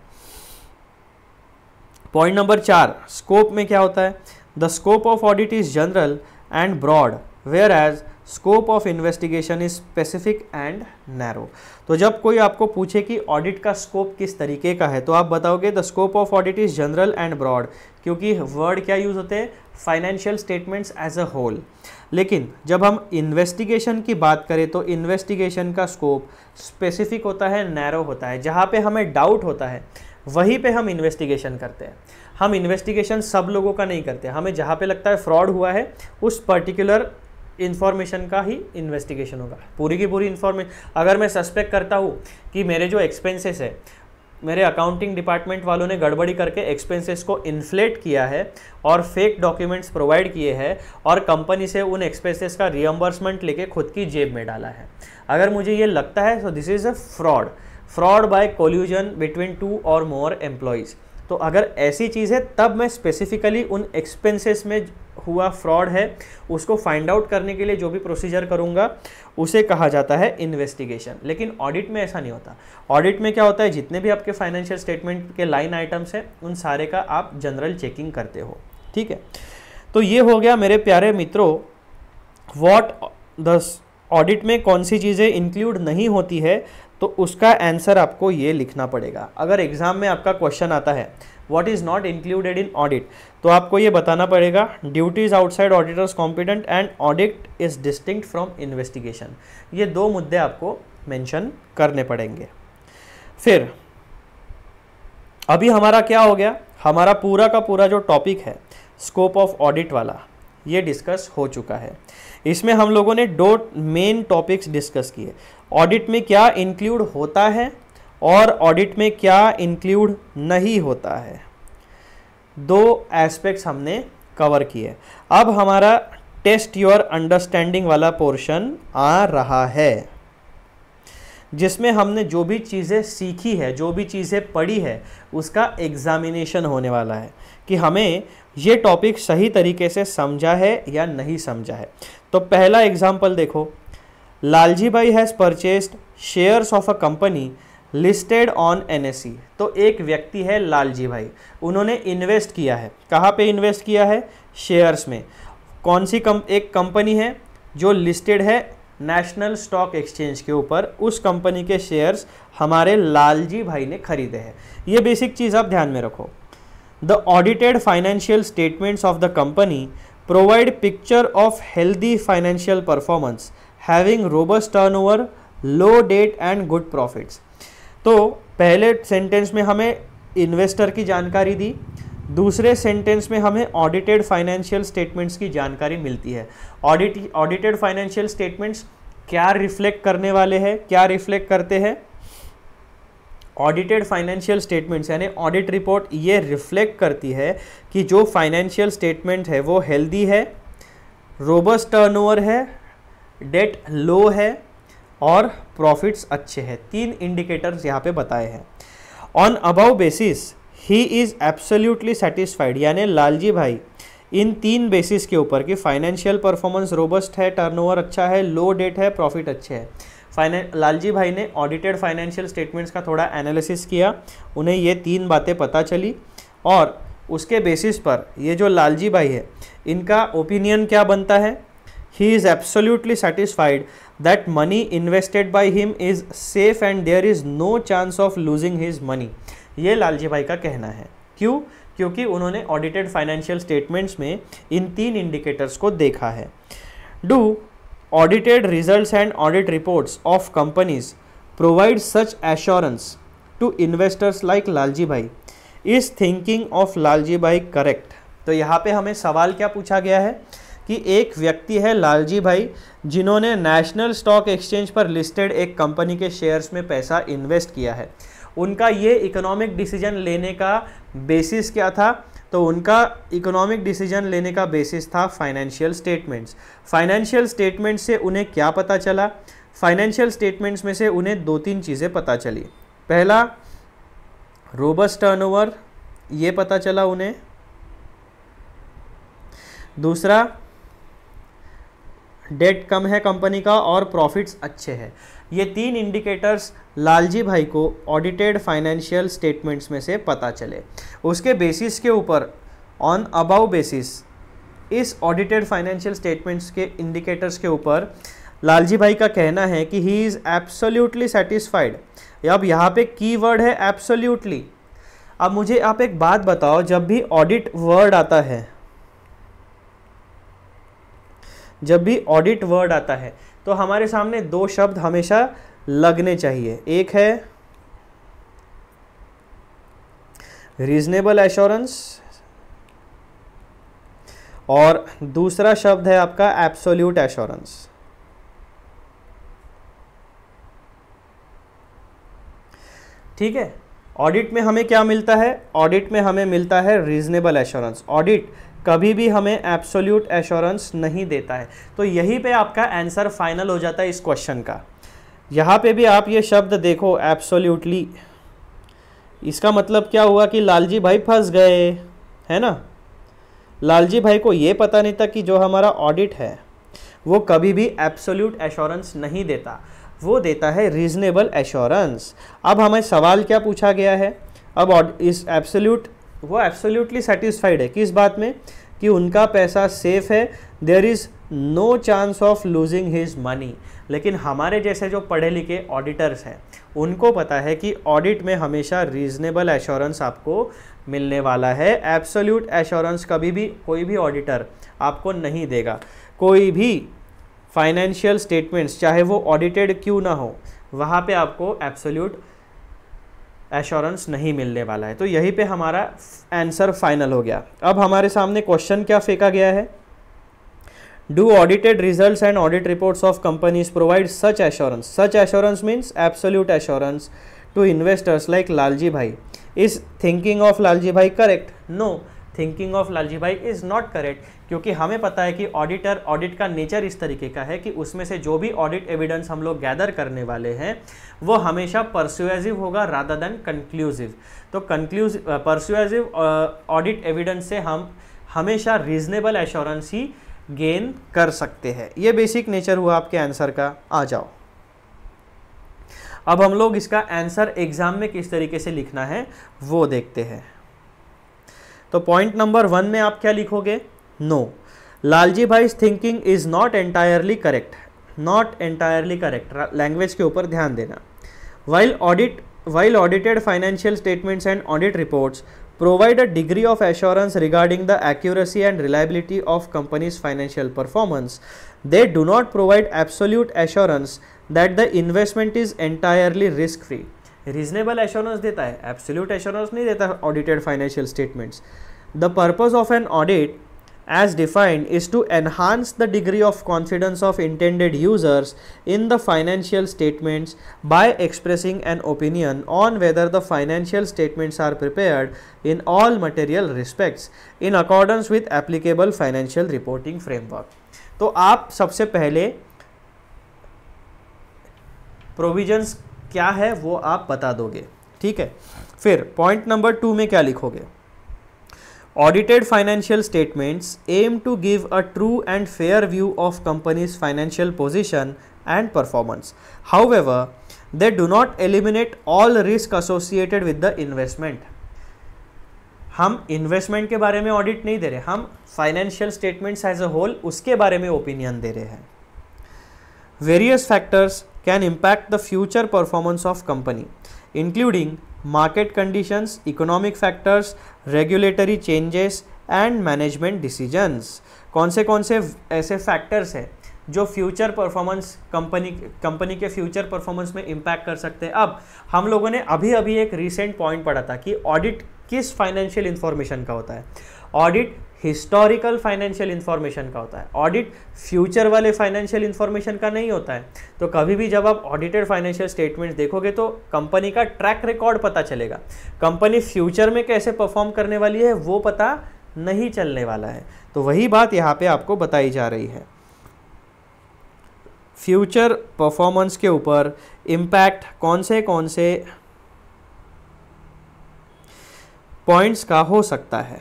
पॉइंट नंबर चार स्कोप में क्या होता है the scope of audit is general and broad whereas scope of investigation is specific and narrow तो जब कोई आपको पूछे कि ऑडिट का स्कोप किस तरीके का है तो आप बताओगे the scope of audit is general and broad क्योंकि वर्ड क्या यूज़ होते हैं financial statements as a whole लेकिन जब हम इन्वेस्टिगेशन की बात करें तो इन्वेस्टिगेशन का स्कोप स्पेसिफिक होता है नैरो होता है जहाँ पे हमें डाउट होता है वहीं पे हम इन्वेस्टिगेशन करते हैं हम इन्वेस्टिगेशन सब लोगों का नहीं करते हमें जहाँ पे लगता है फ्रॉड हुआ है उस पर्टिकुलर इन्फॉर्मेशन का ही इन्वेस्टिगेशन होगा पूरी की पूरी इन्फॉर्मेशन अगर मैं सस्पेक्ट करता हूँ कि मेरे जो एक्सपेंसेस है मेरे अकाउंटिंग डिपार्टमेंट वालों ने गड़बड़ी करके एक्सपेंसेस को इन्फ्लेट किया है और फेक डॉक्यूमेंट्स प्रोवाइड किए हैं और कंपनी से उन एक्सपेंसेस का रियम्बर्समेंट लेके खुद की जेब में डाला है अगर मुझे ये लगता है तो this is a fraud fraud by collusion between two और मोर एम्प्लॉयज़ तो अगर ऐसी चीज़ है तब मैं स्पेसिफिकली उन एक्सपेंसेस में हुआ फ्रॉड है उसको फाइंड आउट करने के लिए जो भी प्रोसीजर करूँगा उसे कहा जाता है इन्वेस्टिगेशन लेकिन ऑडिट में ऐसा नहीं होता ऑडिट में क्या होता है जितने भी आपके फाइनेंशियल स्टेटमेंट के लाइन आइटम्स हैं उन सारे का आप जनरल चेकिंग करते हो ठीक है तो ये हो गया मेरे प्यारे मित्रों वॉट द ऑडिट में कौन सी चीज़ें इंक्लूड नहीं होती है तो उसका आंसर आपको ये लिखना पड़ेगा अगर एग्ज़ाम में आपका क्वेश्चन आता है what is not included in audit तो आपको ये बताना पड़ेगा duties outside auditors competent and audit is distinct from investigation ये दो मुद्दे आपको मैंशन करने पड़ेंगे फिर अभी हमारा क्या हो गया हमारा पूरा का पूरा जो टॉपिक है स्कोप ऑफ ऑडिट वाला ये डिस्कस हो चुका है इसमें हम लोगों ने दो मेन टॉपिक्स डिस्कस किए ऑडिट में क्या इंक्लूड होता है और ऑडिट में क्या इंक्लूड नहीं होता है दो एस्पेक्ट्स हमने कवर किए अब हमारा टेस्ट योर अंडरस्टैंडिंग वाला पोर्शन आ रहा है जिसमें हमने जो भी चीज़ें सीखी है जो भी चीज़ें पढ़ी है उसका एग्ज़ामिनेशन होने वाला है कि हमें ये टॉपिक सही तरीके से समझा है या नहीं समझा है तो पहला एग्ज़ाम्पल देखो लालजी भाई has purchased shares of a company listed on NSC तो एक व्यक्ति है लालजी भाई उन्होंने इन्वेस्ट किया है कहाँ पे इन्वेस्ट किया है शेयर्स में कौन सी कम एक कंपनी है जो लिस्टेड है नेशनल स्टॉक एक्सचेंज के ऊपर उस कंपनी के शेयर्स हमारे लालजी भाई ने खरीदे हैं ये बेसिक चीज़ आप ध्यान में रखो the audited financial statements of the company provide picture of healthy financial performance having robust turnover low debt and good profits तो पहले सेंटेंस में हमें इन्वेस्टर की जानकारी दी दूसरे सेंटेंस में हमें ऑडिटेड फाइनेंशियल स्टेटमेंट्स की जानकारी मिलती है ऑडिट ऑडिटेड फाइनेंशियल स्टेटमेंट्स क्या रिफ्लेक्ट करने वाले हैं क्या रिफ्लेक्ट करते हैं ऑडिटेड फाइनेंशियल स्टेटमेंट्स यानी ऑडिट रिपोर्ट ये रिफ्लेक्ट करती है कि जो फाइनेंशियल स्टेटमेंट है वो हेल्दी है रोबस्ट टर्नओवर है डेट लो है और प्रॉफिट्स अच्छे हैं तीन इंडिकेटर्स यहाँ पे बताए हैं on above basis he is absolutely satisfied यानी लालजी भाई इन तीन बेसिस के ऊपर कि फाइनेंशियल परफॉर्मेंस रोबस्ट है टर्नओवर अच्छा है लो डेट है प्रॉफिट अच्छे है फाइने लालजी भाई ने ऑडिटेड फाइनेंशियल स्टेटमेंट्स का थोड़ा एनालिसिस किया उन्हें ये तीन बातें पता चली और उसके बेसिस पर ये जो लालजी भाई है इनका ओपिनियन क्या बनता है he is absolutely satisfied that money invested by him is safe and there is no chance of losing his money ये लालजी भाई का कहना है क्यों क्योंकि उन्होंने ऑडिटेड फाइनेंशियल स्टेटमेंट्स में इन तीन इंडिकेटर्स को देखा है do audited result and audit reports of companies provide such assurance to investors like Lalji भाई इज थिंकिंग ऑफ लालजी भाई करेक्ट तो यहाँ पे हमें सवाल क्या पूछा गया है कि एक व्यक्ति है लालजी भाई जिन्होंने नेशनल स्टॉक एक्सचेंज पर लिस्टेड एक कंपनी के शेयर्स में पैसा इन्वेस्ट किया है उनका ये इकोनॉमिक डिसीजन लेने का बेसिस क्या था तो उनका इकोनॉमिक डिसीजन लेने का बेसिस था फाइनेंशियल स्टेटमेंट्स फाइनेंशियल स्टेटमेंट्स से उन्हें क्या पता चला फाइनेंशियल स्टेटमेंट्स में से उन्हें दो तीन चीज़ें पता चली पहला रोबस टर्नओवर ये पता चला उन्हें दूसरा डेट कम है कंपनी का और प्रॉफिट्स अच्छे हैं ये तीन इंडिकेटर्स लालजी भाई को ऑडिटेड फाइनेंशियल स्टेटमेंट्स में से पता चले उसके बेसिस के ऊपर ऑन अबाउ बेसिस इस ऑडिटेड फाइनेंशियल स्टेटमेंट्स के इंडिकेटर्स के ऊपर लालजी भाई का कहना है कि ही इज़ एब्सोल्यूटली सेटिस्फाइड अब यहाँ पे की वर्ड है एब्सोल्यूटली अब मुझे आप एक बात बताओ जब भी ऑडिट वर्ड आता है जब भी ऑडिट वर्ड आता है तो हमारे सामने दो शब्द हमेशा लगने चाहिए एक है रीजनेबल एश्योरेंस और दूसरा शब्द है आपका एब्सोल्यूट एश्योरेंस ठीक है ऑडिट में हमें क्या मिलता है ऑडिट में हमें मिलता है रीजनेबल एश्योरेंस ऑडिट कभी भी हमें एब्सोल्यूट एश्योरेंस नहीं देता है तो यही पे आपका आंसर फाइनल हो जाता है इस क्वेश्चन का यहाँ पे भी आप ये शब्द देखो एब्सोल्यूटली इसका मतलब क्या हुआ कि लालजी भाई फंस गए है ना लालजी भाई को ये पता नहीं था कि जो हमारा ऑडिट है वो कभी भी एब्सोल्यूट एश्योरेंस नहीं देता वो देता है रीजनेबल एश्योरेंस अब हमें सवाल क्या पूछा गया है अब इस एब्सोल्यूट वो एब्सोल्यूटली सेटिस्फाइड है किस बात में कि उनका पैसा सेफ है there is no chance of losing his money लेकिन हमारे जैसे जो पढ़े लिखे ऑडिटर्स हैं उनको पता है कि ऑडिट में हमेशा रीजनेबल एश्योरेंस आपको मिलने वाला है एब्सोल्यूट एश्योरेंस कभी भी कोई भी ऑडिटर आपको नहीं देगा कोई भी फाइनेंशियल स्टेटमेंट्स चाहे वो ऑडिटेड क्यों ना हो वहाँ पे आपको एब्सोल्यूट एश्योरेंस नहीं मिलने वाला है तो यही पे हमारा आंसर फाइनल हो गया अब हमारे सामने क्वेश्चन क्या फेंका गया है do audited result and audit report of companies provide such assurance such assurance means absolute assurance to investors like Lalji भाई इज थिंकिंग ऑफ लालजी भाई correct no no. Thinking of Lalji भाई इज़ नॉट करेक्ट क्योंकि हमें पता है कि ऑडिटर ऑडिट का nature इस तरीके का है कि उसमें से जो भी ऑडिट एविडेंस हम लोग गैदर करने वाले हैं वो हमेशा परसुएजिव होगा रादर देन कंक्लूसिव तो कंक्लूज परसुएजिव ऑडिट एविडेंस से हम हमेशा रीजनेबल एश्योरेंस ही गेन कर सकते हैं ये बेसिक नेचर हुआ आपके आंसर का आ जाओ अब हम लोग इसका आंसर एग्ज़ाम में किस तरीके से लिखना है वो देखते हैं तो पॉइंट नंबर वन में आप क्या लिखोगे नो लालजी भाई thinking is not entirely correct not entirely correct language के ऊपर ध्यान देना while audit while audited financial statements and audit reports provide a degree of assurance regarding the accuracy and reliability of companies financial performance they do not provide absolute assurance that the investment is entirely risk free reasonable assurance देता है absolute assurance नहीं देता audited financial statements the purpose of an audit as defined is to enhance the degree of confidence of intended users in the financial statements by expressing an opinion on whether the financial statements are prepared in all material respects in accordance with applicable financial reporting framework तो आप सबसे पहले provisions क्या है वो आप बता दोगे ठीक है फिर पॉइंट नंबर टू में क्या लिखोगे audited financial statements aim to give a true and fair view of companies financial position performance how However, they do not eliminate all risk associated with the investment हम investment के बारे में audit नहीं दे रहे हम financial statements as a whole उसके बारे में ओपिनियन दे रहे हैं various factors can impact the future performance of company including market conditions economic factors regulatory changes and management decisions कौन से कौन से ऐसे फैक्टर्स हैं जो फ्यूचर परफॉर्मेंस कंपनी कंपनी के फ्यूचर परफॉर्मेंस में इम्पैक्ट कर सकते हैं अब हम लोगों ने अभी अभी एक रिसेंट पॉइंट पढ़ा था कि ऑडिट किस फाइनेंशियल इंफॉर्मेशन का होता है ऑडिट हिस्टोरिकल फाइनेंशियल इन्फॉर्मेशन का होता है ऑडिट फ्यूचर वाले फाइनेंशियल इन्फॉर्मेशन का नहीं होता है तो कभी भी जब आप ऑडिटेड फाइनेंशियल स्टेटमेंट्स देखोगे तो कंपनी का ट्रैक रिकॉर्ड पता चलेगा कंपनी फ्यूचर में कैसे परफॉर्म करने वाली है वो पता नहीं चलने वाला है तो वही बात यहाँ पे आपको बताई जा रही है फ्यूचर परफॉर्मेंस के ऊपर इम्पैक्ट कौन से कौन से पॉइंट्स का हो सकता है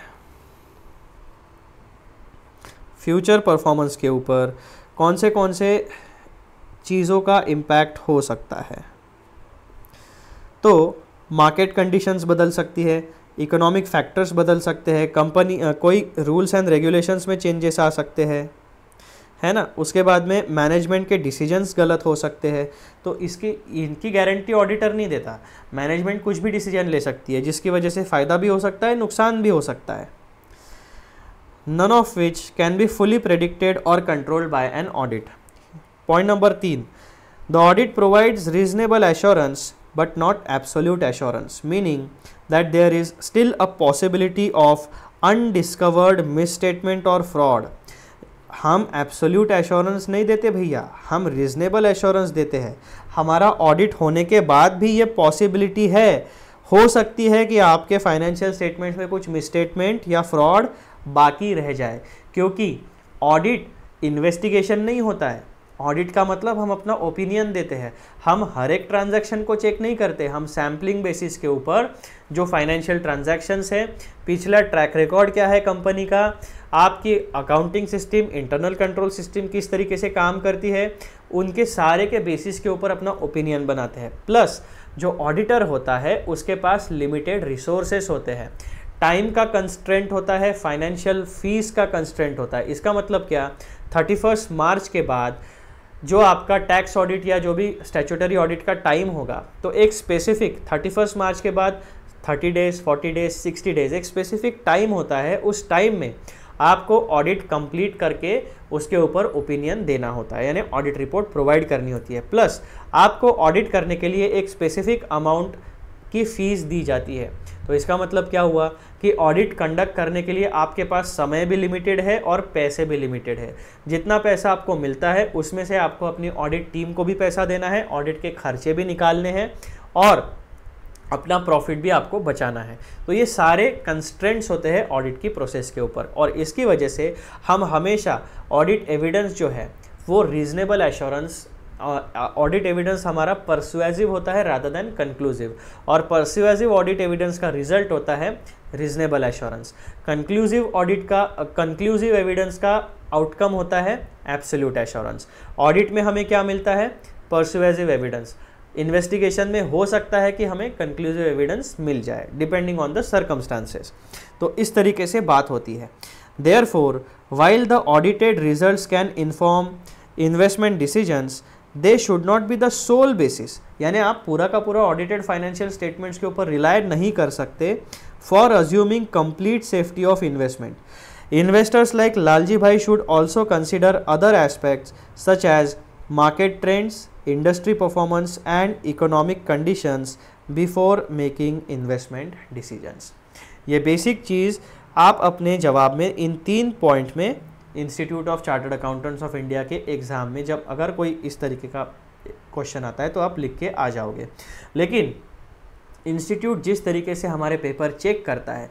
फ्यूचर परफॉर्मेंस के ऊपर कौन से कौन से चीज़ों का इम्पैक्ट हो सकता है तो मार्केट कंडीशंस बदल सकती है इकोनॉमिक फैक्टर्स बदल सकते हैं कंपनी कोई रूल्स एंड रेगुलेशंस में चेंजेस आ सकते हैं है ना उसके बाद में मैनेजमेंट के डिसीजंस गलत हो सकते हैं तो इसकी इनकी गारंटी ऑडिटर नहीं देता मैनेजमेंट कुछ भी डिसीजन ले सकती है जिसकी वजह से फ़ायदा भी हो सकता है नुकसान भी हो सकता है none of which can be fully predicted और controlled by an audit point number तीन the audit provides reasonable assurance but not absolute assurance meaning that there is still a possibility of undiscovered misstatement और fraud हम absolute assurance नहीं देते भैया हम reasonable assurance देते हैं हमारा ऑडिट होने के बाद भी ये पॉसिबिलिटी है हो सकती है कि आपके फाइनेंशियल स्टेटमेंट्स में कुछ मिसस्टेटमेंट या फ्रॉड बाकी रह जाए क्योंकि ऑडिट इन्वेस्टिगेशन नहीं होता है ऑडिट का मतलब हम अपना ओपिनियन देते हैं हम हर एक ट्रांजैक्शन को चेक नहीं करते हम सैम्पलिंग बेसिस के ऊपर जो फाइनेंशियल ट्रांजैक्शंस है पिछला ट्रैक रिकॉर्ड क्या है कंपनी का आपकी accounting system internal control system किस तरीके से काम करती है उनके सारे के बेसिस के ऊपर अपना ओपिनियन बनाते हैं प्लस जो ऑडिटर होता है उसके पास लिमिटेड रिसोर्सेस होते हैं टाइम का कंस्ट्रेंट होता है फाइनेंशियल फीस का कंस्ट्रेंट होता है इसका मतलब क्या थर्टी फर्स्ट मार्च के बाद जो आपका टैक्स ऑडिट या जो भी स्टेचुटरी ऑडिट का टाइम होगा तो एक स्पेसिफिक थर्टी फर्स्ट मार्च के बाद thirty days forty days sixty days एक स्पेसिफिक टाइम होता है उस टाइम में आपको ऑडिट कंप्लीट करके उसके ऊपर ओपिनियन देना होता है यानी ऑडिट रिपोर्ट प्रोवाइड करनी होती है प्लस आपको ऑडिट करने के लिए एक स्पेसिफिक अमाउंट की फ़ीस दी जाती है तो इसका मतलब क्या हुआ कि ऑडिट कंडक्ट करने के लिए आपके पास समय भी लिमिटेड है और पैसे भी लिमिटेड है जितना पैसा आपको मिलता है उसमें से आपको अपनी ऑडिट टीम को भी पैसा देना है ऑडिट के खर्चे भी निकालने हैं और अपना प्रॉफिट भी आपको बचाना है तो ये सारे कंस्ट्रेंट्स होते हैं ऑडिट की प्रोसेस के ऊपर और इसकी वजह से हम हमेशा ऑडिट एविडेंस जो है वो रीजनेबल एश्योरेंस ऑडिट एविडेंस हमारा परसुएजिव होता है रादर देन कंक्लूसिव और परसुएजिव ऑडिट एविडेंस का रिजल्ट होता है रीजनेबल एश्योरेंस कंक्लूसिव ऑडिट का कंक्लूसिव एविडेंस का आउटकम होता है एब्सोल्यूट एश्योरेंस ऑडिट में हमें क्या मिलता है परसुएजिव एविडेंस इन्वेस्टिगेशन में हो सकता है कि हमें कंक्लूसिव एविडेंस मिल जाए डिपेंडिंग ऑन द सर्कमस्टांसेस तो इस तरीके से बात होती है therefore while the audited result can inform investment decisions they should not be the sole basis यानी आप पूरा का पूरा ऑडिटेड फाइनेंशियल स्टेटमेंट्स के ऊपर रिलाय नहीं कर सकते for assuming complete safety of investment investors like Lalji भाई should also consider other aspects such as market trends industry performance and economic conditions before making investment decisions ये बेसिक चीज़ आप अपने जवाब में इन तीन पॉइंट में Institute of chartered accountants of India के एग्ज़ाम में जब अगर कोई इस तरीके का क्वेश्चन आता है तो आप लिख के आ जाओगे लेकिन इंस्टीट्यूट जिस तरीके से हमारे पेपर चेक करता है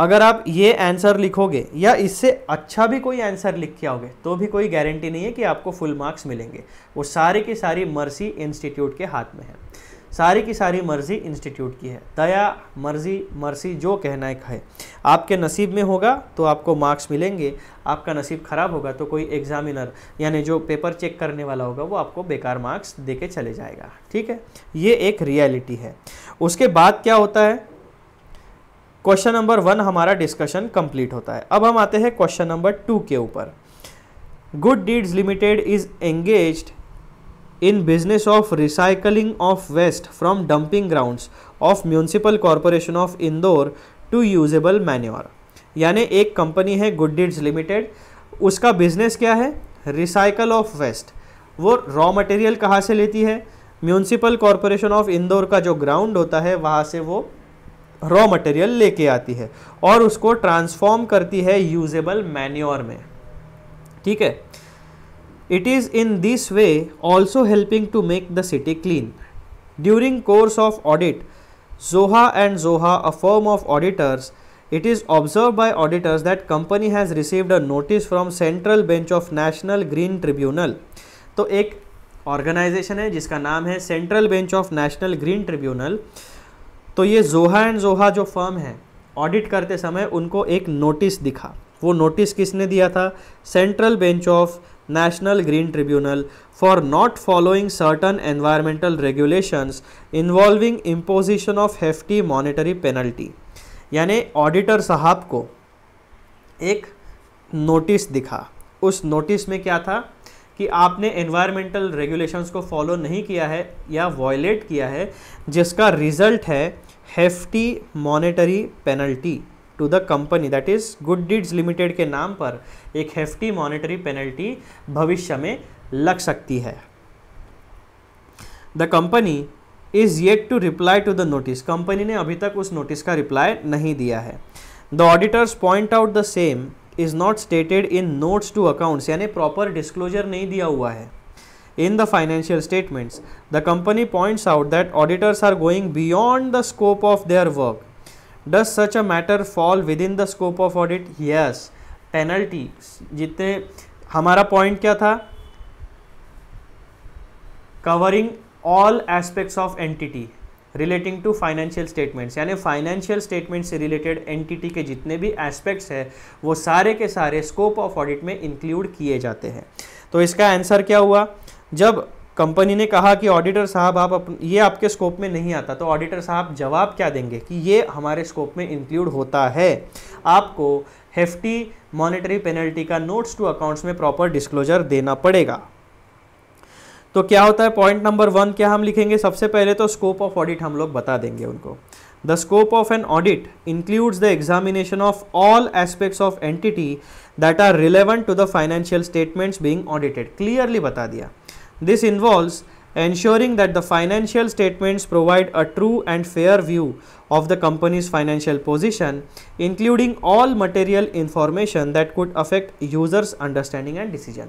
अगर आप ये आंसर लिखोगे या इससे अच्छा भी कोई आंसर लिख के आओगे तो भी कोई गारंटी नहीं है कि आपको फुल मार्क्स मिलेंगे वो सारे की सारी मर्सी इंस्टीट्यूट के हाथ में है सारी की सारी मर्ज़ी इंस्टीट्यूट की है दया मर्ज़ी मर्जी जो कहना है है आपके नसीब में होगा तो आपको मार्क्स मिलेंगे आपका नसीब ख़राब होगा तो कोई एग्ज़ामिनर यानी जो पेपर चेक करने वाला होगा वो आपको बेकार मार्क्स दे के चले जाएगा ठीक है ये एक रियलिटी है उसके बाद क्या होता है क्वेश्चन नंबर वन हमारा डिस्कशन कंप्लीट होता है अब हम आते हैं क्वेश्चन नंबर टू के ऊपर Good Deeds Limited is engaged in business of recycling of waste from dumping grounds of Municipal Corporation of Indore to usable manure यानी एक कंपनी है गुड डीड्स लिमिटेड उसका बिजनेस क्या है रिसाइकल ऑफ वेस्ट वो रॉ मटेरियल कहाँ से लेती है म्यूनसिपल कॉरपोरेशन ऑफ इंदौर का जो ग्राउंड होता है वहाँ से वो रॉ मटेरियल लेके आती है और उसको ट्रांसफॉर्म करती है यूजेबल मैन्योर में ठीक है It is in this way also helping to make the city clean. During course of audit, Zoha and Zoha, a firm of auditors, it is observed by auditors that company has received a notice from central bench of national green tribunal तो एक organisation है जिसका नाम है Central Bench of National Green Tribunal तो ye zoha and zoha jo firm hai audit करते समय उनको एक नोटिस दिखा वो नोटिस किसने दिया था Central Bench of National Green Tribunal for not following certain environmental regulations involving imposition of hefty monetary penalty यानी ऑडिटर साहब को एक नोटिस दिखा उस नोटिस में क्या था कि आपने एनवायरमेंटल रेगुलेशंस को फॉलो नहीं किया है या वॉयलेट किया है जिसका रिजल्ट है hefty monetary penalty to the company that is Good Deeds Limited के नाम पर एक हेफ्टी मॉनिटरी पेनल्टी भविष्य में लग सकती है the company is yet to reply to the notice company ने अभी तक उस नोटिस का रिप्लाई नहीं दिया है the auditors point out the same is not stated in notes to accounts यानी प्रॉपर डिस्क्लोजर नहीं दिया हुआ है in the financial statements the company points out that auditors are going beyond the scope of their work such a matter fall within the scope of audit yes penalty जितने हमारा point क्या था covering all aspects of entity relating to financial statements यानी financial statement से related entity के जितने भी aspects हैं वो सारे के सारे स्कोप ऑफ ऑडिट में इंक्लूड किए जाते हैं तो इसका आंसर क्या हुआ जब कंपनी ने कहा कि ऑडिटर साहब आप अप, ये आपके स्कोप में नहीं आता तो ऑडिटर साहब जवाब क्या देंगे कि ये हमारे स्कोप में इंक्लूड होता है आपको हेफ्टी मॉनेटरी पेनल्टी का नोट्स टू अकाउंट्स में प्रॉपर डिस्क्लोजर देना पड़ेगा तो क्या होता है पॉइंट नंबर वन क्या हम लिखेंगे सबसे पहले तो स्कोप ऑफ ऑडिट हम लोग बता देंगे उनको the scope of an audit includes the examination of all aspects of entity that are relevant to the financial statements being audited clearly बता दिया This involves ensuring that the financial statements provide a true and fair view of the company's financial position, including all material information that could affect users' understanding and decision.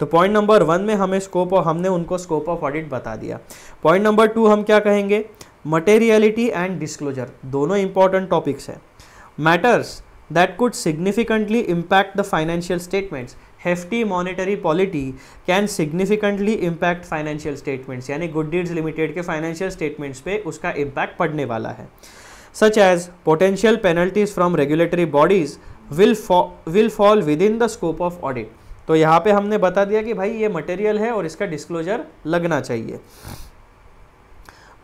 तो point number one में हमें scope और हमने उनको scope of audit बता दिया point number to हम क्या कहेंगे मटेरियलिटी एंड डिस्क्लोजर दोनों इंपॉर्टेंट टॉपिक्स हैं matters that could significantly impact the financial statements hefty monetary penalty can significantly impact financial statements यानी गुड डीड्स लिमिटेड के फाइनेंशियल स्टेटमेंट्स पे उसका इम्पैक्ट पड़ने वाला है such as potential penalties from regulatory bodies will will fall within the scope of audit तो यहाँ पे हमने बता दिया कि भाई ये मटेरियल है और इसका डिस्क्लोजर लगना चाहिए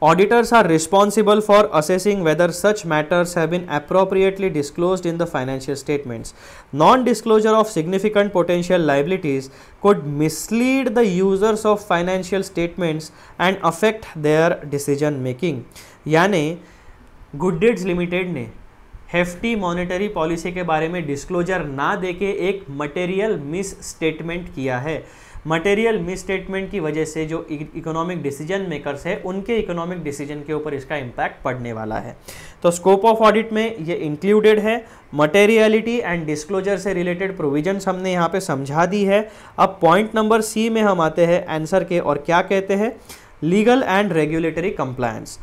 Auditors are responsible for assessing whether such matters have been appropriately disclosed in the financial statements. Non-disclosure of significant potential liabilities could mislead the users of financial statements and affect their decision making. यानी Good Deeds Limited ने hefty monetary policy के बारे में disclosure ना देके एक material miss statement किया है मटेरियल मिसस्टेटमेंट की वजह से जो इकोनॉमिक डिसीजन मेकर्स है उनके इकोनॉमिक डिसीजन के ऊपर इसका इम्पैक्ट पड़ने वाला है तो स्कोप ऑफ ऑडिट में ये इंक्लूडेड है मटेरियलिटी एंड डिस्क्लोजर से रिलेटेड प्रोविजंस हमने यहाँ पे समझा दी है अब पॉइंट नंबर सी में हम आते हैं आंसर के और क्या कहते हैं legal and regulatory compliance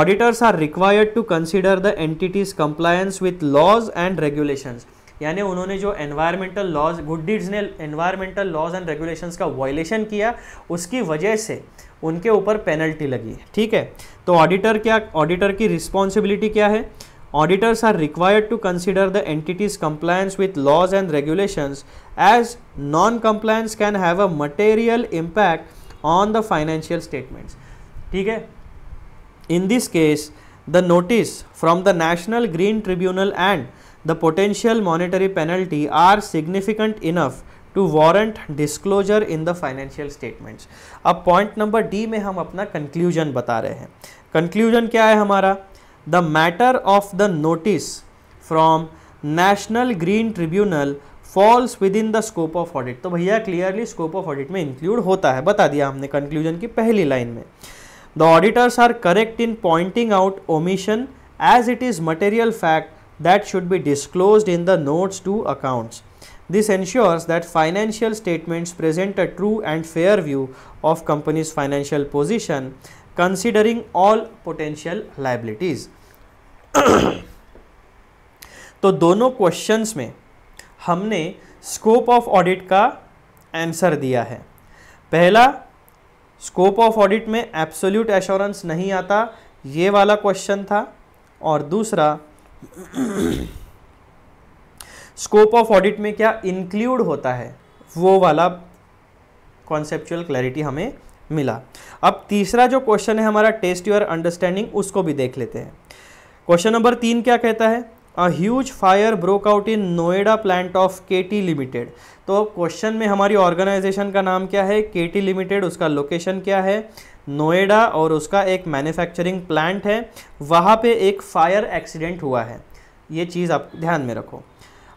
auditors are required to consider the entity's compliance with laws and regulations यानी उन्होंने जो एनवायरमेंटल लॉज गुड डीड्स ने एनवायरमेंटल लॉज एंड रेगुलेशन का वॉयलेशन किया उसकी वजह से उनके ऊपर पेनल्टी लगी ठीक है तो ऑडिटर क्या ऑडिटर की रिस्पॉन्सिबिलिटी क्या है auditors are required to consider the entity's compliance with laws and regulation as non compliance can have a material impact on the financial statements ठीक है in this case the notice from the National Green Tribunal and the potential monetary penalty are significant enough to warrant disclosure in the financial statements अब point number D में हम अपना conclusion बता रहे हैं conclusion क्या है हमारा the matter of the notice from National Green Tribunal falls within the scope of audit तो भैया क्लियरली स्कोप ऑफ ऑडिट में इंक्लूड होता है बता दिया हमने कंक्लूजन की पहली लाइन में the auditors are correct in pointing out omission as it is material fact that should be disclosed in the notes to accounts. This ensures that financial statements present a true and fair view of company's financial position considering all potential liabilities. तो दोनों questions में हमने scope of audit का answer दिया है पहला scope of audit में absolute assurance नहीं आता ये वाला क्वेश्चन था और दूसरा स्कोप ऑफ ऑडिट में क्या इंक्लूड होता है वो वाला कॉन्सेप्चुअल क्लैरिटी हमें मिला अब तीसरा जो क्वेश्चन है हमारा टेस्ट योर अंडरस्टैंडिंग उसको भी देख लेते हैं क्वेश्चन नंबर तीन क्या कहता है a huge fire broke out in Noida plant of K T limited तो क्वेश्चन में हमारी ऑर्गेनाइजेशन का नाम क्या है के टी लिमिटेड उसका लोकेशन क्या है नोएडा और उसका एक मैन्युफैक्चरिंग प्लांट है वहाँ पे एक फायर एक्सीडेंट हुआ है ये चीज़ आप ध्यान में रखो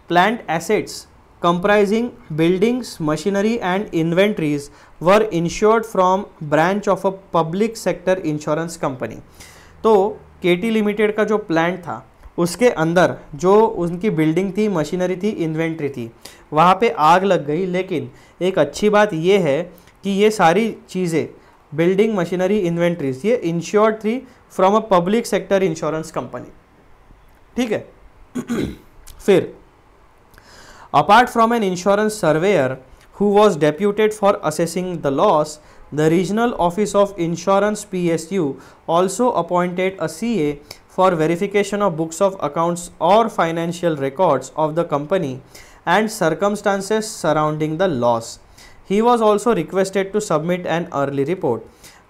plant assets comprising buildings machinery and inventories were insured from branch of a public sector insurance company तो के टी लिमिटेड का जो प्लांट था उसके अंदर जो उनकी बिल्डिंग थी मशीनरी थी इन्वेंट्री थी वहाँ पे आग लग गई लेकिन एक अच्छी बात ये है कि ये सारी चीज़ें बिल्डिंग मशीनरी इन्वेंट्रीज ये insured three from a public sector insurance company ठीक है <clears throat> फिर apart from an insurance surveyor who was deputed for assessing the loss the regional office of insurance P S U also appointed a C A for verification of books of accounts और financial records of the company and circumstances surrounding the loss He was also requested to submit an early report.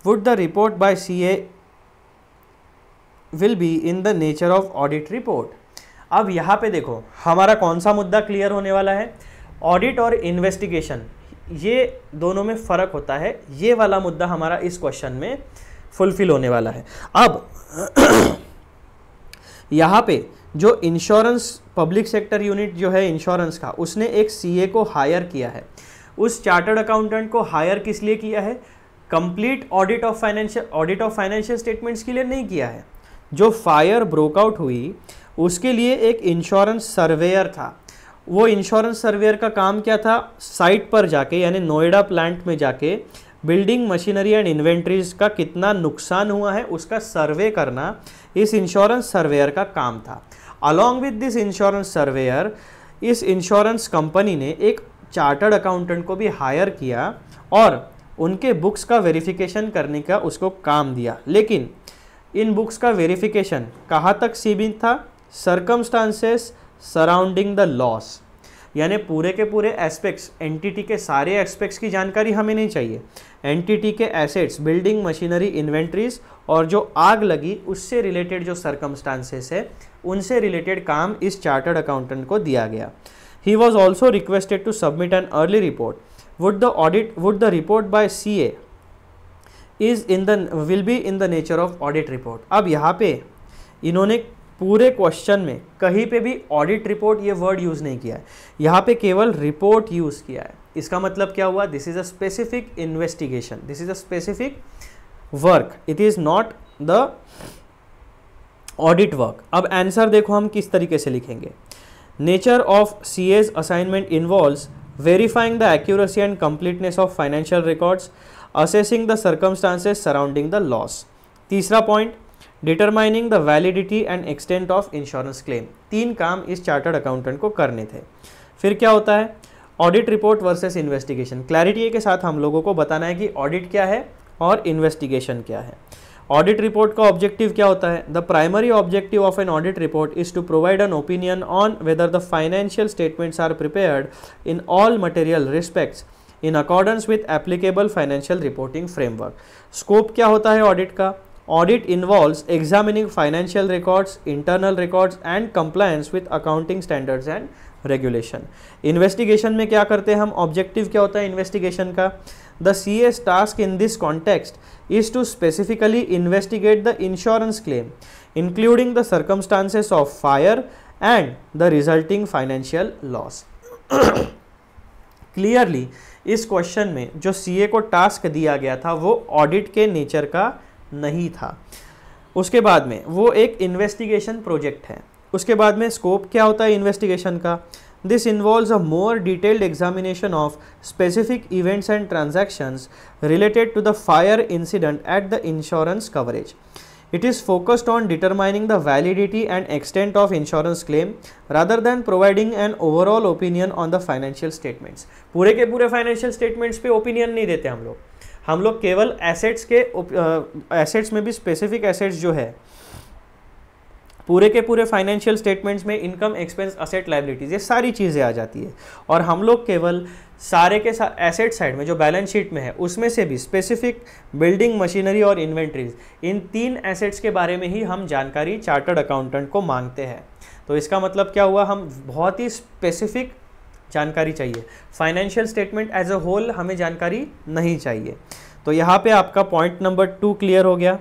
Would the report by CA will be in the nature of audit report? अब यहाँ पे देखो हमारा कौन सा मुद्दा clear होने वाला है ऑडिट और इन्वेस्टिगेशन ये दोनों में फ़र्क होता है ये वाला मुद्दा हमारा इस क्वेश्चन में फुलफिल होने वाला है अब <clears throat> यहाँ पे जो इंश्योरेंस पब्लिक सेक्टर यूनिट जो है इंश्योरेंस का उसने एक सीए को हायर किया है उस चार्टर्ड अकाउंटेंट को हायर किस लिए किया है complete audit of financial audit of financial statements के लिए नहीं किया है जो फायर ब्रोकआउट हुई उसके लिए एक इंश्योरेंस सर्वेयर था वो इंश्योरेंस सर्वेयर का काम क्या था साइट पर जाके यानी नोएडा प्लांट में जाके बिल्डिंग मशीनरी एंड इन्वेंट्रीज का कितना नुकसान हुआ है उसका सर्वे करना इस इंश्योरेंस सर्वेयर का काम था along with this insurance surveyor इस इंश्योरेंस कंपनी ने एक चार्टर्ड अकाउंटेंट को भी हायर किया और उनके बुक्स का वेरिफिकेशन करने का उसको काम दिया लेकिन इन बुक्स का वेरिफिकेशन कहाँ तक सीमित था सरकमस्टांसेस सराउंडिंग द लॉस यानी पूरे के पूरे एस्पेक्ट्स एंटिटी के सारे एस्पेक्ट्स की जानकारी हमें नहीं चाहिए एंटिटी के एसेट्स बिल्डिंग मशीनरी इन्वेंट्रीज और जो आग लगी उससे रिलेटेड जो सरकमस्टांसेस है उनसे रिलेटेड काम इस चार्टर्ड अकाउंटेंट को दिया गया He was also requested to submit an early report. Would the audit would the report by CA is in the will be in the nature of audit report. अब यहाँ पे इन्होंने पूरे क्वेश्चन में कहीं पे भी ऑडिट रिपोर्ट ये वर्ड यूज़ नहीं किया है यहाँ पे केवल रिपोर्ट यूज़ किया है इसका मतलब क्या हुआ this is a specific investigation this is a specific work it is not the audit work अब आंसर देखो हम किस तरीके से लिखेंगे Nature of CA's assignment involves verifying the accuracy and completeness of financial records, assessing the circumstances surrounding the loss. तीसरा point determining the validity and extent of insurance claim तीन काम इस चार्टर्ड अकाउंटेंट को करने थे फिर क्या होता है audit report versus investigation clarity के साथ हम लोगों को बताना है कि ऑडिट क्या है और इन्वेस्टिगेशन क्या है ऑडिट रिपोर्ट का ऑब्जेक्टिव क्या होता है the primary objective of an audit report is to provide an opinion on whether the financial statements are prepared in all material respects in accordance with applicable financial reporting framework scope क्या होता है audit का audit involve examining financial records internal records and compliance with accounting standards and regulation investigation में क्या करते हैं हम objective क्या होता है इन्वेस्टिगेशन का the C S task in this context is to specifically investigate the insurance claim including the circumstances of fire and the resulting financial loss clearly इस क्वेश्चन में जो सी ए को टास्क दिया गया था वो ऑडिट के नेचर का नहीं था उसके बाद में वो एक इन्वेस्टिगेशन प्रोजेक्ट है उसके बाद में स्कोप क्या होता है इन्वेस्टिगेशन का This involves a more detailed examination of specific events and transactions related to the fire incident at the insurance coverage. It is focused on determining the validity and extent of insurance claim rather than providing an overall opinion on the financial statements. पूरे के पूरे financial statements पे opinion नहीं देते हम लोग हम लोग केवल assets के एसेट्स uh, में भी specific assets जो है पूरे के पूरे फाइनेंशियल स्टेटमेंट्स में इनकम एक्सपेंस असेट लाइबिलिटीज़ ये सारी चीज़ें आ जाती है और हम लोग केवल सारे के सा, एसेट साइड में जो बैलेंस शीट में है उसमें से भी स्पेसिफिक बिल्डिंग मशीनरी और इन्वेंट्रीज इन तीन एसेट्स के बारे में ही हम जानकारी चार्टर्ड अकाउंटेंट को मांगते हैं तो इसका मतलब क्या हुआ हम बहुत ही स्पेसिफिक जानकारी चाहिए financial statement as a whole हमें जानकारी नहीं चाहिए तो यहाँ पे आपका पॉइंट नंबर टू क्लियर हो गया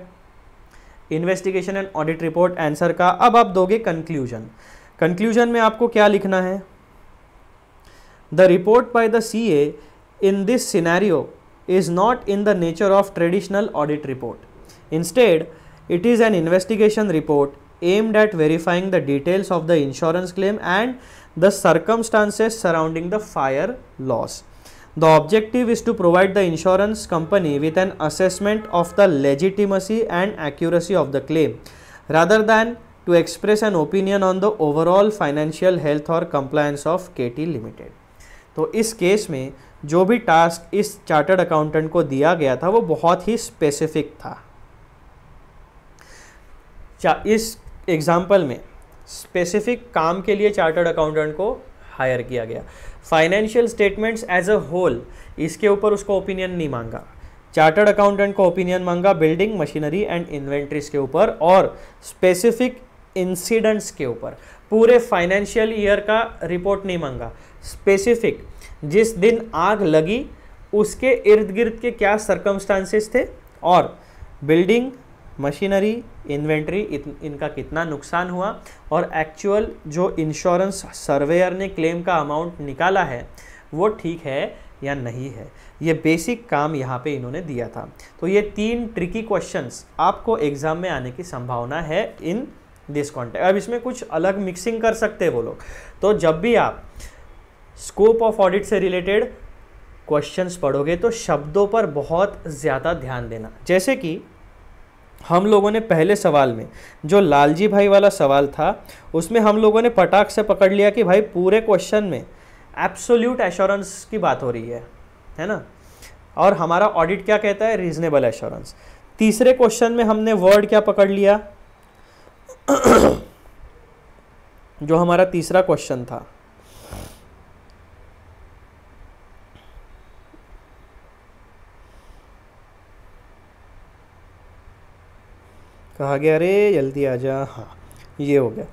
investigation and audit report answer का अब आप दोगे कंक्लूजन कंक्लूजन में आपको क्या लिखना है the report by the C A in this scenario is not in the nature of traditional audit report instead it is an investigation report aimed at verifying the details of the insurance claim and the circumstances surrounding the fire loss The objective is to provide the insurance company with an assessment of the legitimacy and accuracy of the claim rather than to express an opinion on the overall financial health or compliance of KT Limited. तो इस case में जो भी task इस chartered accountant को दिया गया था वो बहुत ही स्पेसिफिक था इस एग्जाम्पल में स्पेसिफिक काम के लिए चार्टर्ड अकाउंटेंट को हायर किया गया financial statements as a whole इसके ऊपर उसको ओपिनियन नहीं मांगा चार्टर्ड अकाउंटेंट को ओपिनियन मांगा बिल्डिंग मशीनरी एंड इन्वेंट्रीज के ऊपर और स्पेसिफिक इंसिडेंट्स के ऊपर पूरे फाइनेंशियल ईयर का रिपोर्ट नहीं मांगा स्पेसिफिक जिस दिन आग लगी उसके इर्द गिर्द के क्या सर्कमस्टांसेस थे और बिल्डिंग मशीनरी इन्वेंट्री इन, इनका कितना नुकसान हुआ और एक्चुअल जो इंश्योरेंस सर्वेयर ने क्लेम का अमाउंट निकाला है वो ठीक है या नहीं है ये बेसिक काम यहाँ पे इन्होंने दिया था तो ये तीन ट्रिकी क्वेश्चंस आपको एग्ज़ाम में आने की संभावना है इन दिस कॉन्टेक्ट अब इसमें कुछ अलग मिक्सिंग कर सकते हैं वो लोग तो जब भी आप स्कोप ऑफ ऑडिट से रिलेटेड क्वेश्चंस पढ़ोगे तो शब्दों पर बहुत ज़्यादा ध्यान देना जैसे कि हम लोगों ने पहले सवाल में जो लालजी भाई वाला सवाल था उसमें हम लोगों ने पटाख से पकड़ लिया कि भाई पूरे क्वेश्चन में एब्सोल्यूट एश्योरेंस की बात हो रही है है ना और हमारा ऑडिट क्या कहता है रीजनेबल एश्योरेंस तीसरे क्वेश्चन में हमने वर्ड क्या पकड़ लिया <coughs> जो हमारा तीसरा क्वेश्चन था कहा गया अरे जल्दी आ जा हाँ ये हो गया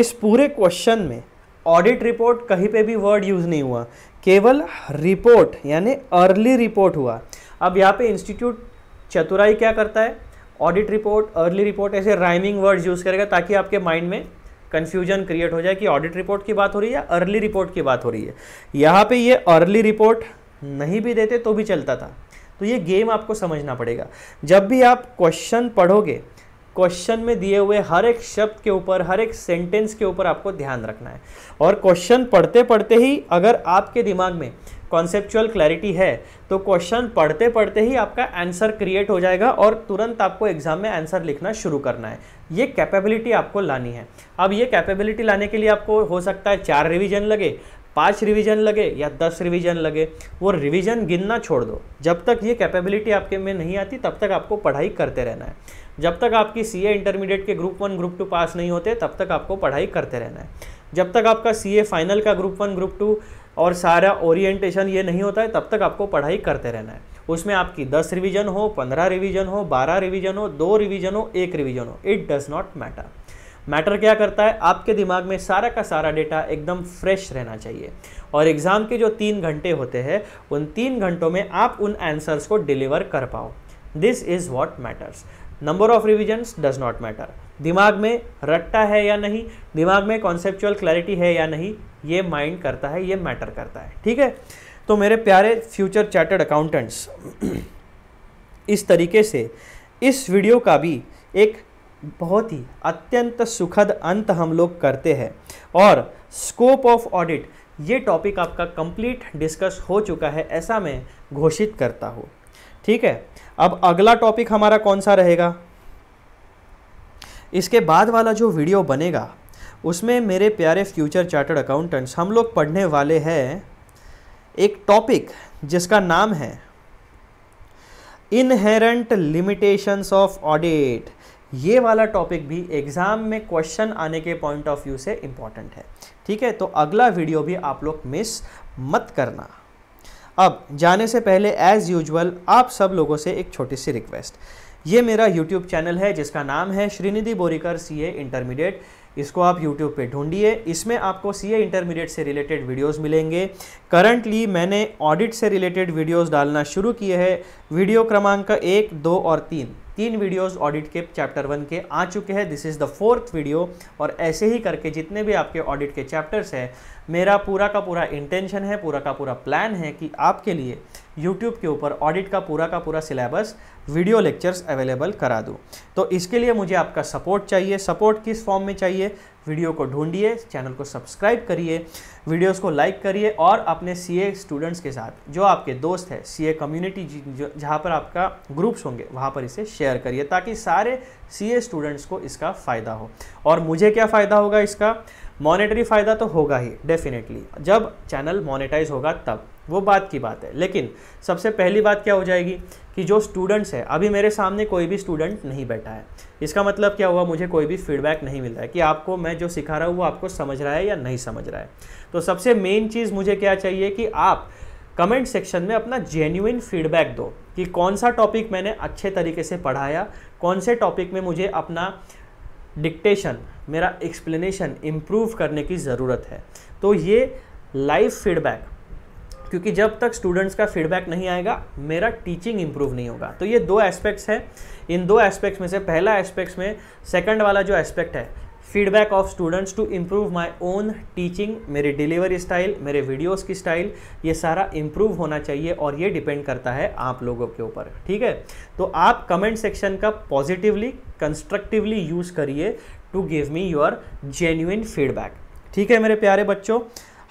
इस पूरे क्वेश्चन में ऑडिट रिपोर्ट कहीं पे भी वर्ड यूज़ नहीं हुआ केवल रिपोर्ट यानी अर्ली रिपोर्ट हुआ अब यहाँ पे इंस्टीट्यूट चतुराई क्या करता है ऑडिट रिपोर्ट अर्ली रिपोर्ट ऐसे राइमिंग वर्ड्स यूज़ करेगा ताकि आपके माइंड में कन्फ्यूजन क्रिएट हो जाए कि ऑडिट रिपोर्ट की बात हो रही है या अर्ली रिपोर्ट की बात हो रही है यहाँ पर ये अर्ली रिपोर्ट नहीं भी देते तो भी चलता था तो ये गेम आपको समझना पड़ेगा जब भी आप क्वेश्चन पढ़ोगे क्वेश्चन में दिए हुए हर एक शब्द के ऊपर हर एक सेंटेंस के ऊपर आपको ध्यान रखना है और क्वेश्चन पढ़ते पढ़ते ही अगर आपके दिमाग में कॉन्सेप्चुअल क्लैरिटी है तो क्वेश्चन पढ़ते पढ़ते ही आपका आंसर क्रिएट हो जाएगा और तुरंत आपको एग्जाम में आंसर लिखना शुरू करना है ये कैपेबिलिटी आपको लानी है अब ये कैपेबिलिटी लाने के लिए आपको हो सकता है चार रिवीजन लगे पाँच रिवीजन लगे या दस रिवीजन लगे वो रिवीजन गिनना छोड़ दो जब तक ये कैपेबिलिटी आपके में नहीं आती तब तक आपको पढ़ाई करते रहना है जब तक आपकी सी इंटरमीडिएट के group one group two pass नहीं होते तब तक आपको पढ़ाई करते रहना है जब तक आपका सी फाइनल का ग्रुप वन ग्रुप टू और सारा ओरिएंटेशन ये नहीं होता है तब तक आपको पढ़ाई करते रहना है उसमें आपकी दस रिवीजन हो पंद्रह रिवीजन हो बारह रिवीजन हो दो रिवीजन हो एक रिवीजन हो it does not matter matter क्या करता है आपके दिमाग में सारा का सारा डेटा एकदम फ्रेश रहना चाहिए और एग्ज़ाम के जो तीन घंटे होते हैं उन तीन घंटों में आप उन आंसर्स को डिलीवर कर पाओ this is what matters number of revisions does not matter दिमाग में रट्टा है या नहीं दिमाग में कॉन्सेप्चुअल क्लैरिटी है या नहीं ये माइंड करता है ये मैटर करता है ठीक है तो मेरे प्यारे फ्यूचर चार्टर्ड अकाउंटेंट्स इस तरीके से इस वीडियो का भी एक बहुत ही अत्यंत सुखद अंत हम लोग करते हैं और स्कोप ऑफ ऑडिट ये टॉपिक आपका कंप्लीट डिस्कस हो चुका है ऐसा मैं घोषित करता हूँ ठीक है अब अगला टॉपिक हमारा कौन सा रहेगा इसके बाद वाला जो वीडियो बनेगा उसमें मेरे प्यारे फ्यूचर चार्टर्ड अकाउंटेंट्स हम लोग पढ़ने वाले हैं एक टॉपिक जिसका नाम है इनहेरेंट लिमिटेशंस ऑफ ऑडिट ये वाला टॉपिक भी एग्ज़ाम में क्वेश्चन आने के पॉइंट ऑफ व्यू से इम्पॉर्टेंट है ठीक है तो अगला वीडियो भी आप लोग मिस मत करना अब जाने से पहले एज़ यूजल आप सब लोगों से एक छोटी सी रिक्वेस्ट ये मेरा यूट्यूब चैनल है जिसका नाम है Shrinidhi Borikar C A intermediate इसको आप यूट्यूब पे ढूंढिए इसमें आपको सी ए इंटरमीडिएट से रिलेटेड वीडियोस मिलेंगे करंटली मैंने ऑडिट से रिलेटेड वीडियोस डालना शुरू किए हैं वीडियो क्रमांक एक दो और तीन तीन वीडियोस ऑडिट के चैप्टर वन के आ चुके हैं this is the fourth video और ऐसे ही करके जितने भी आपके ऑडिट के चैप्टर्स हैं मेरा पूरा का पूरा इंटेंशन है पूरा का पूरा प्लान है कि आपके लिए यूट्यूब के ऊपर ऑडिट का पूरा का पूरा सिलेबस वीडियो लेक्चर्स अवेलेबल करा दूँ तो इसके लिए मुझे आपका सपोर्ट चाहिए सपोर्ट किस फॉर्म में चाहिए वीडियो को ढूंढिए चैनल को सब्सक्राइब करिए वीडियोस को लाइक करिए और अपने सीए स्टूडेंट्स के साथ जो आपके दोस्त हैं सीए कम्युनिटी जहाँ पर आपका ग्रुप्स होंगे वहाँ पर इसे शेयर करिए ताकि सारे सीए स्टूडेंट्स को इसका फ़ायदा हो और मुझे क्या फ़ायदा होगा इसका मॉनेटरी फ़ायदा तो होगा ही डेफिनेटली जब चैनल मोनिटाइज होगा तब वो बात की बात है लेकिन सबसे पहली बात क्या हो जाएगी कि जो स्टूडेंट्स है अभी मेरे सामने कोई भी स्टूडेंट नहीं बैठा है इसका मतलब क्या हुआ मुझे कोई भी फीडबैक नहीं मिल रहा है कि आपको मैं जो सिखा रहा हूँ वो आपको समझ रहा है या नहीं समझ रहा है तो सबसे मेन चीज़ मुझे क्या चाहिए कि आप कमेंट सेक्शन में अपना जेन्यून फीडबैक दो कि कौन सा टॉपिक मैंने अच्छे तरीके से पढ़ाया कौन से टॉपिक में मुझे अपना डिक्टेशन मेरा एक्सप्लेनेशन इम्प्रूव करने की ज़रूरत है तो ये लाइव फीडबैक क्योंकि जब तक स्टूडेंट्स का फीडबैक नहीं आएगा मेरा टीचिंग इंप्रूव नहीं होगा तो ये दो एस्पेक्ट्स हैं इन दो एस्पेक्ट्स में से पहला एस्पेक्ट्स में सेकंड वाला जो एस्पेक्ट है feedback of students to improve my own teaching मेरी डिलीवरी स्टाइल मेरे वीडियोज़ की स्टाइल ये सारा इम्प्रूव होना चाहिए और ये डिपेंड करता है आप लोगों के ऊपर ठीक है तो आप कमेंट सेक्शन का पॉजिटिवली कंस्ट्रक्टिवली यूज़ करिए to give me your genuine feedback ठीक है मेरे प्यारे बच्चों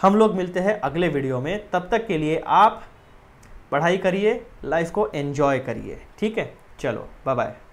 हम लोग मिलते हैं अगले वीडियो में तब तक के लिए आप पढ़ाई करिए लाइफ को एन्जॉय करिए ठीक है चलो बाय बाय